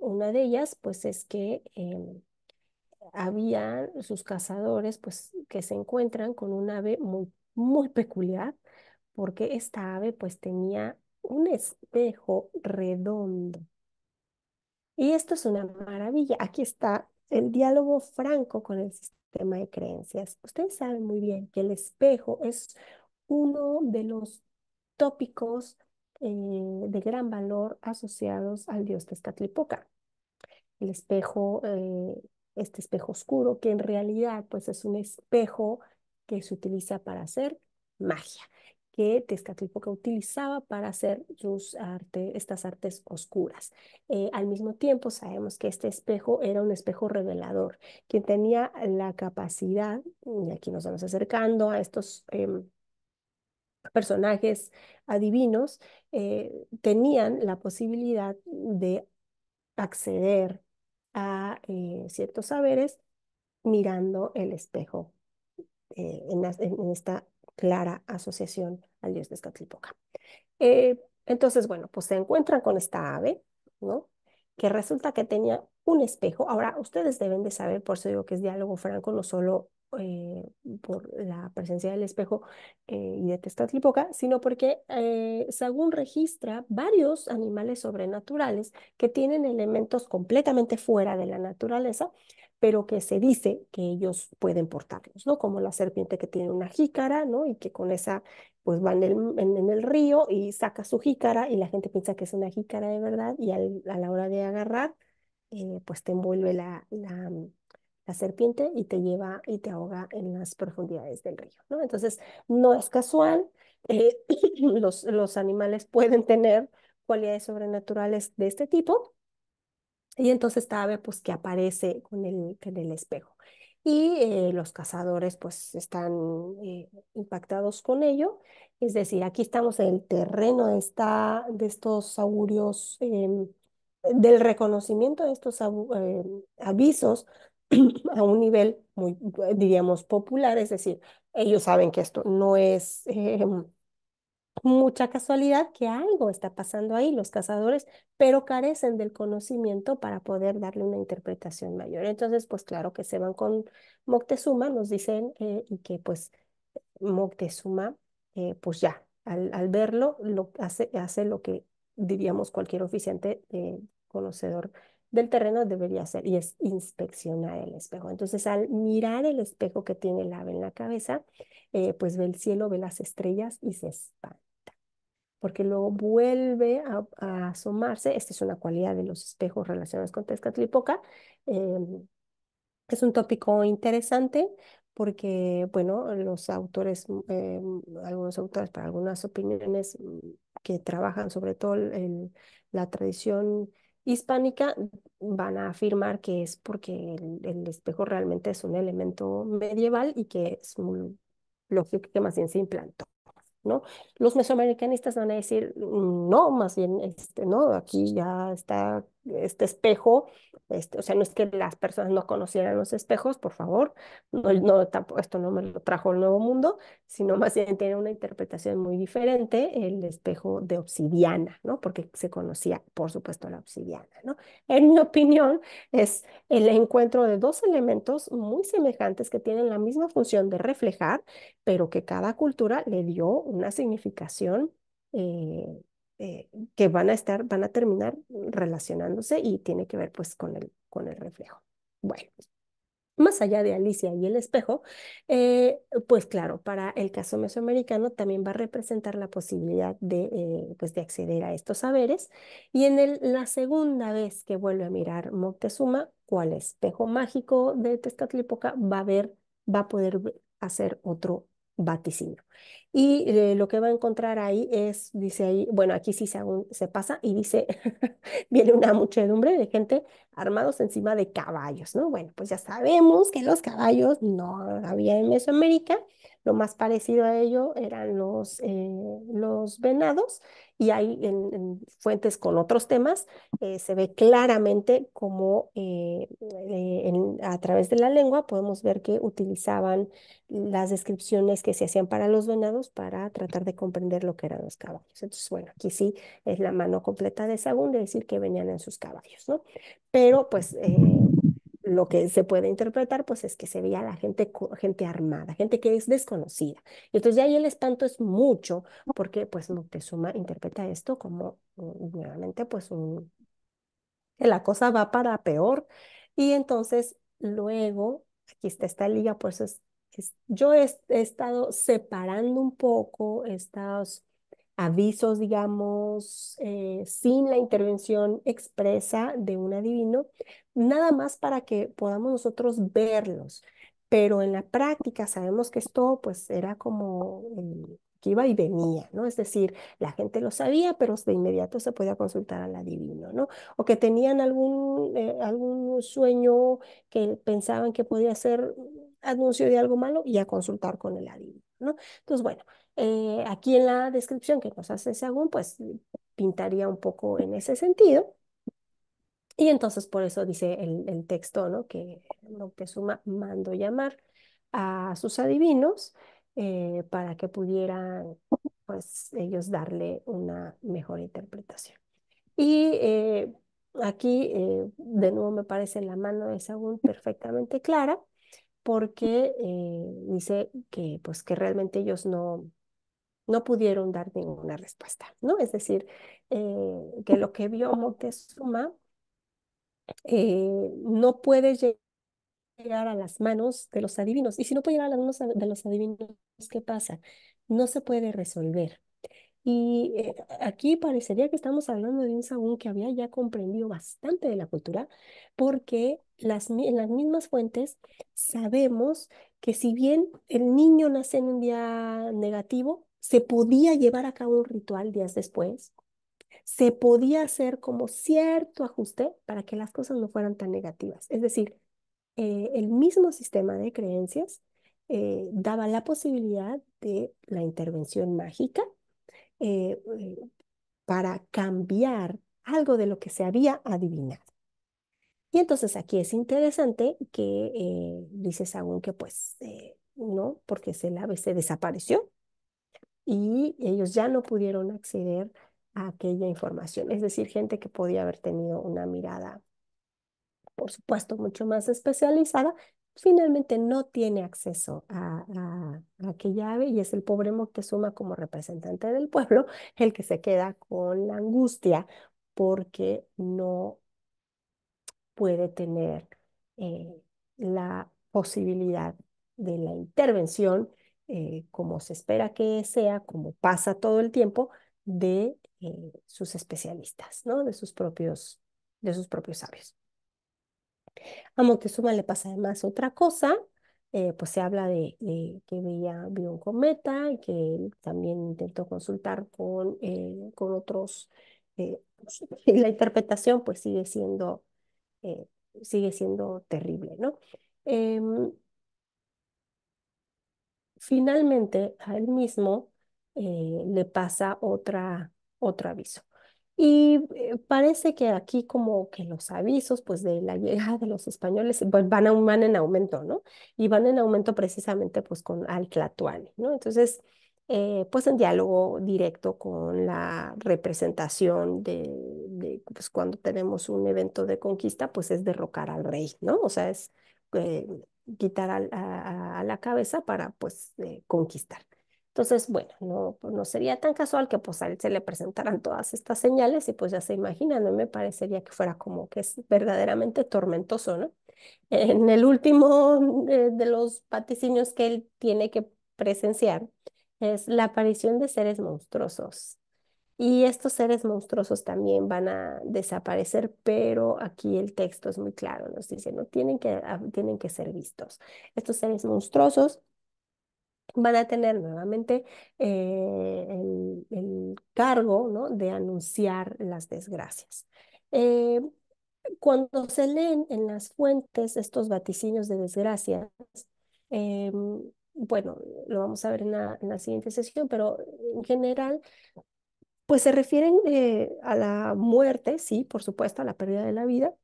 una de ellas pues es que em, había sus cazadores, pues, que se encuentran con un ave muy, muy peculiar, porque esta ave, pues, tenía un espejo redondo. Y esto es una maravilla. Aquí está el diálogo franco con el sistema de creencias. Ustedes saben muy bien que el espejo es uno de los tópicos eh, de gran valor asociados al dios Tezcatlipoca. El espejo eh, este espejo oscuro, que en realidad pues es un espejo que se utiliza para hacer magia, que Tezcatlipoca utilizaba para hacer sus arte, estas artes oscuras. Eh, al mismo tiempo sabemos que este espejo era un espejo revelador, quien tenía la capacidad, y aquí nos vamos acercando a estos... Em, personajes adivinos eh, tenían la posibilidad de acceder a eh, ciertos saberes mirando el espejo eh, en, esta clara asociación al dios de Escatlipoca. Eh, entonces, bueno, pues se encuentran con esta ave, ¿no? Que resulta que tenía un espejo. Ahora, ustedes deben de saber, por eso digo que es diálogo franco, no solo eh, por la presencia del espejo eh, y de testatlipoca sino porque eh, según Sagún registra varios animales sobrenaturales que tienen elementos completamente fuera de la naturaleza, pero que se dice que ellos pueden portarlos, ¿no? Como la serpiente que tiene una jícara, ¿no? Y que con esa, pues va en el, río y saca su jícara y la gente piensa que es una jícara de verdad y a la hora de agarrar, pues te envuelve la la serpiente y te lleva y te ahoga en las profundidades del río. ¿no? Entonces, no es casual, eh, los, los animales pueden tener cualidades sobrenaturales de este tipo. Y entonces esta ave pues que aparece con el, el espejo. Y eh, los cazadores pues están eh, impactados con ello. Es decir, aquí estamos en el terreno de, esta, de estos augurios, em, del reconocimiento de estos em, avisos a un nivel muy, diríamos, popular, es decir, ellos saben que esto no es eh, mucha casualidad, que algo está pasando ahí, los cazadores, pero carecen del conocimiento para poder darle una interpretación mayor. Entonces, pues claro que se van con Moctezuma, nos dicen, eh, y que pues Moctezuma, eh, pues ya, al, al, verlo, lo hace, hace lo que diríamos cualquier oficiante conocedor del terreno debería ser y es inspeccionar el espejo. Entonces, al mirar el espejo que tiene el ave en la cabeza, eh, pues ve el cielo, ve las estrellas y se espanta, porque luego vuelve a, asomarse. Esta es una cualidad de los espejos relacionados con Tezcatlipoca. Em, es un tópico interesante porque, bueno, los autores, mm, em, algunos autores para algunas opiniones mm, que trabajan sobre todo la tradición hispánica van a afirmar que es porque el, espejo realmente es un elemento medieval y que es muy lógico que más bien se implantó. ¿no? Los mesoamericanistas van a decir, mm, no, más bien, este, no, aquí ya está este espejo, este, o sea, no es que las personas no conocieran los espejos, por favor, no, no, esto no me lo trajo el Nuevo Mundo, sino más bien tiene una interpretación muy diferente el espejo de obsidiana, ¿no? Porque se conocía, por supuesto, la obsidiana, ¿no? En mi opinión, es el encuentro de dos elementos muy semejantes que tienen la misma función de reflejar, pero que cada cultura le dio una significación eh, eh, que van a estar, van a terminar relacionándose y tiene que ver pues con el, con el reflejo. Bueno, más allá de Alicia y el espejo, eh, pues claro, para el caso mesoamericano también va a representar la posibilidad de, eh, pues de acceder a estos saberes. Y en el, la segunda vez que vuelve a mirar Moctezuma, cual espejo mágico de Tezcatlipoca va a ver, va a poder hacer otro vaticinio. Y eh, lo que va a encontrar ahí es, dice ahí, bueno, aquí sí se, se pasa y dice, viene una muchedumbre de gente armados encima de caballos, ¿no? Bueno, pues ya sabemos que los caballos no había en Mesoamérica, lo más parecido a ello eran los, eh, los venados y ahí en, fuentes con otros temas eh, se ve claramente como eh, a través de la lengua podemos ver que utilizaban las descripciones que se hacían para los venados para tratar de comprender lo que eran los caballos. Entonces, bueno, aquí sí es la mano completa de Sagún de decir que venían en sus caballos, ¿no? Pero pues lo que se puede interpretar, pues es que se veía la gente, gente armada, gente que es desconocida. Y entonces ya ahí el espanto es mucho, porque pues Moctezuma interpreta esto como nuevamente pues un, que la cosa va para peor. Y entonces luego, aquí está esta liga, pues yo he, he estado separando un poco estas avisos, digamos, eh, sin la intervención expresa de un adivino, nada más para que podamos nosotros verlos. Pero en la práctica sabemos que esto pues era como eh, que iba y venía, ¿no? Es decir, la gente lo sabía, pero de inmediato se podía consultar al adivino, ¿no? O que tenían algún, eh, algún sueño que pensaban que podía ser mm, anuncio de algo malo y a consultar con el adivino, ¿no? Entonces, bueno, eh, aquí en la descripción que nos hace Sagún, pues pintaría un poco en ese sentido. Y entonces por eso dice el, texto, ¿no? Que Moctezuma mandó llamar a sus adivinos eh, para que pudieran, pues, ellos darle una mejor interpretación. Y eh, aquí, de nuevo, me parece la mano de Sagún perfectamente clara, porque dice que, pues, que realmente ellos no, no pudieron dar ninguna respuesta, ¿no? Es decir, eh, que lo que vio Montezuma eh, no puede llegar a las manos de los adivinos. Y si no puede llegar a las manos de los adivinos, ¿qué pasa? No se puede resolver. Y eh, aquí parecería que estamos hablando de un sagún que había ya comprendido bastante de la cultura, porque las, en las mismas fuentes sabemos que si bien el niño nace en un día negativo, se podía llevar a cabo un ritual días después, se podía hacer como cierto ajuste para que las cosas no fueran tan negativas. Es decir, eh, el mismo sistema de creencias eh, daba la posibilidad de la intervención mágica eh, para cambiar algo de lo que se había adivinado. Y entonces aquí es interesante que dices aún que pues no, porque ese ave, se desapareció, y ellos ya no pudieron acceder a aquella información. Es decir, gente que podía haber tenido una mirada, por supuesto, mucho más especializada, finalmente no tiene acceso a, aquella ave y es el pobre Moctezuma como representante del pueblo el que se queda con la angustia porque no puede tener eh, la posibilidad de la intervención eh, como se espera que sea, como pasa todo el tiempo, de eh, sus especialistas, ¿no? de, sus propios, de sus propios sabios. A Moctezuma le pasa además otra cosa, eh, pues se habla de, que veía, vio un cometa, y que él también intentó consultar con, con otros, pues, y la interpretación pues sigue siendo, sigue siendo terrible, ¿no? Em, finalmente a él mismo eh, le pasa otra, otro aviso. Y eh, parece que aquí como que los avisos pues de la llegada de los españoles eh, pues, van, a, en aumento, ¿no? Y van en aumento precisamente pues con al ¿no? Entonces, pues en diálogo directo con la representación de, pues cuando tenemos un evento de conquista, pues es derrocar al rey, ¿no? O sea, es quitar a, la cabeza para pues eh, conquistar. Entonces, bueno, no, no sería tan casual que pues él se le presentaran todas estas señales y pues ya se imagina, no me parecería que fuera como que es verdaderamente tormentoso, ¿no? En el último eh, de los vaticinios que él tiene que presenciar es la aparición de seres monstruosos y estos seres monstruosos también van a desaparecer, pero aquí el texto es muy claro, nos dice, no tienen que, tienen que ser vistos. Estos seres monstruosos van a tener nuevamente eh, el, cargo ¿no? de anunciar las desgracias. Eh, cuando se leen en las fuentes estos vaticinios de desgracias, em, bueno, lo vamos a ver en la, en la, siguiente sesión, pero en general pues se refieren eh, a la muerte, sí, por supuesto, a la pérdida de la vida,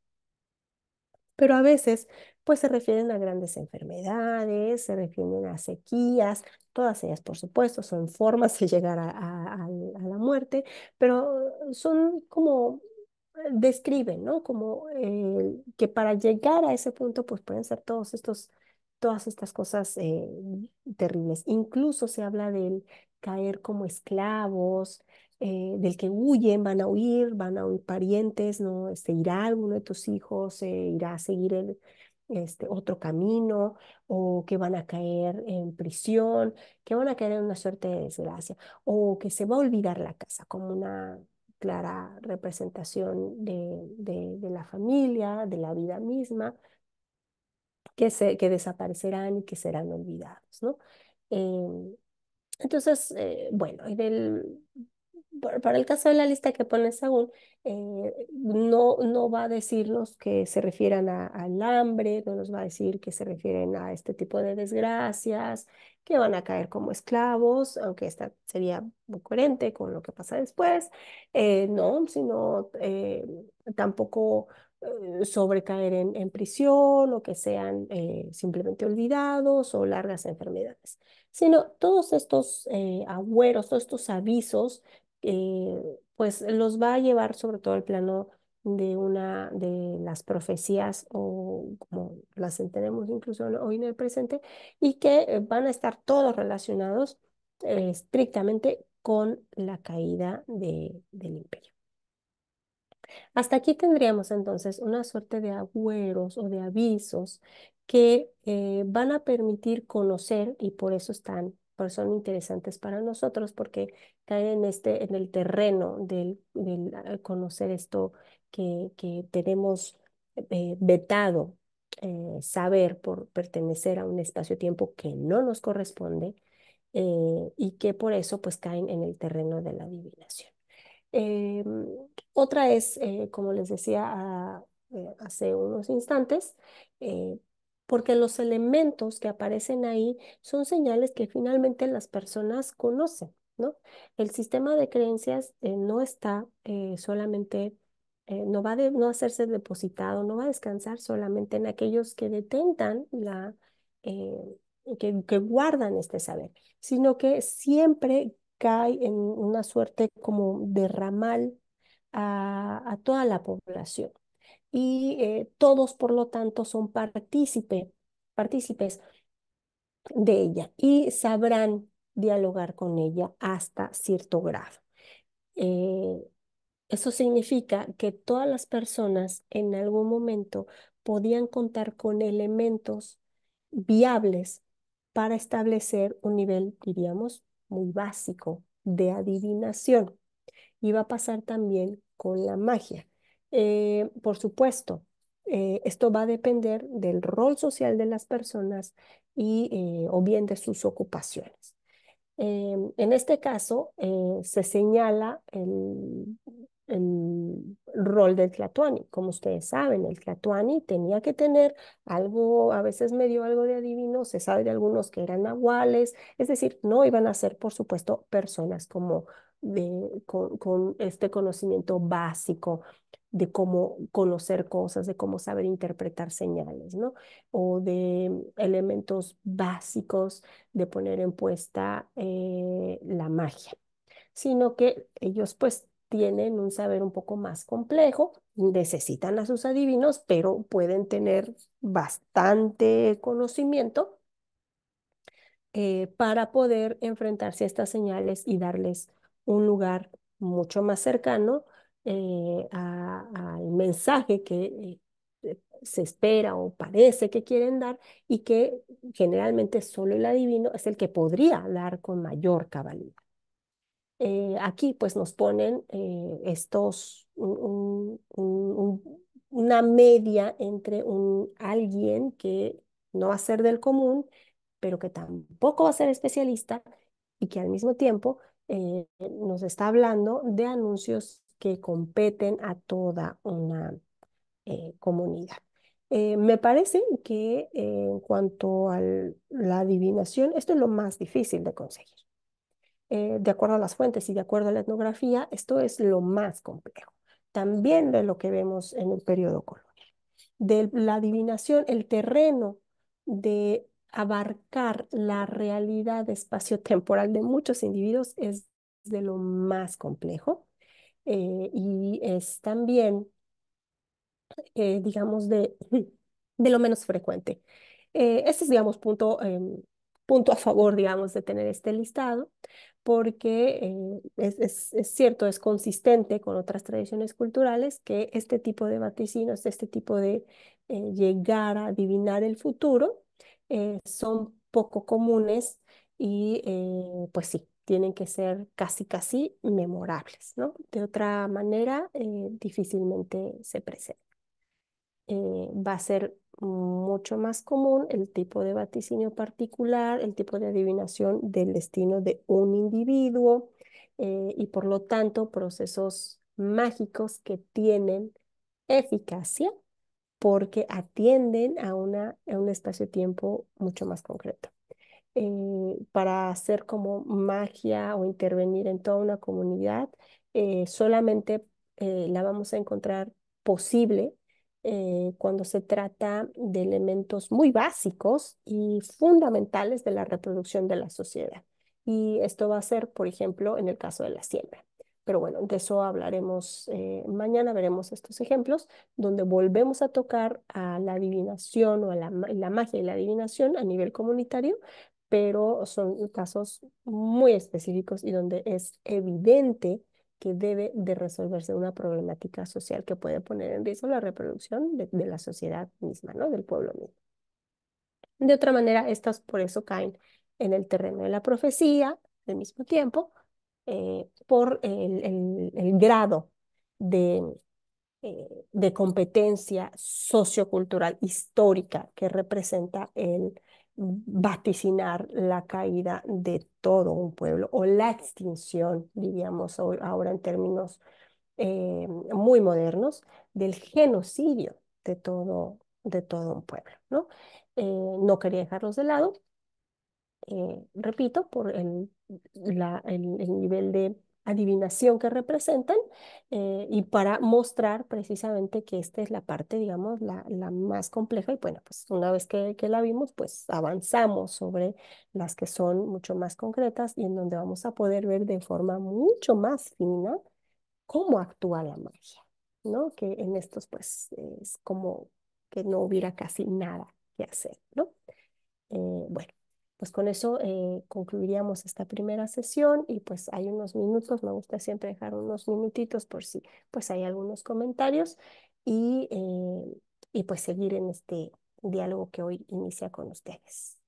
pero a veces pues se refieren a grandes enfermedades, se refieren a sequías, todas ellas por supuesto son formas de llegar a, la muerte, pero son como eh, describen, ¿no? Como eh, que para llegar a ese punto pues pueden ser todos estos todas estas cosas terribles. Incluso se habla del caer como esclavos, eh, del que huyen, van a huir, van a huir parientes, ¿no? Este, irá alguno de tus hijos, eh, irá a seguir este, otro camino, o que van a caer en prisión, que van a caer en una suerte de desgracia, o que se va a olvidar la casa como una clara representación de, la familia, de la vida misma, que, se, que desaparecerán y que serán olvidados, ¿no? Em, entonces, eh, bueno, en el para el caso de la lista que pone Saúl, eh, no, va a decirnos que se refieran al hambre, no nos va a decir que se refieren a este tipo de desgracias, que van a caer como esclavos, aunque esta sería coherente con lo que pasa después, eh, no, sino eh, tampoco sobrecaer en, en, prisión o que sean simplemente olvidados o largas enfermedades, sino todos estos agüeros, todos estos avisos eh, pues los va a llevar sobre todo al plano de una de las profecías o como las entendemos incluso hoy en el presente y que eh, van a estar todos relacionados eh, estrictamente con la caída de, del imperio. Hasta aquí tendríamos entonces una suerte de agüeros o de avisos que van a permitir conocer, y por eso están son interesantes para nosotros porque caen en, este, en el terreno del, ah, conocer esto que, que tenemos eh, vetado eh, saber por pertenecer a un espacio-tiempo que no nos corresponde eh, y que por eso pues caen en el terreno de la adivinación. otra es, como les decía ah, hace unos instantes, porque los elementos que aparecen ahí son señales que finalmente las personas conocen, ¿no? El sistema de creencias eh, no está eh, solamente, eh, no, va no a hacerse depositado, no va a descansar solamente en aquellos que detentan la... Que, guardan este saber, sino que siempre cae en una suerte como derramal a toda la población y eh, todos, por lo tanto, son partícipes de ella y sabrán dialogar con ella hasta cierto grado. Eh, eso significa que todas las personas en algún momento podían contar con elementos viables para establecer un nivel, diríamos, muy básico de adivinación. Y va a pasar también con la magia. Eh, por supuesto, eh, esto va a depender del rol social de las personas y, eh, o bien de sus ocupaciones. en este caso, se señala el, rol del tlatoani. Como ustedes saben, el tlatoani tenía que tener algo, a veces medio algo de adivino, se sabe de algunos que eran nahuales, es decir, no iban a ser, por supuesto, personas como de, con, este conocimiento básico de cómo conocer cosas, de cómo saber interpretar señales, ¿no? O de mm, elementos básicos de poner en puesta eh, la magia, sino que ellos pues tienen un saber un poco más complejo, necesitan a sus adivinos, pero pueden tener bastante conocimiento eh, para poder enfrentarse a estas señales y darles un lugar mucho más cercano eh, al mensaje que eh, se espera o parece que quieren dar y que generalmente solo el adivino es el que podría dar con mayor cabalidad. Eh, aquí pues nos ponen estos una media entre un alguien que no va a ser del común, pero que tampoco va a ser especialista y que al mismo tiempo nos está hablando de anuncios que competen a toda una eh, comunidad. Eh, me parece que eh, en cuanto a la adivinación, esto es lo más difícil de conseguir. de acuerdo a las fuentes y de acuerdo a la etnografía, esto es lo más complejo. También de lo que vemos en el periodo colonial. De la adivinación, el terreno de abarcar la realidad espaciotemporal de muchos individuos es de lo más complejo. Eh, y es también, eh, digamos, de, de lo menos frecuente. Eh, este es, digamos, punto, em, punto a favor, digamos, de tener este listado, porque es, cierto, es consistente con otras tradiciones culturales que este tipo de vaticinos, este tipo de llegar a adivinar el futuro, son poco comunes y pues sí, tienen que ser casi, casi memorables, ¿no? De otra manera, eh, difícilmente se presenta. Eh, va a ser mucho más común el tipo de vaticinio particular, el tipo de adivinación del destino de un individuo eh, y por lo tanto procesos mágicos que tienen eficacia porque atienden a, una, a un espacio-tiempo mucho más concreto. Eh, para hacer como magia o intervenir en toda una comunidad, eh, solamente eh, la vamos a encontrar posible cuando se trata de elementos muy básicos y fundamentales de la reproducción de la sociedad. Y esto va a ser, por ejemplo, en el caso de la siembra. Pero bueno, de eso hablaremos mañana, veremos estos ejemplos, donde volvemos a tocar a la adivinación o a la, la, magia y la adivinación a nivel comunitario, pero son casos muy específicos y donde es evidente que debe de resolverse una problemática social que puede poner en riesgo la reproducción de, la sociedad misma, ¿no? Del pueblo mismo. De otra manera, estas por eso caen en el terreno de la profecía al mismo tiempo, eh, por el, grado de, eh, de competencia sociocultural histórica que representa el, vaticinar la caída de todo un pueblo o la extinción, diríamos ahora en términos eh, muy modernos, del genocidio de todo, de todo un pueblo. ¿no? Eh, no quería dejarlos de lado, eh, repito, por la, el nivel de adivinación que representan eh, y para mostrar precisamente que esta es la parte, digamos, la, la más compleja y bueno, pues una vez que, la vimos, pues avanzamos sobre las que son mucho más concretas y en donde vamos a poder ver de forma mucho más fina cómo actúa la magia, ¿no? Que en estos pues es como que no hubiera casi nada que hacer, ¿no? Eh, bueno, pues con eso eh, concluiríamos esta primera sesión y pues hay unos minutos, me gusta siempre dejar unos minutitos por si pues hay algunos comentarios y, eh, pues seguir en este diálogo que hoy inicia con ustedes.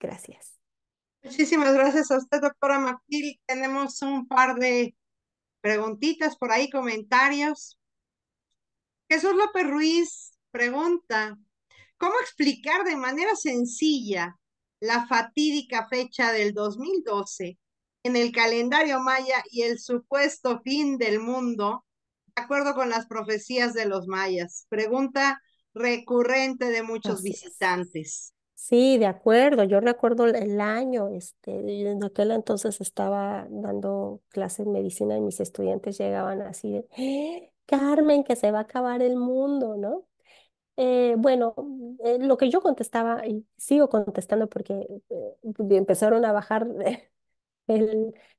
Gracias. Muchísimas gracias a usted, doctora Matil. Tenemos un par de preguntitas por ahí, comentarios. Jesús López Ruiz pregunta, ¿cómo explicar de manera sencilla la fatídica fecha del 2012 en el calendario maya y el supuesto fin del mundo, de acuerdo con las profecías de los mayas. Pregunta recurrente de muchos visitantes. Sí, de acuerdo. Yo recuerdo el año, este, en aquel entonces estaba dando clases en medicina y mis estudiantes llegaban así ¡Eh, Carmen, que se va a acabar el mundo, ¿no? Eh, bueno, mm, eh, lo que yo contestaba, y sigo contestando porque eh, empezaron a bajar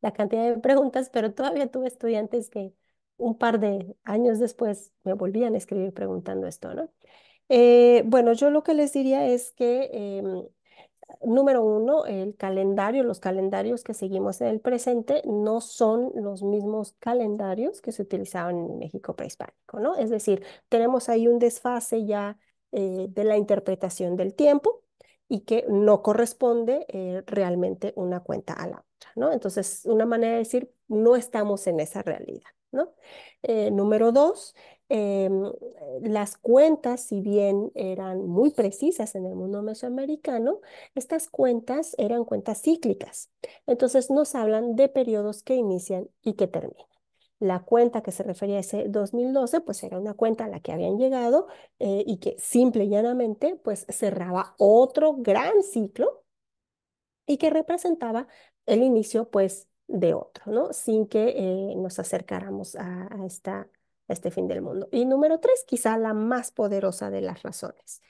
la cantidad de preguntas, pero todavía tuve estudiantes que un par de años después me volvían a escribir preguntando esto, ¿no? bueno, yo lo que les diría es que em, número uno, el calendario, los calendarios que seguimos en el presente no son los mismos calendarios que se utilizaban en México prehispánico, ¿no? Es decir, tenemos ahí un desfase ya eh, de la interpretación del tiempo y que no corresponde eh, realmente una cuenta a la otra, ¿no? Entonces, una manera de decir, no estamos en esa realidad. Eh, número dos, em, las cuentas, si bien eran muy precisas en el mundo mesoamericano, estas cuentas eran cuentas cíclicas. Entonces nos hablan de periodos que inician y que terminan. La cuenta que se refería a ese 2012, pues era una cuenta a la que habían llegado eh, y que simple y llanamente pues cerraba otro gran ciclo y que representaba el inicio pues de otro, ¿no? Sin que eh, nos acercáramos a, esta, este fin del mundo. Y número tres, quizá la más poderosa de las razones.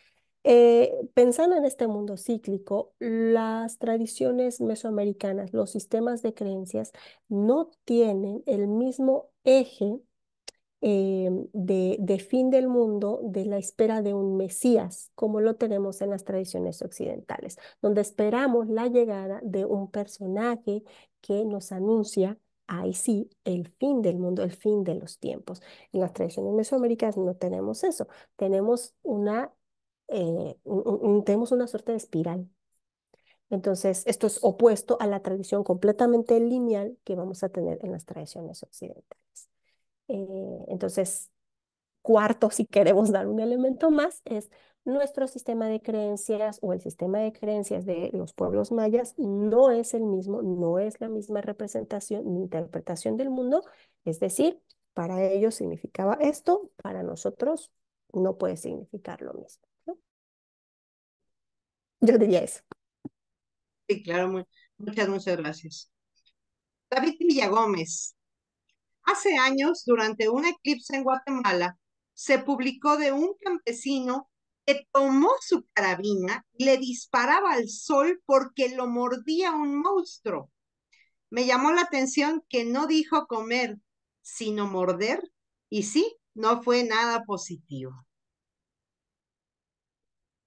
Eh, pensando en este mundo cíclico, las tradiciones mesoamericanas, los sistemas de creencias no tienen el mismo eje eh, de, de, fin del mundo, de la espera de un Mesías, como lo tenemos en las tradiciones occidentales, donde esperamos la llegada de un personaje que nos anuncia ahí sí el fin del mundo, el fin de los tiempos. En las tradiciones mesoamericanas no tenemos eso, tenemos una, eh, tenemos una suerte de espiral. Entonces, esto es opuesto a la tradición completamente lineal que vamos a tener en las tradiciones occidentales. Eh, entonces, cuarto, si queremos dar un elemento más, es nuestro sistema de creencias o el sistema de creencias de los pueblos mayas no es el mismo, no es la misma representación ni interpretación del mundo. Es decir, para ellos significaba esto, para nosotros no puede significar lo mismo. Yo diría eso. Sí, claro, muchas, muchas gracias. David Gómez. Hace años, durante un eclipse en Guatemala, se publicó de un campesino que tomó su carabina y le disparaba al sol porque lo mordía un monstruo. Me llamó la atención que no dijo comer, sino morder, y sí, no fue nada positivo.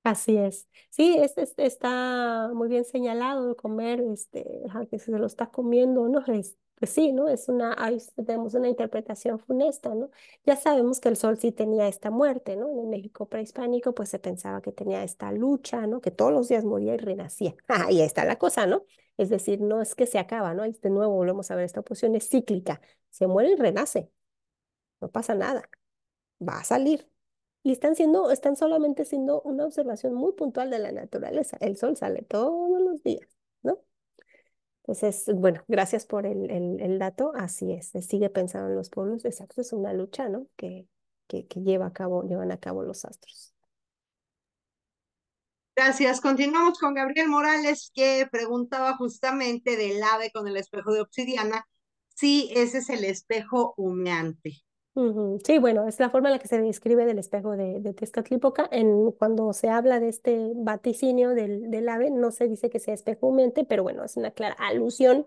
Así es. Sí, este, está muy bien señalado comer, este, que se lo está comiendo, ¿no? Es, pues sí, ¿no? Es una, ahí tenemos una interpretación funesta, ¿no? Ya sabemos que el sol sí tenía esta muerte, ¿no? En el México prehispánico, pues se pensaba que tenía esta lucha, ¿no? Que todos los días moría y renacía. ahí está la cosa, ¿no? Es decir, no es que se acaba, ¿no? De nuevo volvemos a ver, esta oposición es cíclica. Se muere y renace. No pasa nada. Va a salir. Y están siendo, están solamente siendo una observación muy puntual de la naturaleza. El sol sale todos los días. Entonces, bueno, gracias por el, el, dato. Así es, se sigue pensando en los pueblos. Exacto, es una lucha, ¿no? Que, que, lleva a cabo, llevan a cabo los astros. Gracias. Continuamos con Gabriel Morales, que preguntaba justamente del ave con el espejo de obsidiana, Sí, ese es el espejo humeante. Sí, bueno, es la forma en la que se describe del espejo de, de Tezcatlipoca. En, cuando se habla de este vaticinio del, ave, no se dice que sea espejo pero bueno, es una clara alusión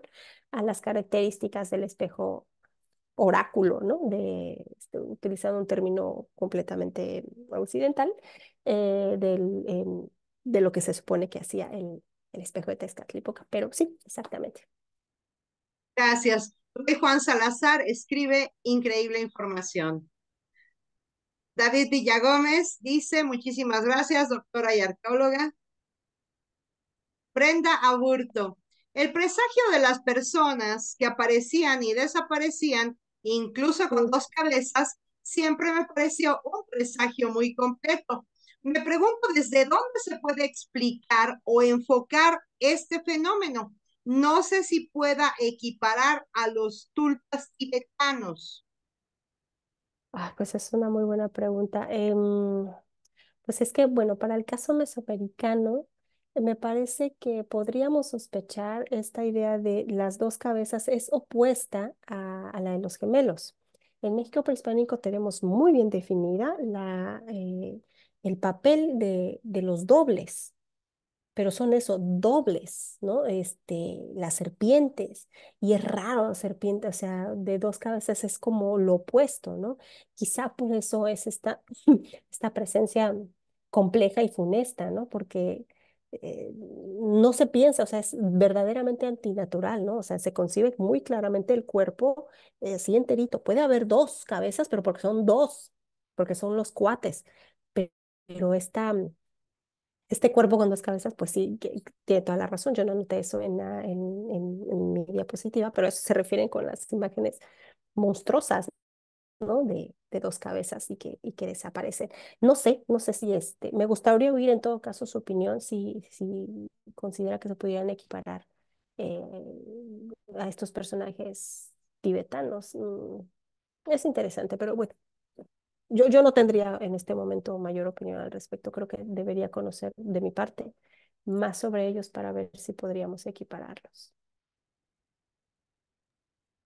a las características del espejo oráculo, ¿no? De, este, utilizando un término completamente occidental, eh, em, de lo que se supone que hacía el, el espejo de Tezcatlipoca. Pero sí, exactamente. Gracias. Juan Salazar escribe increíble información. David Villagómez dice, muchísimas gracias, doctora y arqueóloga. Brenda Aburto, el presagio de las personas que aparecían y desaparecían, incluso con dos cabezas, siempre me pareció un presagio muy completo. Me pregunto desde dónde se puede explicar o enfocar este fenómeno. No sé si pueda equiparar a los tulpas tibetanos. Ah, pues es una muy buena pregunta. Em, pues es que, bueno, para el caso mesoamericano, me parece que podríamos sospechar esta idea de las dos cabezas es opuesta a, la de los gemelos. En México prehispánico tenemos muy bien definida la, eh, el papel de, de los dobles, pero son eso, dobles, ¿no? Este, las serpientes, y es raro serpiente, o sea, de dos cabezas es como lo opuesto, ¿no? Quizá por eso es esta, esta presencia compleja y funesta, ¿no? Porque eh, no se piensa, o sea, es verdaderamente antinatural, ¿no? O sea, se concibe muy claramente el cuerpo así eh, enterito. Puede haber dos cabezas, pero porque son dos, porque son los cuates, pero esta este cuerpo con dos cabezas, pues sí, tiene toda la razón. Yo no noté eso en, en, mi diapositiva, pero eso se refieren con las imágenes monstruosas, ¿no? De, dos cabezas y que, y que desaparecen. No sé, no sé si este, me gustaría oír en todo caso su opinión, si, si considera que se pudieran equiparar eh, a estos personajes tibetanos. Mm, es interesante, pero bueno, yo, no tendría en este momento mayor opinión al respecto. Creo que debería conocer de mi parte más sobre ellos para ver si podríamos equipararlos.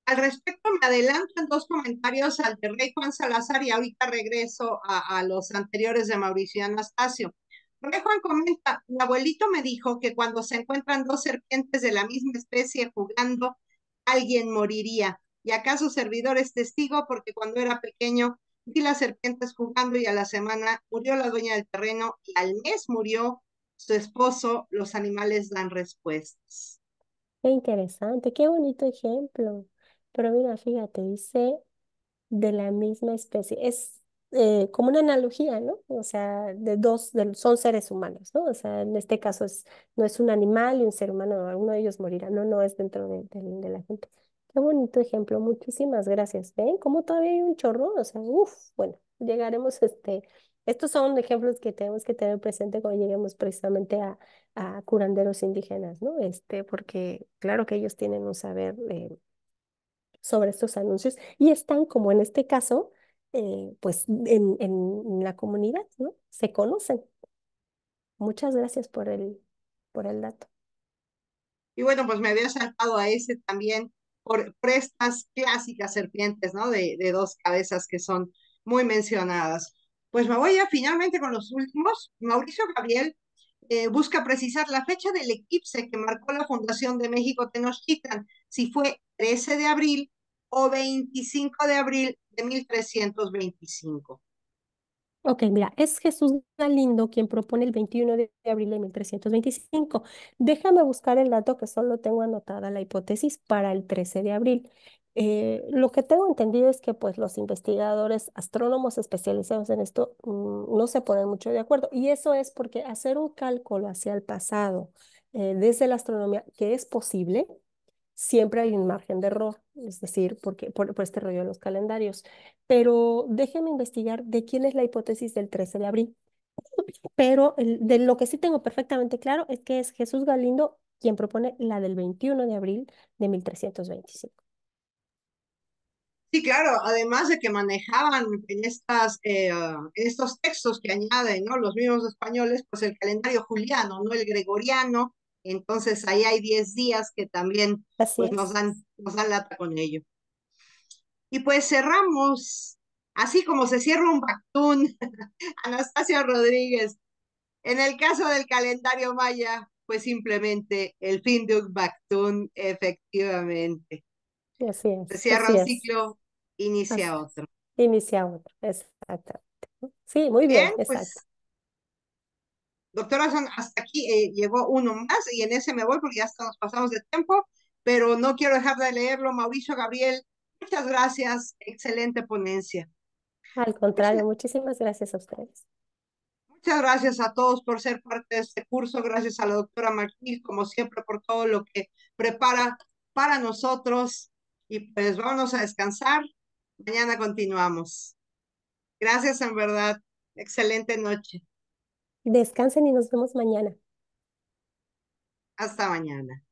Al respecto, me adelanto en dos comentarios al de Rey Juan Salazar y ahorita regreso a, los anteriores de Mauricio y Anastasio. Rey Juan comenta, mi abuelito me dijo que cuando se encuentran dos serpientes de la misma especie jugando, alguien moriría. Y acaso servidor es testigo porque cuando era pequeño y las serpientes jugando y a la semana murió la dueña del terreno y al mes murió su esposo. Los animales dan respuestas. Qué interesante, qué bonito ejemplo. Pero mira, fíjate, dice de la misma especie. Es eh, como una analogía, ¿no? O sea, de dos, son seres humanos, ¿no? O sea, en este caso es, no es un animal y un ser humano, uno de ellos morirá, no, no es dentro de la gente. Qué bonito ejemplo, muchísimas gracias. ¿Ven ¿eh? como todavía hay un chorro? O sea, uff, bueno, llegaremos este. Estos son ejemplos que tenemos que tener presente cuando lleguemos precisamente a, curanderos indígenas, ¿no? Este, porque claro que ellos tienen un saber eh, sobre estos anuncios y están, como en este caso, eh, pues en, la comunidad, ¿no? Se conocen. Muchas gracias por el, por el dato. Y bueno, pues me había saltado a ese también por, estas clásicas serpientes, ¿no? De, dos cabezas que son muy mencionadas. Pues me voy ya finalmente con los últimos. Mauricio Gabriel eh, busca precisar la fecha del eclipse que marcó la fundación de México Tenochtitlan, si fue 13 de abril o 25 de abril de 1325. Ok, mira, es Jesús Galindo quien propone el 21 de abril de 1325. Déjame buscar el dato que solo tengo anotada la hipótesis para el 13 de abril. Eh, lo que tengo entendido es que pues los investigadores astrónomos especializados en esto mm, no se ponen mucho de acuerdo y eso es porque hacer un cálculo hacia el pasado eh, desde la astronomía que es posible siempre hay un margen de error, es decir, porque, por, este rollo de los calendarios. Pero déjenme investigar de quién es la hipótesis del 13 de abril. Pero de lo que sí tengo perfectamente claro es que es Jesús Galindo quien propone la del 21 de abril de 1325. Sí, claro, además de que manejaban en estas, eh, estos textos que añaden ¿no? los mismos españoles, pues el calendario juliano, no el gregoriano, entonces ahí hay 10 días que también pues, nos, dan, nos lata con ello. Y pues cerramos, así como se cierra un bactún, Anastasia Rodríguez. En el caso del calendario maya, pues simplemente el fin de un bactún, efectivamente. Así se cierra un ciclo, inicia otro. Inicia otro, exactamente. Sí, muy bien, pues, exacto. Doctora hasta aquí eh, llegó uno más y en ese me voy porque ya estamos pasados de tiempo, pero no quiero dejar de leerlo. Mauricio Gabriel, muchas gracias, excelente ponencia. Al contrario, muchísimas gracias a ustedes. Muchas gracias a todos por ser parte de este curso, gracias a la doctora Martín, como siempre, por todo lo que prepara para nosotros. Y pues vámonos a descansar. Mañana continuamos. Gracias en verdad. Excelente noche. Descansen y nos vemos mañana. Hasta mañana.